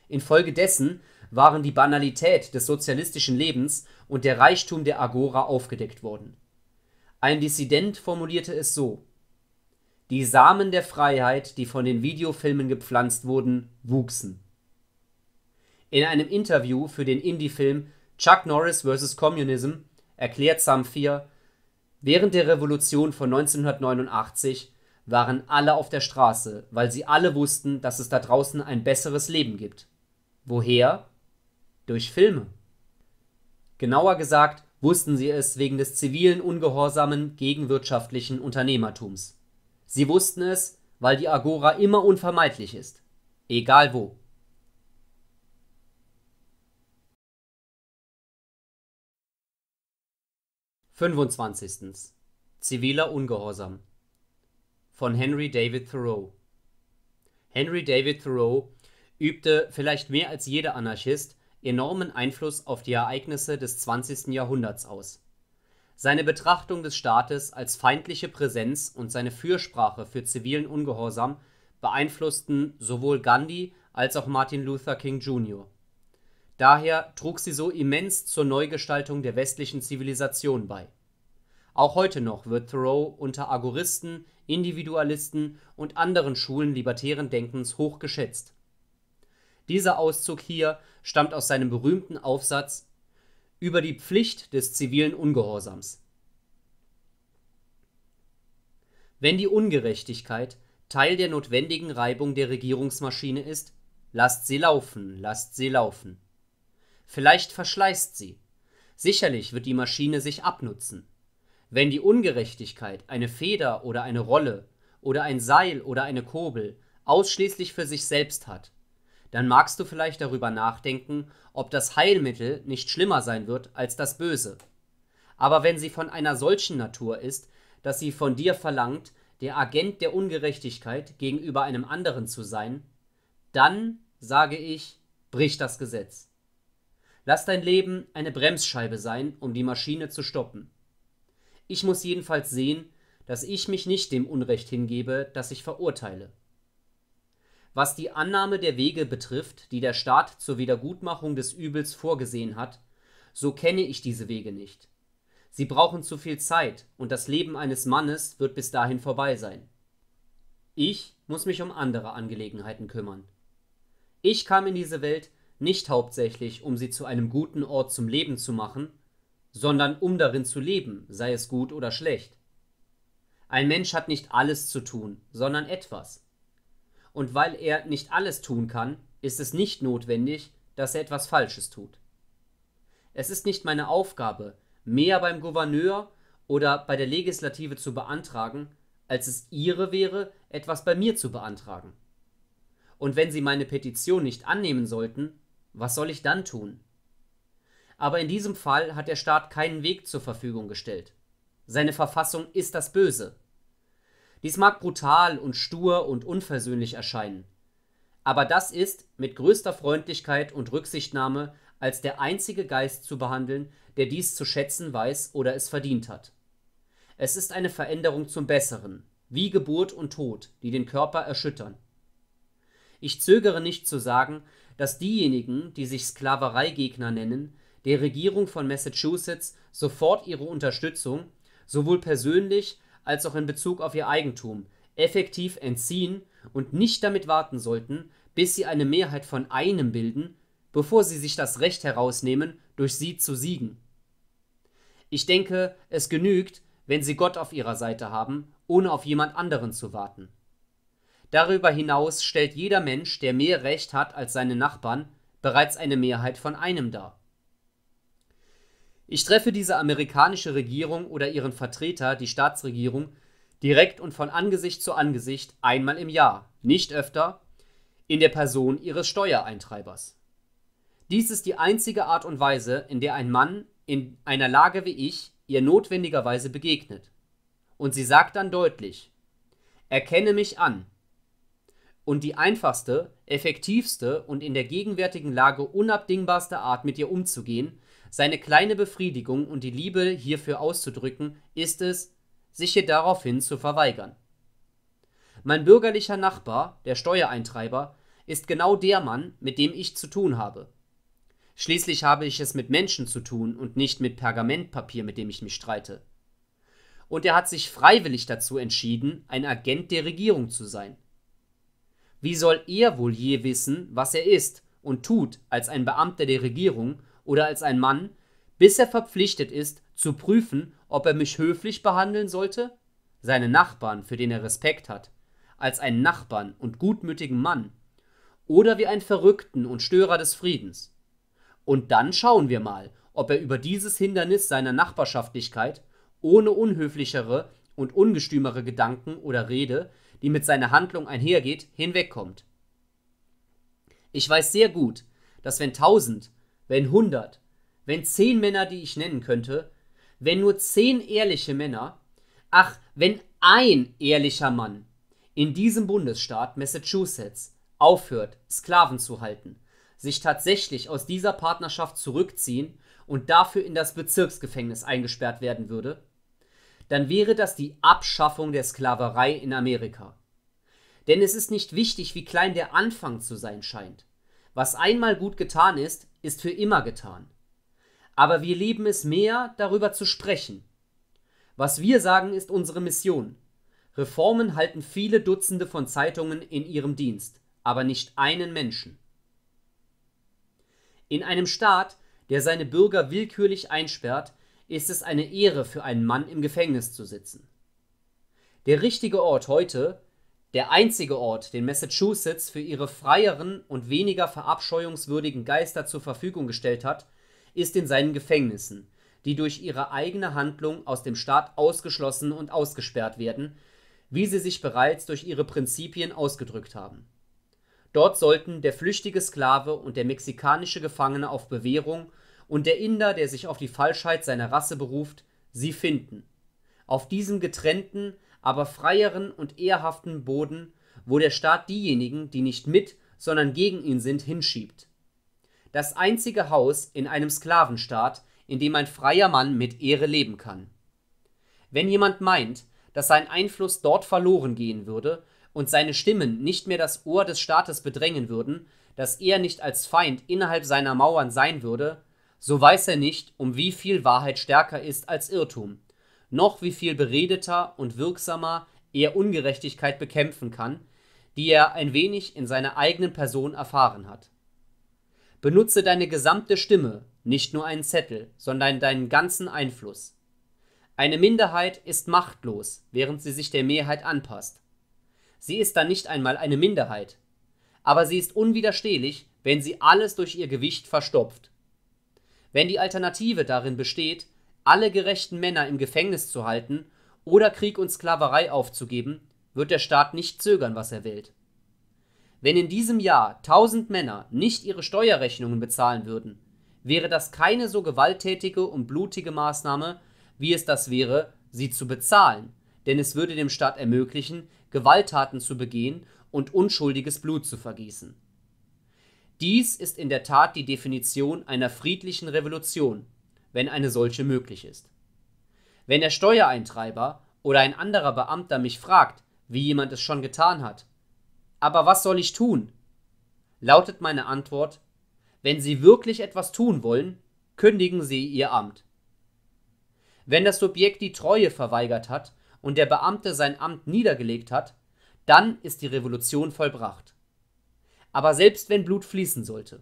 Infolgedessen waren die Banalität des sozialistischen Lebens und der Reichtum der Agora aufgedeckt worden. Ein Dissident formulierte es so: Die Samen der Freiheit, die von den Videofilmen gepflanzt wurden, wuchsen. In einem Interview für den Indie-Film Chuck Norris vs. Communism erklärt Samphir: Während der Revolution von 1989 waren alle auf der Straße, weil sie alle wussten, dass es da draußen ein besseres Leben gibt. Woher? Durch Filme. Genauer gesagt wussten sie es wegen des zivilen Ungehorsamen gegenwirtschaftlichen Unternehmertums. Sie wussten es, weil die Agora immer unvermeidlich ist. Egal wo 25. Ziviler Ungehorsam von Henry David Thoreau Henry David Thoreau übte, vielleicht mehr als jeder Anarchist, enormen Einfluss auf die Ereignisse des 20. Jahrhunderts aus. Seine Betrachtung des Staates als feindliche Präsenz und seine Fürsprache für zivilen Ungehorsam beeinflussten sowohl Gandhi als auch Martin Luther King Jr. Daher trug sie so immens zur Neugestaltung der westlichen Zivilisation bei. Auch heute noch wird Thoreau unter Agoristen, Individualisten und anderen Schulen libertären Denkens hoch geschätzt. Dieser Auszug hier stammt aus seinem berühmten Aufsatz Über die Pflicht des zivilen Ungehorsams. Wenn die Ungerechtigkeit Teil der notwendigen Reibung der Regierungsmaschine ist, lasst sie laufen, lasst sie laufen. Vielleicht verschleißt sie. Sicherlich wird die Maschine sich abnutzen. Wenn die Ungerechtigkeit eine Feder oder eine Rolle oder ein Seil oder eine Kurbel ausschließlich für sich selbst hat, dann magst du vielleicht darüber nachdenken, ob das Heilmittel nicht schlimmer sein wird als das Böse. Aber wenn sie von einer solchen Natur ist, dass sie von dir verlangt, der Agent der Ungerechtigkeit gegenüber einem anderen zu sein, dann, sage ich, brich das Gesetz. Lass dein Leben eine Bremsscheibe sein, um die Maschine zu stoppen. Ich muss jedenfalls sehen, dass ich mich nicht dem Unrecht hingebe, das ich verurteile. Was die Annahme der Wege betrifft, die der Staat zur Wiedergutmachung des Übels vorgesehen hat, so kenne ich diese Wege nicht. Sie brauchen zu viel Zeit, und das Leben eines Mannes wird bis dahin vorbei sein. Ich muss mich um andere Angelegenheiten kümmern. Ich kam in diese Welt, nicht hauptsächlich, um sie zu einem guten Ort zum Leben zu machen, sondern um darin zu leben, sei es gut oder schlecht. Ein Mensch hat nicht alles zu tun, sondern etwas. Und weil er nicht alles tun kann, ist es nicht notwendig, dass er etwas Falsches tut. Es ist nicht meine Aufgabe, mehr beim Gouverneur oder bei der Legislative zu beantragen, als es ihre wäre, etwas bei mir zu beantragen. Und wenn sie meine Petition nicht annehmen sollten, was soll ich dann tun? Aber in diesem Fall hat der Staat keinen Weg zur Verfügung gestellt. Seine Verfassung ist das Böse. Dies mag brutal und stur und unversöhnlich erscheinen, aber das ist mit größter Freundlichkeit und Rücksichtnahme als der einzige Geist zu behandeln, der dies zu schätzen weiß oder es verdient hat. Es ist eine Veränderung zum Besseren, wie Geburt und Tod, die den Körper erschüttern. Ich zögere nicht zu sagen, dass diejenigen, die sich Sklavereigegner nennen, der Regierung von Massachusetts sofort ihre Unterstützung, sowohl persönlich als auch in Bezug auf ihr Eigentum, effektiv entziehen und nicht damit warten sollten, bis sie eine Mehrheit von einem bilden, bevor sie sich das Recht herausnehmen, durch sie zu siegen. Ich denke, es genügt, wenn sie Gott auf ihrer Seite haben, ohne auf jemand anderen zu warten. Darüber hinaus stellt jeder Mensch, der mehr Recht hat als seine Nachbarn, bereits eine Mehrheit von einem dar. Ich treffe diese amerikanische Regierung oder ihren Vertreter, die Staatsregierung, direkt und von Angesicht zu Angesicht einmal im Jahr, nicht öfter, in der Person ihres Steuereintreibers. Dies ist die einzige Art und Weise, in der ein Mann in einer Lage wie ich ihr notwendigerweise begegnet. Und sie sagt dann deutlich, erkenne mich an, und die einfachste, effektivste und in der gegenwärtigen Lage unabdingbarste Art, mit ihr umzugehen, seine kleine Befriedigung und die Liebe hierfür auszudrücken, ist es, sich ihr daraufhin zu verweigern. Mein bürgerlicher Nachbar, der Steuereintreiber, ist genau der Mann, mit dem ich zu tun habe. Schließlich habe ich es mit Menschen zu tun und nicht mit Pergamentpapier, mit dem ich mich streite. Und er hat sich freiwillig dazu entschieden, ein Agent der Regierung zu sein. Wie soll er wohl je wissen, was er ist und tut als ein Beamter der Regierung oder als ein Mann, bis er verpflichtet ist, zu prüfen, ob er mich höflich behandeln sollte? Seine Nachbarn, für den er Respekt hat, als einen Nachbarn und gutmütigen Mann, oder wie einen Verrückten und Störer des Friedens. Und dann schauen wir mal, ob er über dieses Hindernis seiner Nachbarschaftlichkeit ohne unhöflichere und ungestümere Gedanken oder Rede die mit seiner Handlung einhergeht, hinwegkommt. Ich weiß sehr gut, dass wenn tausend, wenn hundert, wenn zehn Männer, die ich nennen könnte, wenn nur zehn ehrliche Männer, ach, wenn ein ehrlicher Mann in diesem Bundesstaat Massachusetts aufhört, Sklaven zu halten, sich tatsächlich aus dieser Partnerschaft zurückziehen und dafür in das Bezirksgefängnis eingesperrt werden würde, dann wäre das die Abschaffung der Sklaverei in Amerika. Denn es ist nicht wichtig, wie klein der Anfang zu sein scheint. Was einmal gut getan ist, ist für immer getan. Aber wir lieben es mehr, darüber zu sprechen. Was wir sagen, ist unsere Mission. Reformen halten viele Dutzende von Zeitungen in ihrem Dienst, aber nicht einen Menschen. In einem Staat, der seine Bürger willkürlich einsperrt, ist es eine Ehre für einen Mann im Gefängnis zu sitzen. Der richtige Ort heute, der einzige Ort, den Massachusetts für ihre freieren und weniger verabscheuungswürdigen Geister zur Verfügung gestellt hat, ist in seinen Gefängnissen, die durch ihre eigene Handlung aus dem Staat ausgeschlossen und ausgesperrt werden, wie sie sich bereits durch ihre Prinzipien ausgedrückt haben. Dort sollten der flüchtige Sklave und der mexikanische Gefangene auf Bewährung und der Inder, der sich auf die Falschheit seiner Rasse beruft, sie finden. Auf diesem getrennten, aber freieren und ehrhaften Boden, wo der Staat diejenigen, die nicht mit, sondern gegen ihn sind, hinschiebt. Das einzige Haus in einem Sklavenstaat, in dem ein freier Mann mit Ehre leben kann. Wenn jemand meint, dass sein Einfluss dort verloren gehen würde und seine Stimmen nicht mehr das Ohr des Staates bedrängen würden, dass er nicht als Feind innerhalb seiner Mauern sein würde, so weiß er nicht, um wie viel Wahrheit stärker ist als Irrtum, noch wie viel beredeter und wirksamer er Ungerechtigkeit bekämpfen kann, die er ein wenig in seiner eigenen Person erfahren hat. Benutze deine gesamte Stimme, nicht nur einen Zettel, sondern deinen ganzen Einfluss. Eine Minderheit ist machtlos, während sie sich der Mehrheit anpasst. Sie ist dann nicht einmal eine Minderheit, aber sie ist unwiderstehlich, wenn sie alles durch ihr Gewicht verstopft. Wenn die Alternative darin besteht, alle gerechten Männer im Gefängnis zu halten oder Krieg und Sklaverei aufzugeben, wird der Staat nicht zögern, was er wählt. Wenn in diesem Jahr tausend Männer nicht ihre Steuerrechnungen bezahlen würden, wäre das keine so gewalttätige und blutige Maßnahme, wie es das wäre, sie zu bezahlen, denn es würde dem Staat ermöglichen, Gewalttaten zu begehen und unschuldiges Blut zu vergießen. Dies ist in der Tat die Definition einer friedlichen Revolution, wenn eine solche möglich ist. Wenn der Steuereintreiber oder ein anderer Beamter mich fragt, wie jemand es schon getan hat, aber was soll ich tun? lautet meine Antwort, wenn Sie wirklich etwas tun wollen, kündigen Sie Ihr Amt. Wenn das Subjekt die Treue verweigert hat und der Beamte sein Amt niedergelegt hat, dann ist die Revolution vollbracht. Aber selbst wenn Blut fließen sollte,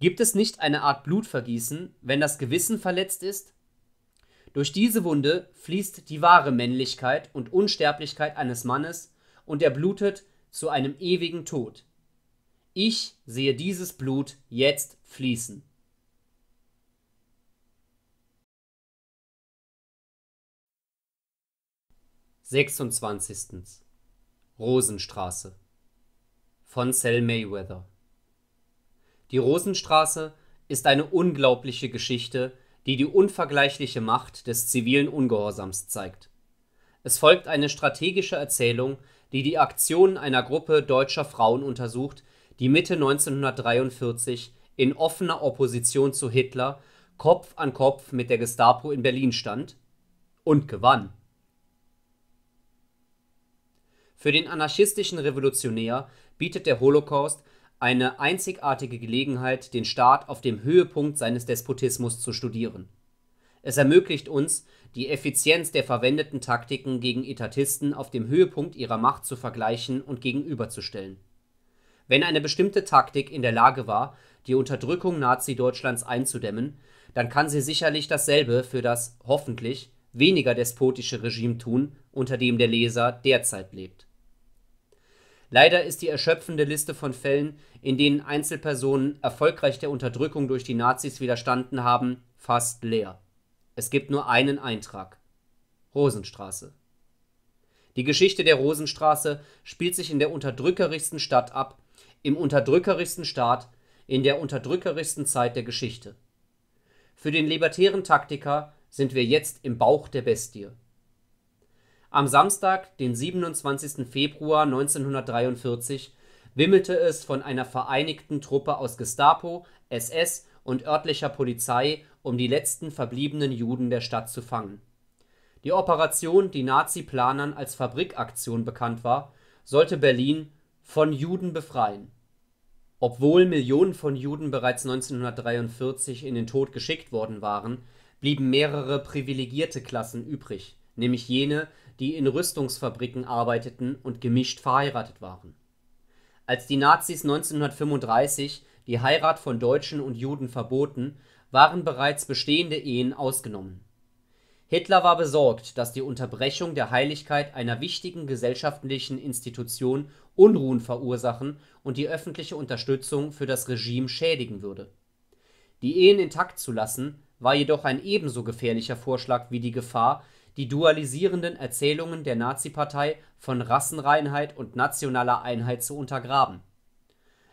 gibt es nicht eine Art Blutvergießen, wenn das Gewissen verletzt ist? Durch diese Wunde fließt die wahre Männlichkeit und Unsterblichkeit eines Mannes, und er blutet zu einem ewigen Tod. Ich sehe dieses Blut jetzt fließen. Sechsundzwanzigstens Rosenstraße von Sal Mayweather. Die Rosenstraße ist eine unglaubliche Geschichte, die die unvergleichliche Macht des zivilen Ungehorsams zeigt. Es folgt eine strategische Erzählung, die die Aktionen einer Gruppe deutscher Frauen untersucht, die Mitte 1943 in offener Opposition zu Hitler Kopf an Kopf mit der Gestapo in Berlin stand und gewann. Für den anarchistischen Revolutionär bietet der Holocaust eine einzigartige Gelegenheit, den Staat auf dem Höhepunkt seines Despotismus zu studieren. Es ermöglicht uns, die Effizienz der verwendeten Taktiken gegen Etatisten auf dem Höhepunkt ihrer Macht zu vergleichen und gegenüberzustellen. Wenn eine bestimmte Taktik in der Lage war, die Unterdrückung Nazi-Deutschlands einzudämmen, dann kann sie sicherlich dasselbe für das, hoffentlich, weniger despotische Regime tun, unter dem der Leser derzeit lebt Leider ist die erschöpfende Liste von Fällen, in denen Einzelpersonen erfolgreich der Unterdrückung durch die Nazis widerstanden haben, fast leer. Es gibt nur einen Eintrag. Rosenstraße. Die Geschichte der Rosenstraße spielt sich in der unterdrückerischsten Stadt ab, im unterdrückerischsten Staat, in der unterdrückerischsten Zeit der Geschichte. Für den libertären Taktiker sind wir jetzt im Bauch der Bestie. Am Samstag, den 27. Februar 1943, wimmelte es von einer vereinigten Truppe aus Gestapo, SS und örtlicher Polizei, um die letzten verbliebenen Juden der Stadt zu fangen. Die Operation, die Nazi-Planern als Fabrikaktion bekannt war, sollte Berlin von Juden befreien. Obwohl Millionen von Juden bereits 1943 in den Tod geschickt worden waren, blieben mehrere privilegierte Klassen übrig, nämlich jene, die in Rüstungsfabriken arbeiteten und gemischt verheiratet waren. Als die Nazis 1935 die Heirat von Deutschen und Juden verboten, waren bereits bestehende Ehen ausgenommen. Hitler war besorgt, dass die Unterbrechung der Heiligkeit einer wichtigen gesellschaftlichen Institution Unruhen verursachen und die öffentliche Unterstützung für das Regime schädigen würde. Die Ehen intakt zu lassen, war jedoch ein ebenso gefährlicher Vorschlag wie die Gefahr, die dualisierenden Erzählungen der Nazipartei von Rassenreinheit und nationaler Einheit zu untergraben.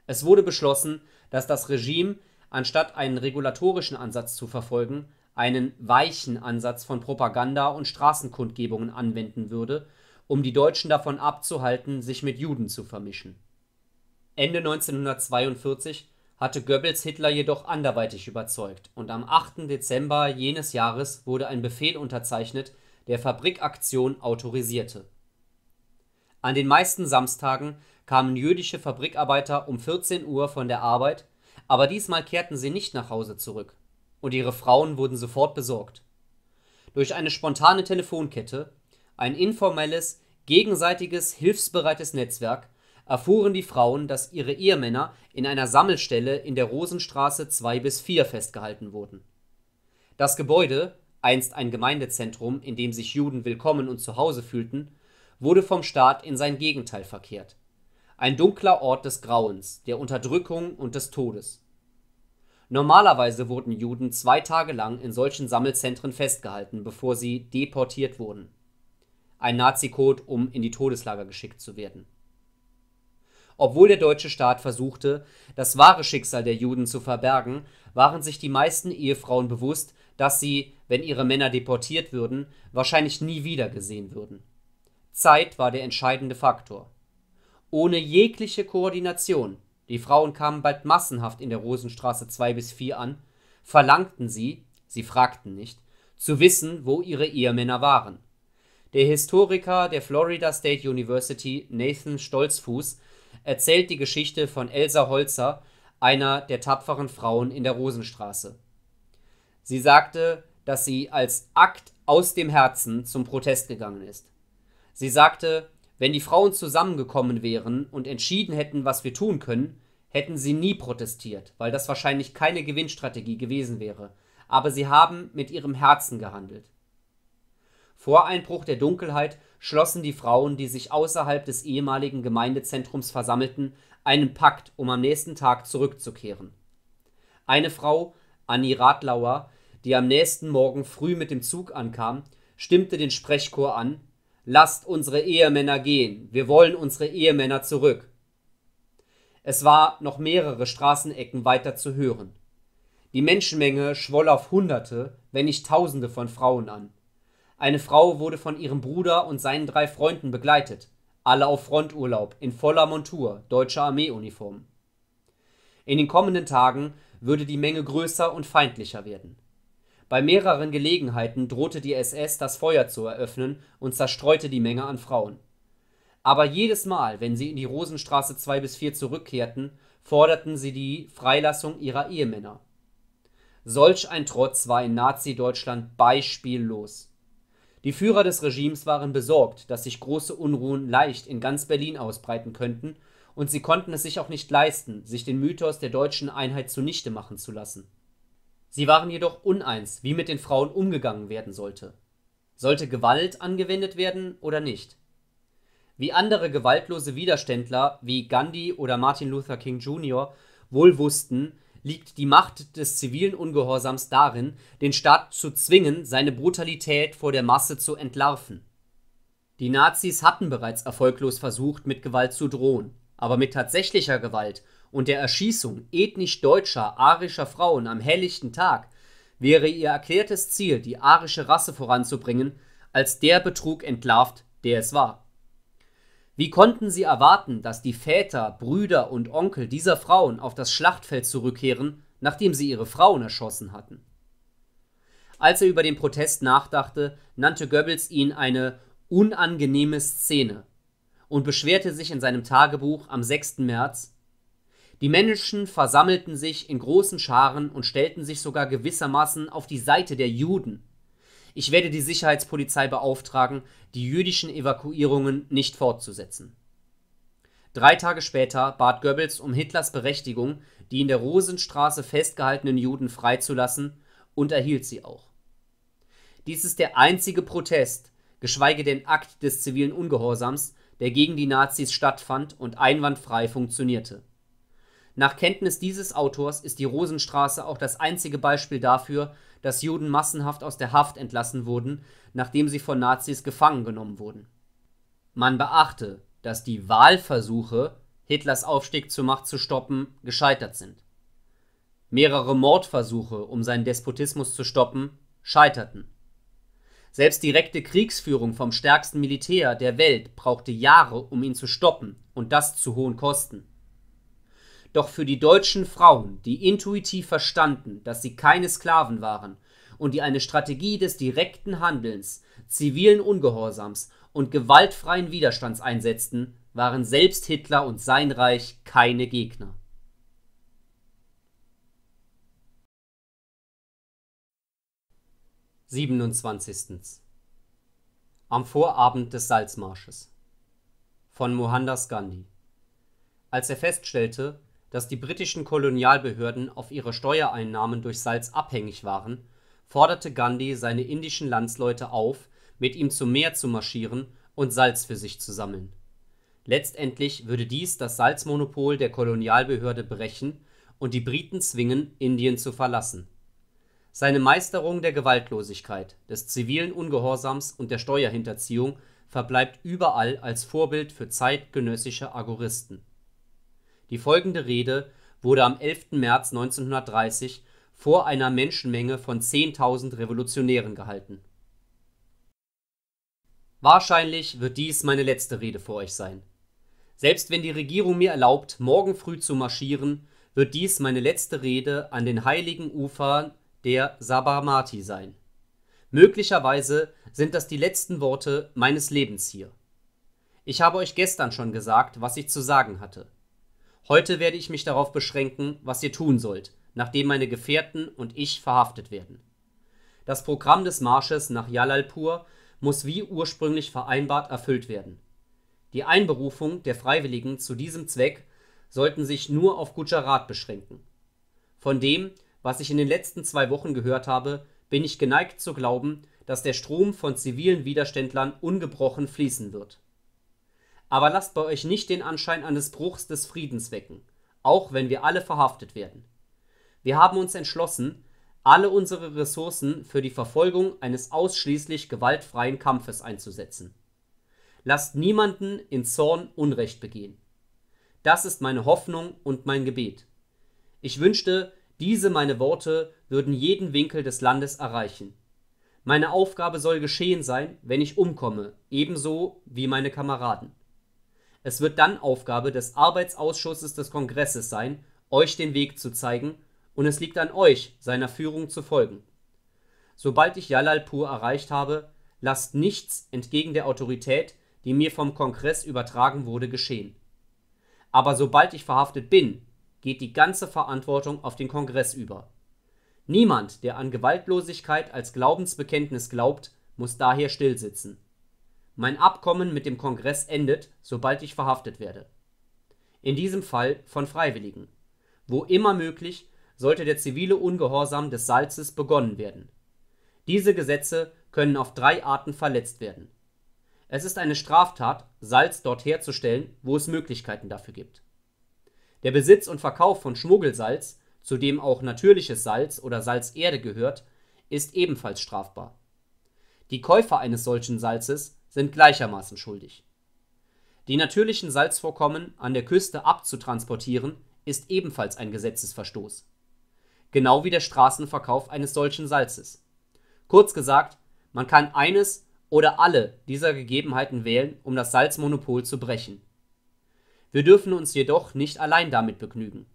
Es wurde beschlossen, dass das Regime, anstatt einen regulatorischen Ansatz zu verfolgen, einen „ weichen “Ansatz von Propaganda und Straßenkundgebungen anwenden würde, um die Deutschen davon abzuhalten, sich mit Juden zu vermischen. Ende 1942 hatte Goebbels Hitler jedoch anderweitig überzeugt und am 8. Dezember jenes Jahres wurde ein Befehl unterzeichnet der Fabrikaktion autorisierte. An den meisten Samstagen kamen jüdische Fabrikarbeiter um 14 Uhr von der Arbeit, aber diesmal kehrten sie nicht nach Hause zurück, und ihre Frauen wurden sofort besorgt. Durch eine spontane Telefonkette, ein informelles, gegenseitiges, hilfsbereites Netzwerk erfuhren die Frauen, dass ihre Ehemänner in einer Sammelstelle in der Rosenstraße 2 bis 4 festgehalten wurden. Das Gebäude, einst ein Gemeindezentrum, in dem sich Juden willkommen und zu Hause fühlten, wurde vom Staat in sein Gegenteil verkehrt. Ein dunkler Ort des Grauens, der Unterdrückung und des Todes. Normalerweise wurden Juden zwei Tage lang in solchen Sammelzentren festgehalten, bevor sie deportiert wurden. Ein Nazi-Code, um in die Todeslager geschickt zu werden. Obwohl der deutsche Staat versuchte, das wahre Schicksal der Juden zu verbergen, waren sich die meisten Ehefrauen bewusst, dass sie wenn ihre Männer deportiert würden, wahrscheinlich nie wieder gesehen würden. Zeit war der entscheidende Faktor. Ohne jegliche Koordination, die Frauen kamen bald massenhaft in der Rosenstraße 2 bis 4 an, verlangten sie, sie fragten nicht, zu wissen, wo ihre Ehemänner waren. Der Historiker der Florida State University, Nathan Stolzfuß, erzählt die Geschichte von Elsa Holzer, einer der tapferen Frauen in der Rosenstraße. Sie sagte, dass sie als Akt aus dem Herzen zum Protest gegangen ist. Sie sagte, wenn die Frauen zusammengekommen wären und entschieden hätten, was wir tun können, hätten sie nie protestiert, weil das wahrscheinlich keine Gewinnstrategie gewesen wäre, aber sie haben mit ihrem Herzen gehandelt. Vor Einbruch der Dunkelheit schlossen die Frauen, die sich außerhalb des ehemaligen Gemeindezentrums versammelten, einen Pakt, um am nächsten Tag zurückzukehren. Eine Frau, Annie Radlauer, die am nächsten Morgen früh mit dem Zug ankam, stimmte den Sprechchor an Lasst unsere Ehemänner gehen, wir wollen unsere Ehemänner zurück. Es war noch mehrere Straßenecken weiter zu hören. Die Menschenmenge schwoll auf Hunderte, wenn nicht Tausende von Frauen an. Eine Frau wurde von ihrem Bruder und seinen drei Freunden begleitet, alle auf Fronturlaub, in voller Montur, deutscher Armeeuniform. In den kommenden Tagen würde die Menge größer und feindlicher werden. Bei mehreren Gelegenheiten drohte die SS, das Feuer zu eröffnen und zerstreute die Menge an Frauen. Aber jedes Mal, wenn sie in die Rosenstraße 2-4 zurückkehrten, forderten sie die Freilassung ihrer Ehemänner. Solch ein Trotz war in Nazi-Deutschland beispiellos. Die Führer des Regimes waren besorgt, dass sich große Unruhen leicht in ganz Berlin ausbreiten könnten, und sie konnten es sich auch nicht leisten, sich den Mythos der deutschen Einheit zunichte machen zu lassen Sie waren jedoch uneins, wie mit den Frauen umgegangen werden sollte. Sollte Gewalt angewendet werden oder nicht? Wie andere gewaltlose Widerständler wie Gandhi oder Martin Luther King Jr. wohl wussten, liegt die Macht des zivilen Ungehorsams darin, den Staat zu zwingen, seine Brutalität vor der Masse zu entlarven. Die Nazis hatten bereits erfolglos versucht, mit Gewalt zu drohen, aber mit tatsächlicher Gewalt und der Erschießung ethnisch deutscher arischer Frauen am helllichten Tag wäre ihr erklärtes Ziel, die arische Rasse voranzubringen, als der Betrug entlarvt, der es war. Wie konnten sie erwarten, dass die Väter, Brüder und Onkel dieser Frauen auf das Schlachtfeld zurückkehren, nachdem sie ihre Frauen erschossen hatten? Als er über den Protest nachdachte, nannte Goebbels ihn eine unangenehme Szene und beschwerte sich in seinem Tagebuch am 6. März die Menschen versammelten sich in großen Scharen und stellten sich sogar gewissermaßen auf die Seite der Juden. Ich werde die Sicherheitspolizei beauftragen, die jüdischen Evakuierungen nicht fortzusetzen. Drei Tage später bat Goebbels um Hitlers Berechtigung, die in der Rosenstraße festgehaltenen Juden freizulassen, und erhielt sie auch. Dies ist der einzige Protest, geschweige denn Akt des zivilen Ungehorsams, der gegen die Nazis stattfand und einwandfrei funktionierte. Nach Kenntnis dieses Autors ist die Rosenstraße auch das einzige Beispiel dafür, dass Juden massenhaft aus der Haft entlassen wurden, nachdem sie von Nazis gefangen genommen wurden. Man beachte, dass die Wahlversuche, Hitlers Aufstieg zur Macht zu stoppen, gescheitert sind. Mehrere Mordversuche, um seinen Despotismus zu stoppen, scheiterten. Selbst direkte Kriegsführung vom stärksten Militär der Welt brauchte Jahre, um ihn zu stoppen, und das zu hohen Kosten. Doch für die deutschen Frauen, die intuitiv verstanden, dass sie keine Sklaven waren und die eine Strategie des direkten Handelns, zivilen Ungehorsams und gewaltfreien Widerstands einsetzten, waren selbst Hitler und sein Reich keine Gegner. Siebenundzwanzigstens Am Vorabend des Salzmarsches von Mohandas Gandhi. Als er feststellte, dass die britischen Kolonialbehörden auf ihre Steuereinnahmen durch Salz abhängig waren, forderte Gandhi seine indischen Landsleute auf, mit ihm zum Meer zu marschieren und Salz für sich zu sammeln. Letztendlich würde dies das Salzmonopol der Kolonialbehörde brechen und die Briten zwingen, Indien zu verlassen. Seine Meisterung der Gewaltlosigkeit, des zivilen Ungehorsams und der Steuerhinterziehung verbleibt überall als Vorbild für zeitgenössische Agoristen die folgende Rede wurde am 11. März 1930 vor einer Menschenmenge von 10.000 Revolutionären gehalten. Wahrscheinlich wird dies meine letzte Rede vor euch sein. Selbst wenn die Regierung mir erlaubt, morgen früh zu marschieren, wird dies meine letzte Rede an den heiligen Ufern der Sabarmati sein. Möglicherweise sind das die letzten Worte meines Lebens hier. Ich habe euch gestern schon gesagt, was ich zu sagen hatte. Heute werde ich mich darauf beschränken, was ihr tun sollt, nachdem meine Gefährten und ich verhaftet werden. Das Programm des Marsches nach Jalalpur muss wie ursprünglich vereinbart erfüllt werden. Die Einberufung der Freiwilligen zu diesem Zweck sollten sich nur auf Gujarat beschränken. Von dem, was ich in den letzten zwei Wochen gehört habe, bin ich geneigt zu glauben, dass der Strom von zivilen Widerständlern ungebrochen fließen wird aber lasst bei euch nicht den Anschein eines Bruchs des Friedens wecken, auch wenn wir alle verhaftet werden. Wir haben uns entschlossen, alle unsere Ressourcen für die Verfolgung eines ausschließlich gewaltfreien Kampfes einzusetzen. Lasst niemanden in Zorn Unrecht begehen. Das ist meine Hoffnung und mein Gebet. Ich wünschte, diese meine Worte würden jeden Winkel des Landes erreichen. Meine Aufgabe soll geschehen sein, wenn ich umkomme, ebenso wie meine Kameraden. Es wird dann Aufgabe des Arbeitsausschusses des Kongresses sein, euch den Weg zu zeigen, und es liegt an euch, seiner Führung zu folgen. Sobald ich Jalalpur erreicht habe, lasst nichts entgegen der Autorität, die mir vom Kongress übertragen wurde, geschehen. Aber sobald ich verhaftet bin, geht die ganze Verantwortung auf den Kongress über. Niemand, der an Gewaltlosigkeit als Glaubensbekenntnis glaubt, muss daher stillsitzen. Mein Abkommen mit dem Kongress endet, sobald ich verhaftet werde. In diesem Fall von Freiwilligen. Wo immer möglich, sollte der zivile Ungehorsam des Salzes begonnen werden. Diese Gesetze können auf drei Arten verletzt werden. Es ist eine Straftat, Salz dort herzustellen, wo es Möglichkeiten dafür gibt. Der Besitz und Verkauf von Schmuggelsalz, zu dem auch natürliches Salz oder Salzerde gehört, ist ebenfalls strafbar. Die Käufer eines solchen Salzes sind gleichermaßen schuldig. Die natürlichen Salzvorkommen an der Küste abzutransportieren, ist ebenfalls ein Gesetzesverstoß. Genau wie der Straßenverkauf eines solchen Salzes. Kurz gesagt, man kann eines oder alle dieser Gegebenheiten wählen, um das Salzmonopol zu brechen. Wir dürfen uns jedoch nicht allein damit begnügen.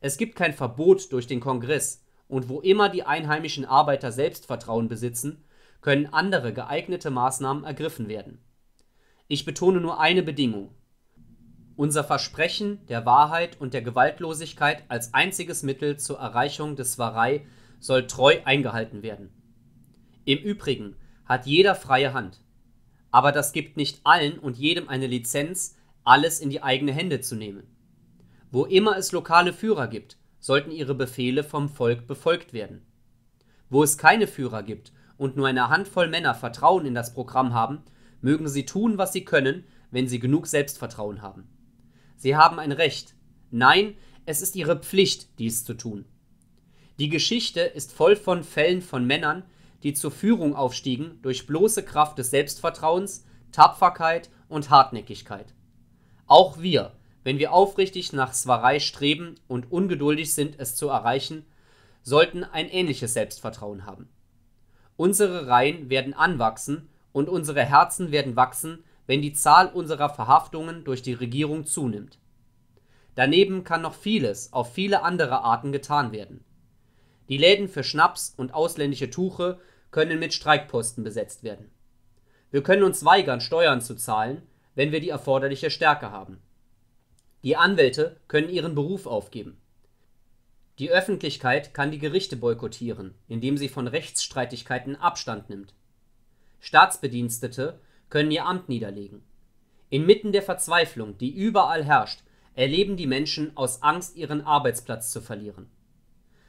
Es gibt kein Verbot durch den Kongress, und wo immer die einheimischen Arbeiter Selbstvertrauen besitzen, können andere geeignete Maßnahmen ergriffen werden. Ich betone nur eine Bedingung. Unser Versprechen der Wahrheit und der Gewaltlosigkeit als einziges Mittel zur Erreichung des Warei soll treu eingehalten werden. Im Übrigen hat jeder freie Hand. Aber das gibt nicht allen und jedem eine Lizenz, alles in die eigene Hände zu nehmen. Wo immer es lokale Führer gibt, sollten ihre Befehle vom Volk befolgt werden. Wo es keine Führer gibt, und nur eine Handvoll Männer Vertrauen in das Programm haben, mögen sie tun, was sie können, wenn sie genug Selbstvertrauen haben. Sie haben ein Recht. Nein, es ist ihre Pflicht, dies zu tun. Die Geschichte ist voll von Fällen von Männern, die zur Führung aufstiegen durch bloße Kraft des Selbstvertrauens, Tapferkeit und Hartnäckigkeit. Auch wir, wenn wir aufrichtig nach Swarei streben und ungeduldig sind, es zu erreichen, sollten ein ähnliches Selbstvertrauen haben. Unsere Reihen werden anwachsen und unsere Herzen werden wachsen, wenn die Zahl unserer Verhaftungen durch die Regierung zunimmt. Daneben kann noch vieles auf viele andere Arten getan werden. Die Läden für Schnaps und ausländische Tuche können mit Streikposten besetzt werden. Wir können uns weigern, Steuern zu zahlen, wenn wir die erforderliche Stärke haben. Die Anwälte können ihren Beruf aufgeben. Die Öffentlichkeit kann die Gerichte boykottieren, indem sie von Rechtsstreitigkeiten Abstand nimmt. Staatsbedienstete können ihr Amt niederlegen. Inmitten der Verzweiflung, die überall herrscht, erleben die Menschen aus Angst, ihren Arbeitsplatz zu verlieren.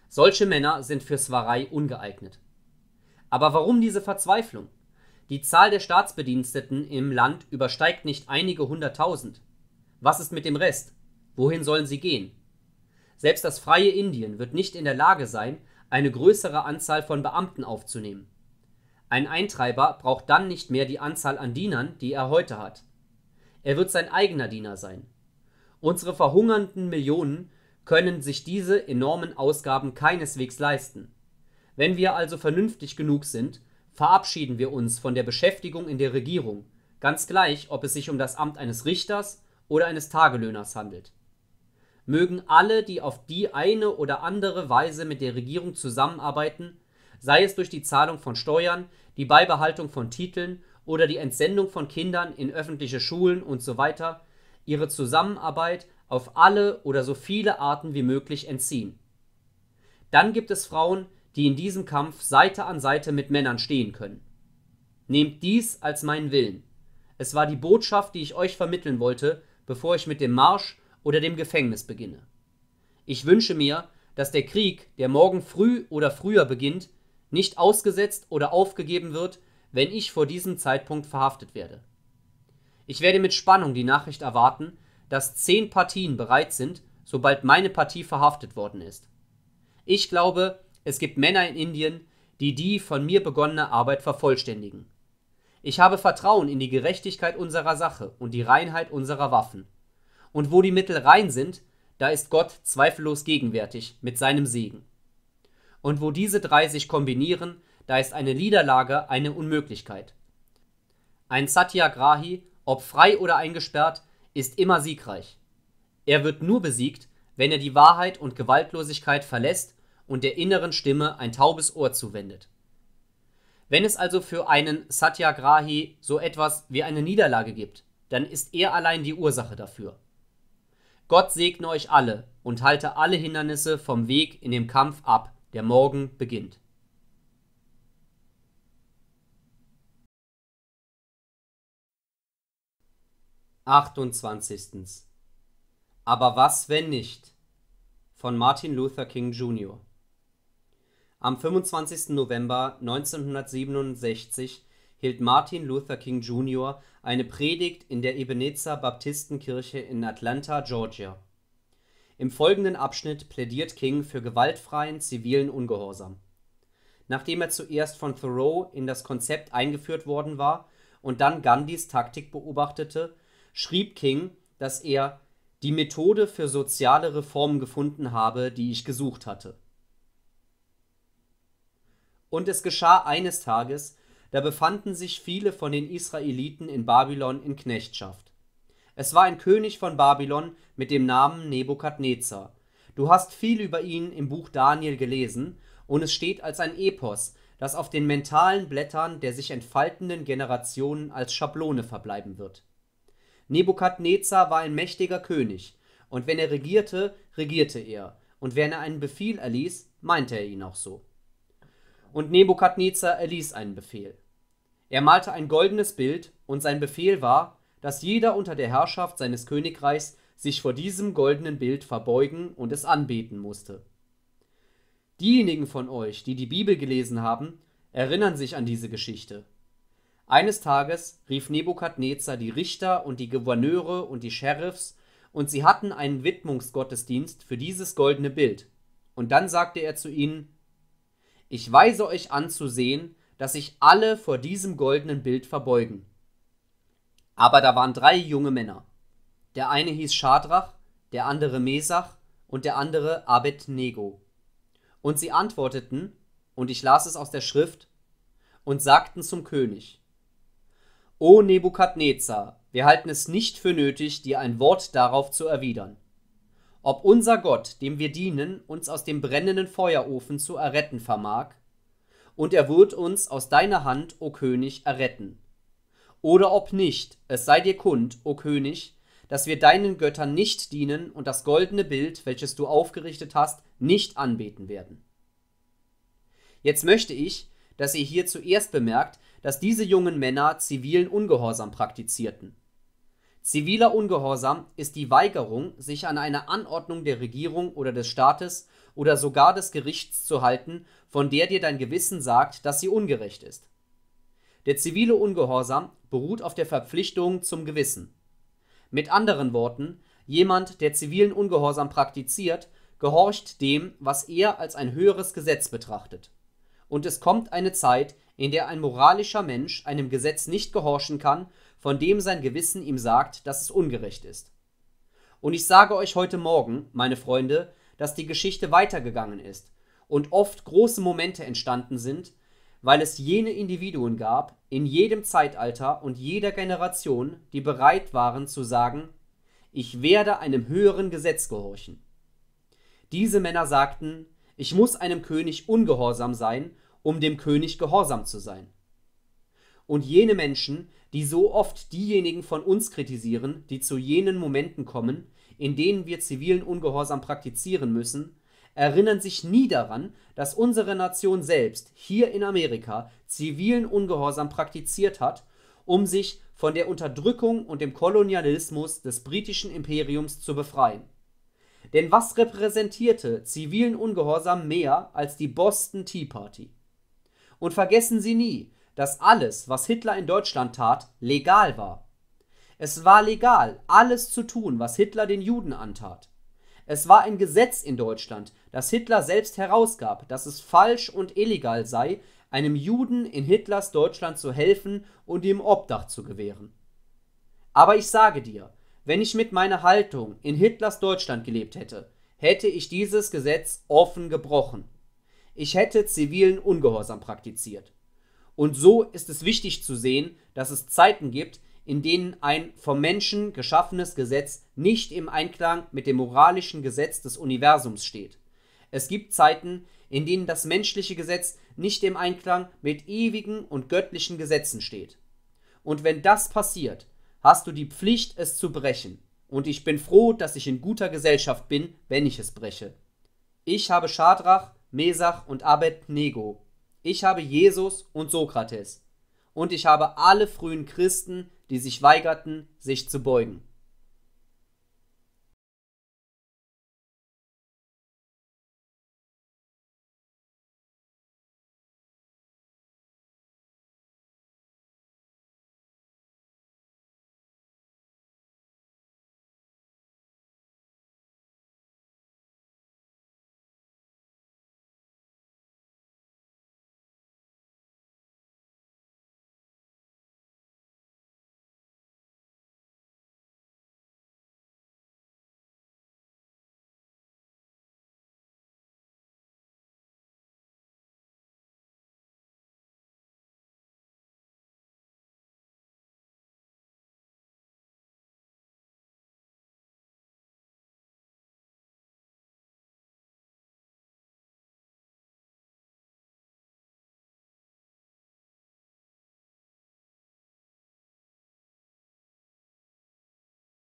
Solche Männer sind für Swarei ungeeignet. Aber warum diese Verzweiflung? Die Zahl der Staatsbediensteten im Land übersteigt nicht einige hunderttausend. Was ist mit dem Rest? Wohin sollen sie gehen? Selbst das freie Indien wird nicht in der Lage sein, eine größere Anzahl von Beamten aufzunehmen. Ein Eintreiber braucht dann nicht mehr die Anzahl an Dienern, die er heute hat. Er wird sein eigener Diener sein. Unsere verhungernden Millionen können sich diese enormen Ausgaben keineswegs leisten. Wenn wir also vernünftig genug sind, verabschieden wir uns von der Beschäftigung in der Regierung, ganz gleich, ob es sich um das Amt eines Richters oder eines Tagelöhners handelt mögen alle, die auf die eine oder andere Weise mit der Regierung zusammenarbeiten, sei es durch die Zahlung von Steuern, die Beibehaltung von Titeln oder die Entsendung von Kindern in öffentliche Schulen und so weiter, ihre Zusammenarbeit auf alle oder so viele Arten wie möglich entziehen. Dann gibt es Frauen, die in diesem Kampf Seite an Seite mit Männern stehen können. Nehmt dies als meinen Willen. Es war die Botschaft, die ich euch vermitteln wollte, bevor ich mit dem Marsch oder dem Gefängnis beginne. Ich wünsche mir, dass der Krieg, der morgen früh oder früher beginnt, nicht ausgesetzt oder aufgegeben wird, wenn ich vor diesem Zeitpunkt verhaftet werde. Ich werde mit Spannung die Nachricht erwarten, dass zehn Partien bereit sind, sobald meine Partie verhaftet worden ist. Ich glaube, es gibt Männer in Indien, die die von mir begonnene Arbeit vervollständigen. Ich habe Vertrauen in die Gerechtigkeit unserer Sache und die Reinheit unserer Waffen und wo die Mittel rein sind, da ist Gott zweifellos gegenwärtig mit seinem Segen. Und wo diese drei sich kombinieren, da ist eine Niederlage eine Unmöglichkeit. Ein Satyagrahi, ob frei oder eingesperrt, ist immer siegreich. Er wird nur besiegt, wenn er die Wahrheit und Gewaltlosigkeit verlässt und der inneren Stimme ein taubes Ohr zuwendet. Wenn es also für einen Satyagrahi so etwas wie eine Niederlage gibt, dann ist er allein die Ursache dafür. Gott segne euch alle und halte alle Hindernisse vom Weg in dem Kampf ab, der morgen beginnt. Achtundzwanzigstens. Aber was, wenn nicht? Von Martin Luther King Jr. Am 25. November 1967 hielt Martin Luther King Jr. eine Predigt in der Ebenezer Baptistenkirche in Atlanta, Georgia. Im folgenden Abschnitt plädiert King für gewaltfreien zivilen Ungehorsam. Nachdem er zuerst von Thoreau in das Konzept eingeführt worden war und dann Gandhis Taktik beobachtete, schrieb King, dass er die Methode für soziale Reformen gefunden habe, die ich gesucht hatte. Und es geschah eines Tages, da befanden sich viele von den Israeliten in Babylon in Knechtschaft. Es war ein König von Babylon mit dem Namen Nebukadnezar. Du hast viel über ihn im Buch Daniel gelesen, und es steht als ein Epos, das auf den mentalen Blättern der sich entfaltenden Generationen als Schablone verbleiben wird. Nebukadnezar war ein mächtiger König, und wenn er regierte, regierte er, und wenn er einen Befehl erließ, meinte er ihn auch so und Nebukadnezar erließ einen Befehl. Er malte ein goldenes Bild, und sein Befehl war, dass jeder unter der Herrschaft seines Königreichs sich vor diesem goldenen Bild verbeugen und es anbeten musste. Diejenigen von euch, die die Bibel gelesen haben, erinnern sich an diese Geschichte. Eines Tages rief Nebukadnezar die Richter und die Gouverneure und die Sheriffs, und sie hatten einen Widmungsgottesdienst für dieses goldene Bild. Und dann sagte er zu ihnen: ich weise euch an zu sehen, dass sich alle vor diesem goldenen Bild verbeugen. Aber da waren drei junge Männer. Der eine hieß Schadrach, der andere Mesach und der andere Abednego. Und sie antworteten, und ich las es aus der Schrift, und sagten zum König: O Nebukadnezar, wir halten es nicht für nötig, dir ein Wort darauf zu erwidern ob unser Gott, dem wir dienen, uns aus dem brennenden Feuerofen zu erretten vermag, und er wird uns aus deiner Hand, o König, erretten. Oder ob nicht, es sei dir kund, o König, dass wir deinen Göttern nicht dienen und das goldene Bild, welches du aufgerichtet hast, nicht anbeten werden. Jetzt möchte ich, dass ihr hier zuerst bemerkt, dass diese jungen Männer zivilen Ungehorsam praktizierten. Ziviler Ungehorsam ist die Weigerung, sich an eine Anordnung der Regierung oder des Staates oder sogar des Gerichts zu halten, von der dir dein Gewissen sagt, dass sie ungerecht ist. Der zivile Ungehorsam beruht auf der Verpflichtung zum Gewissen. Mit anderen Worten, jemand, der zivilen Ungehorsam praktiziert, gehorcht dem, was er als ein höheres Gesetz betrachtet. Und es kommt eine Zeit, in der ein moralischer Mensch einem Gesetz nicht gehorchen kann von dem sein Gewissen ihm sagt, dass es ungerecht ist. Und ich sage euch heute Morgen, meine Freunde, dass die Geschichte weitergegangen ist und oft große Momente entstanden sind, weil es jene Individuen gab, in jedem Zeitalter und jeder Generation, die bereit waren zu sagen, ich werde einem höheren Gesetz gehorchen. Diese Männer sagten, ich muss einem König ungehorsam sein, um dem König gehorsam zu sein. Und jene Menschen, die so oft diejenigen von uns kritisieren, die zu jenen Momenten kommen, in denen wir zivilen Ungehorsam praktizieren müssen, erinnern sich nie daran, dass unsere Nation selbst hier in Amerika zivilen Ungehorsam praktiziert hat, um sich von der Unterdrückung und dem Kolonialismus des britischen Imperiums zu befreien. Denn was repräsentierte zivilen Ungehorsam mehr als die Boston Tea Party? Und vergessen Sie nie, dass alles, was Hitler in Deutschland tat, legal war. Es war legal, alles zu tun, was Hitler den Juden antat. Es war ein Gesetz in Deutschland, das Hitler selbst herausgab, dass es falsch und illegal sei, einem Juden in Hitlers Deutschland zu helfen und ihm Obdach zu gewähren. Aber ich sage dir, wenn ich mit meiner Haltung in Hitlers Deutschland gelebt hätte, hätte ich dieses Gesetz offen gebrochen. Ich hätte zivilen Ungehorsam praktiziert. Und so ist es wichtig zu sehen, dass es Zeiten gibt, in denen ein vom Menschen geschaffenes Gesetz nicht im Einklang mit dem moralischen Gesetz des Universums steht. Es gibt Zeiten, in denen das menschliche Gesetz nicht im Einklang mit ewigen und göttlichen Gesetzen steht. Und wenn das passiert, hast du die Pflicht, es zu brechen. Und ich bin froh, dass ich in guter Gesellschaft bin, wenn ich es breche. Ich habe Schadrach, Mesach und Abednego ich habe Jesus und Sokrates. Und ich habe alle frühen Christen, die sich weigerten, sich zu beugen.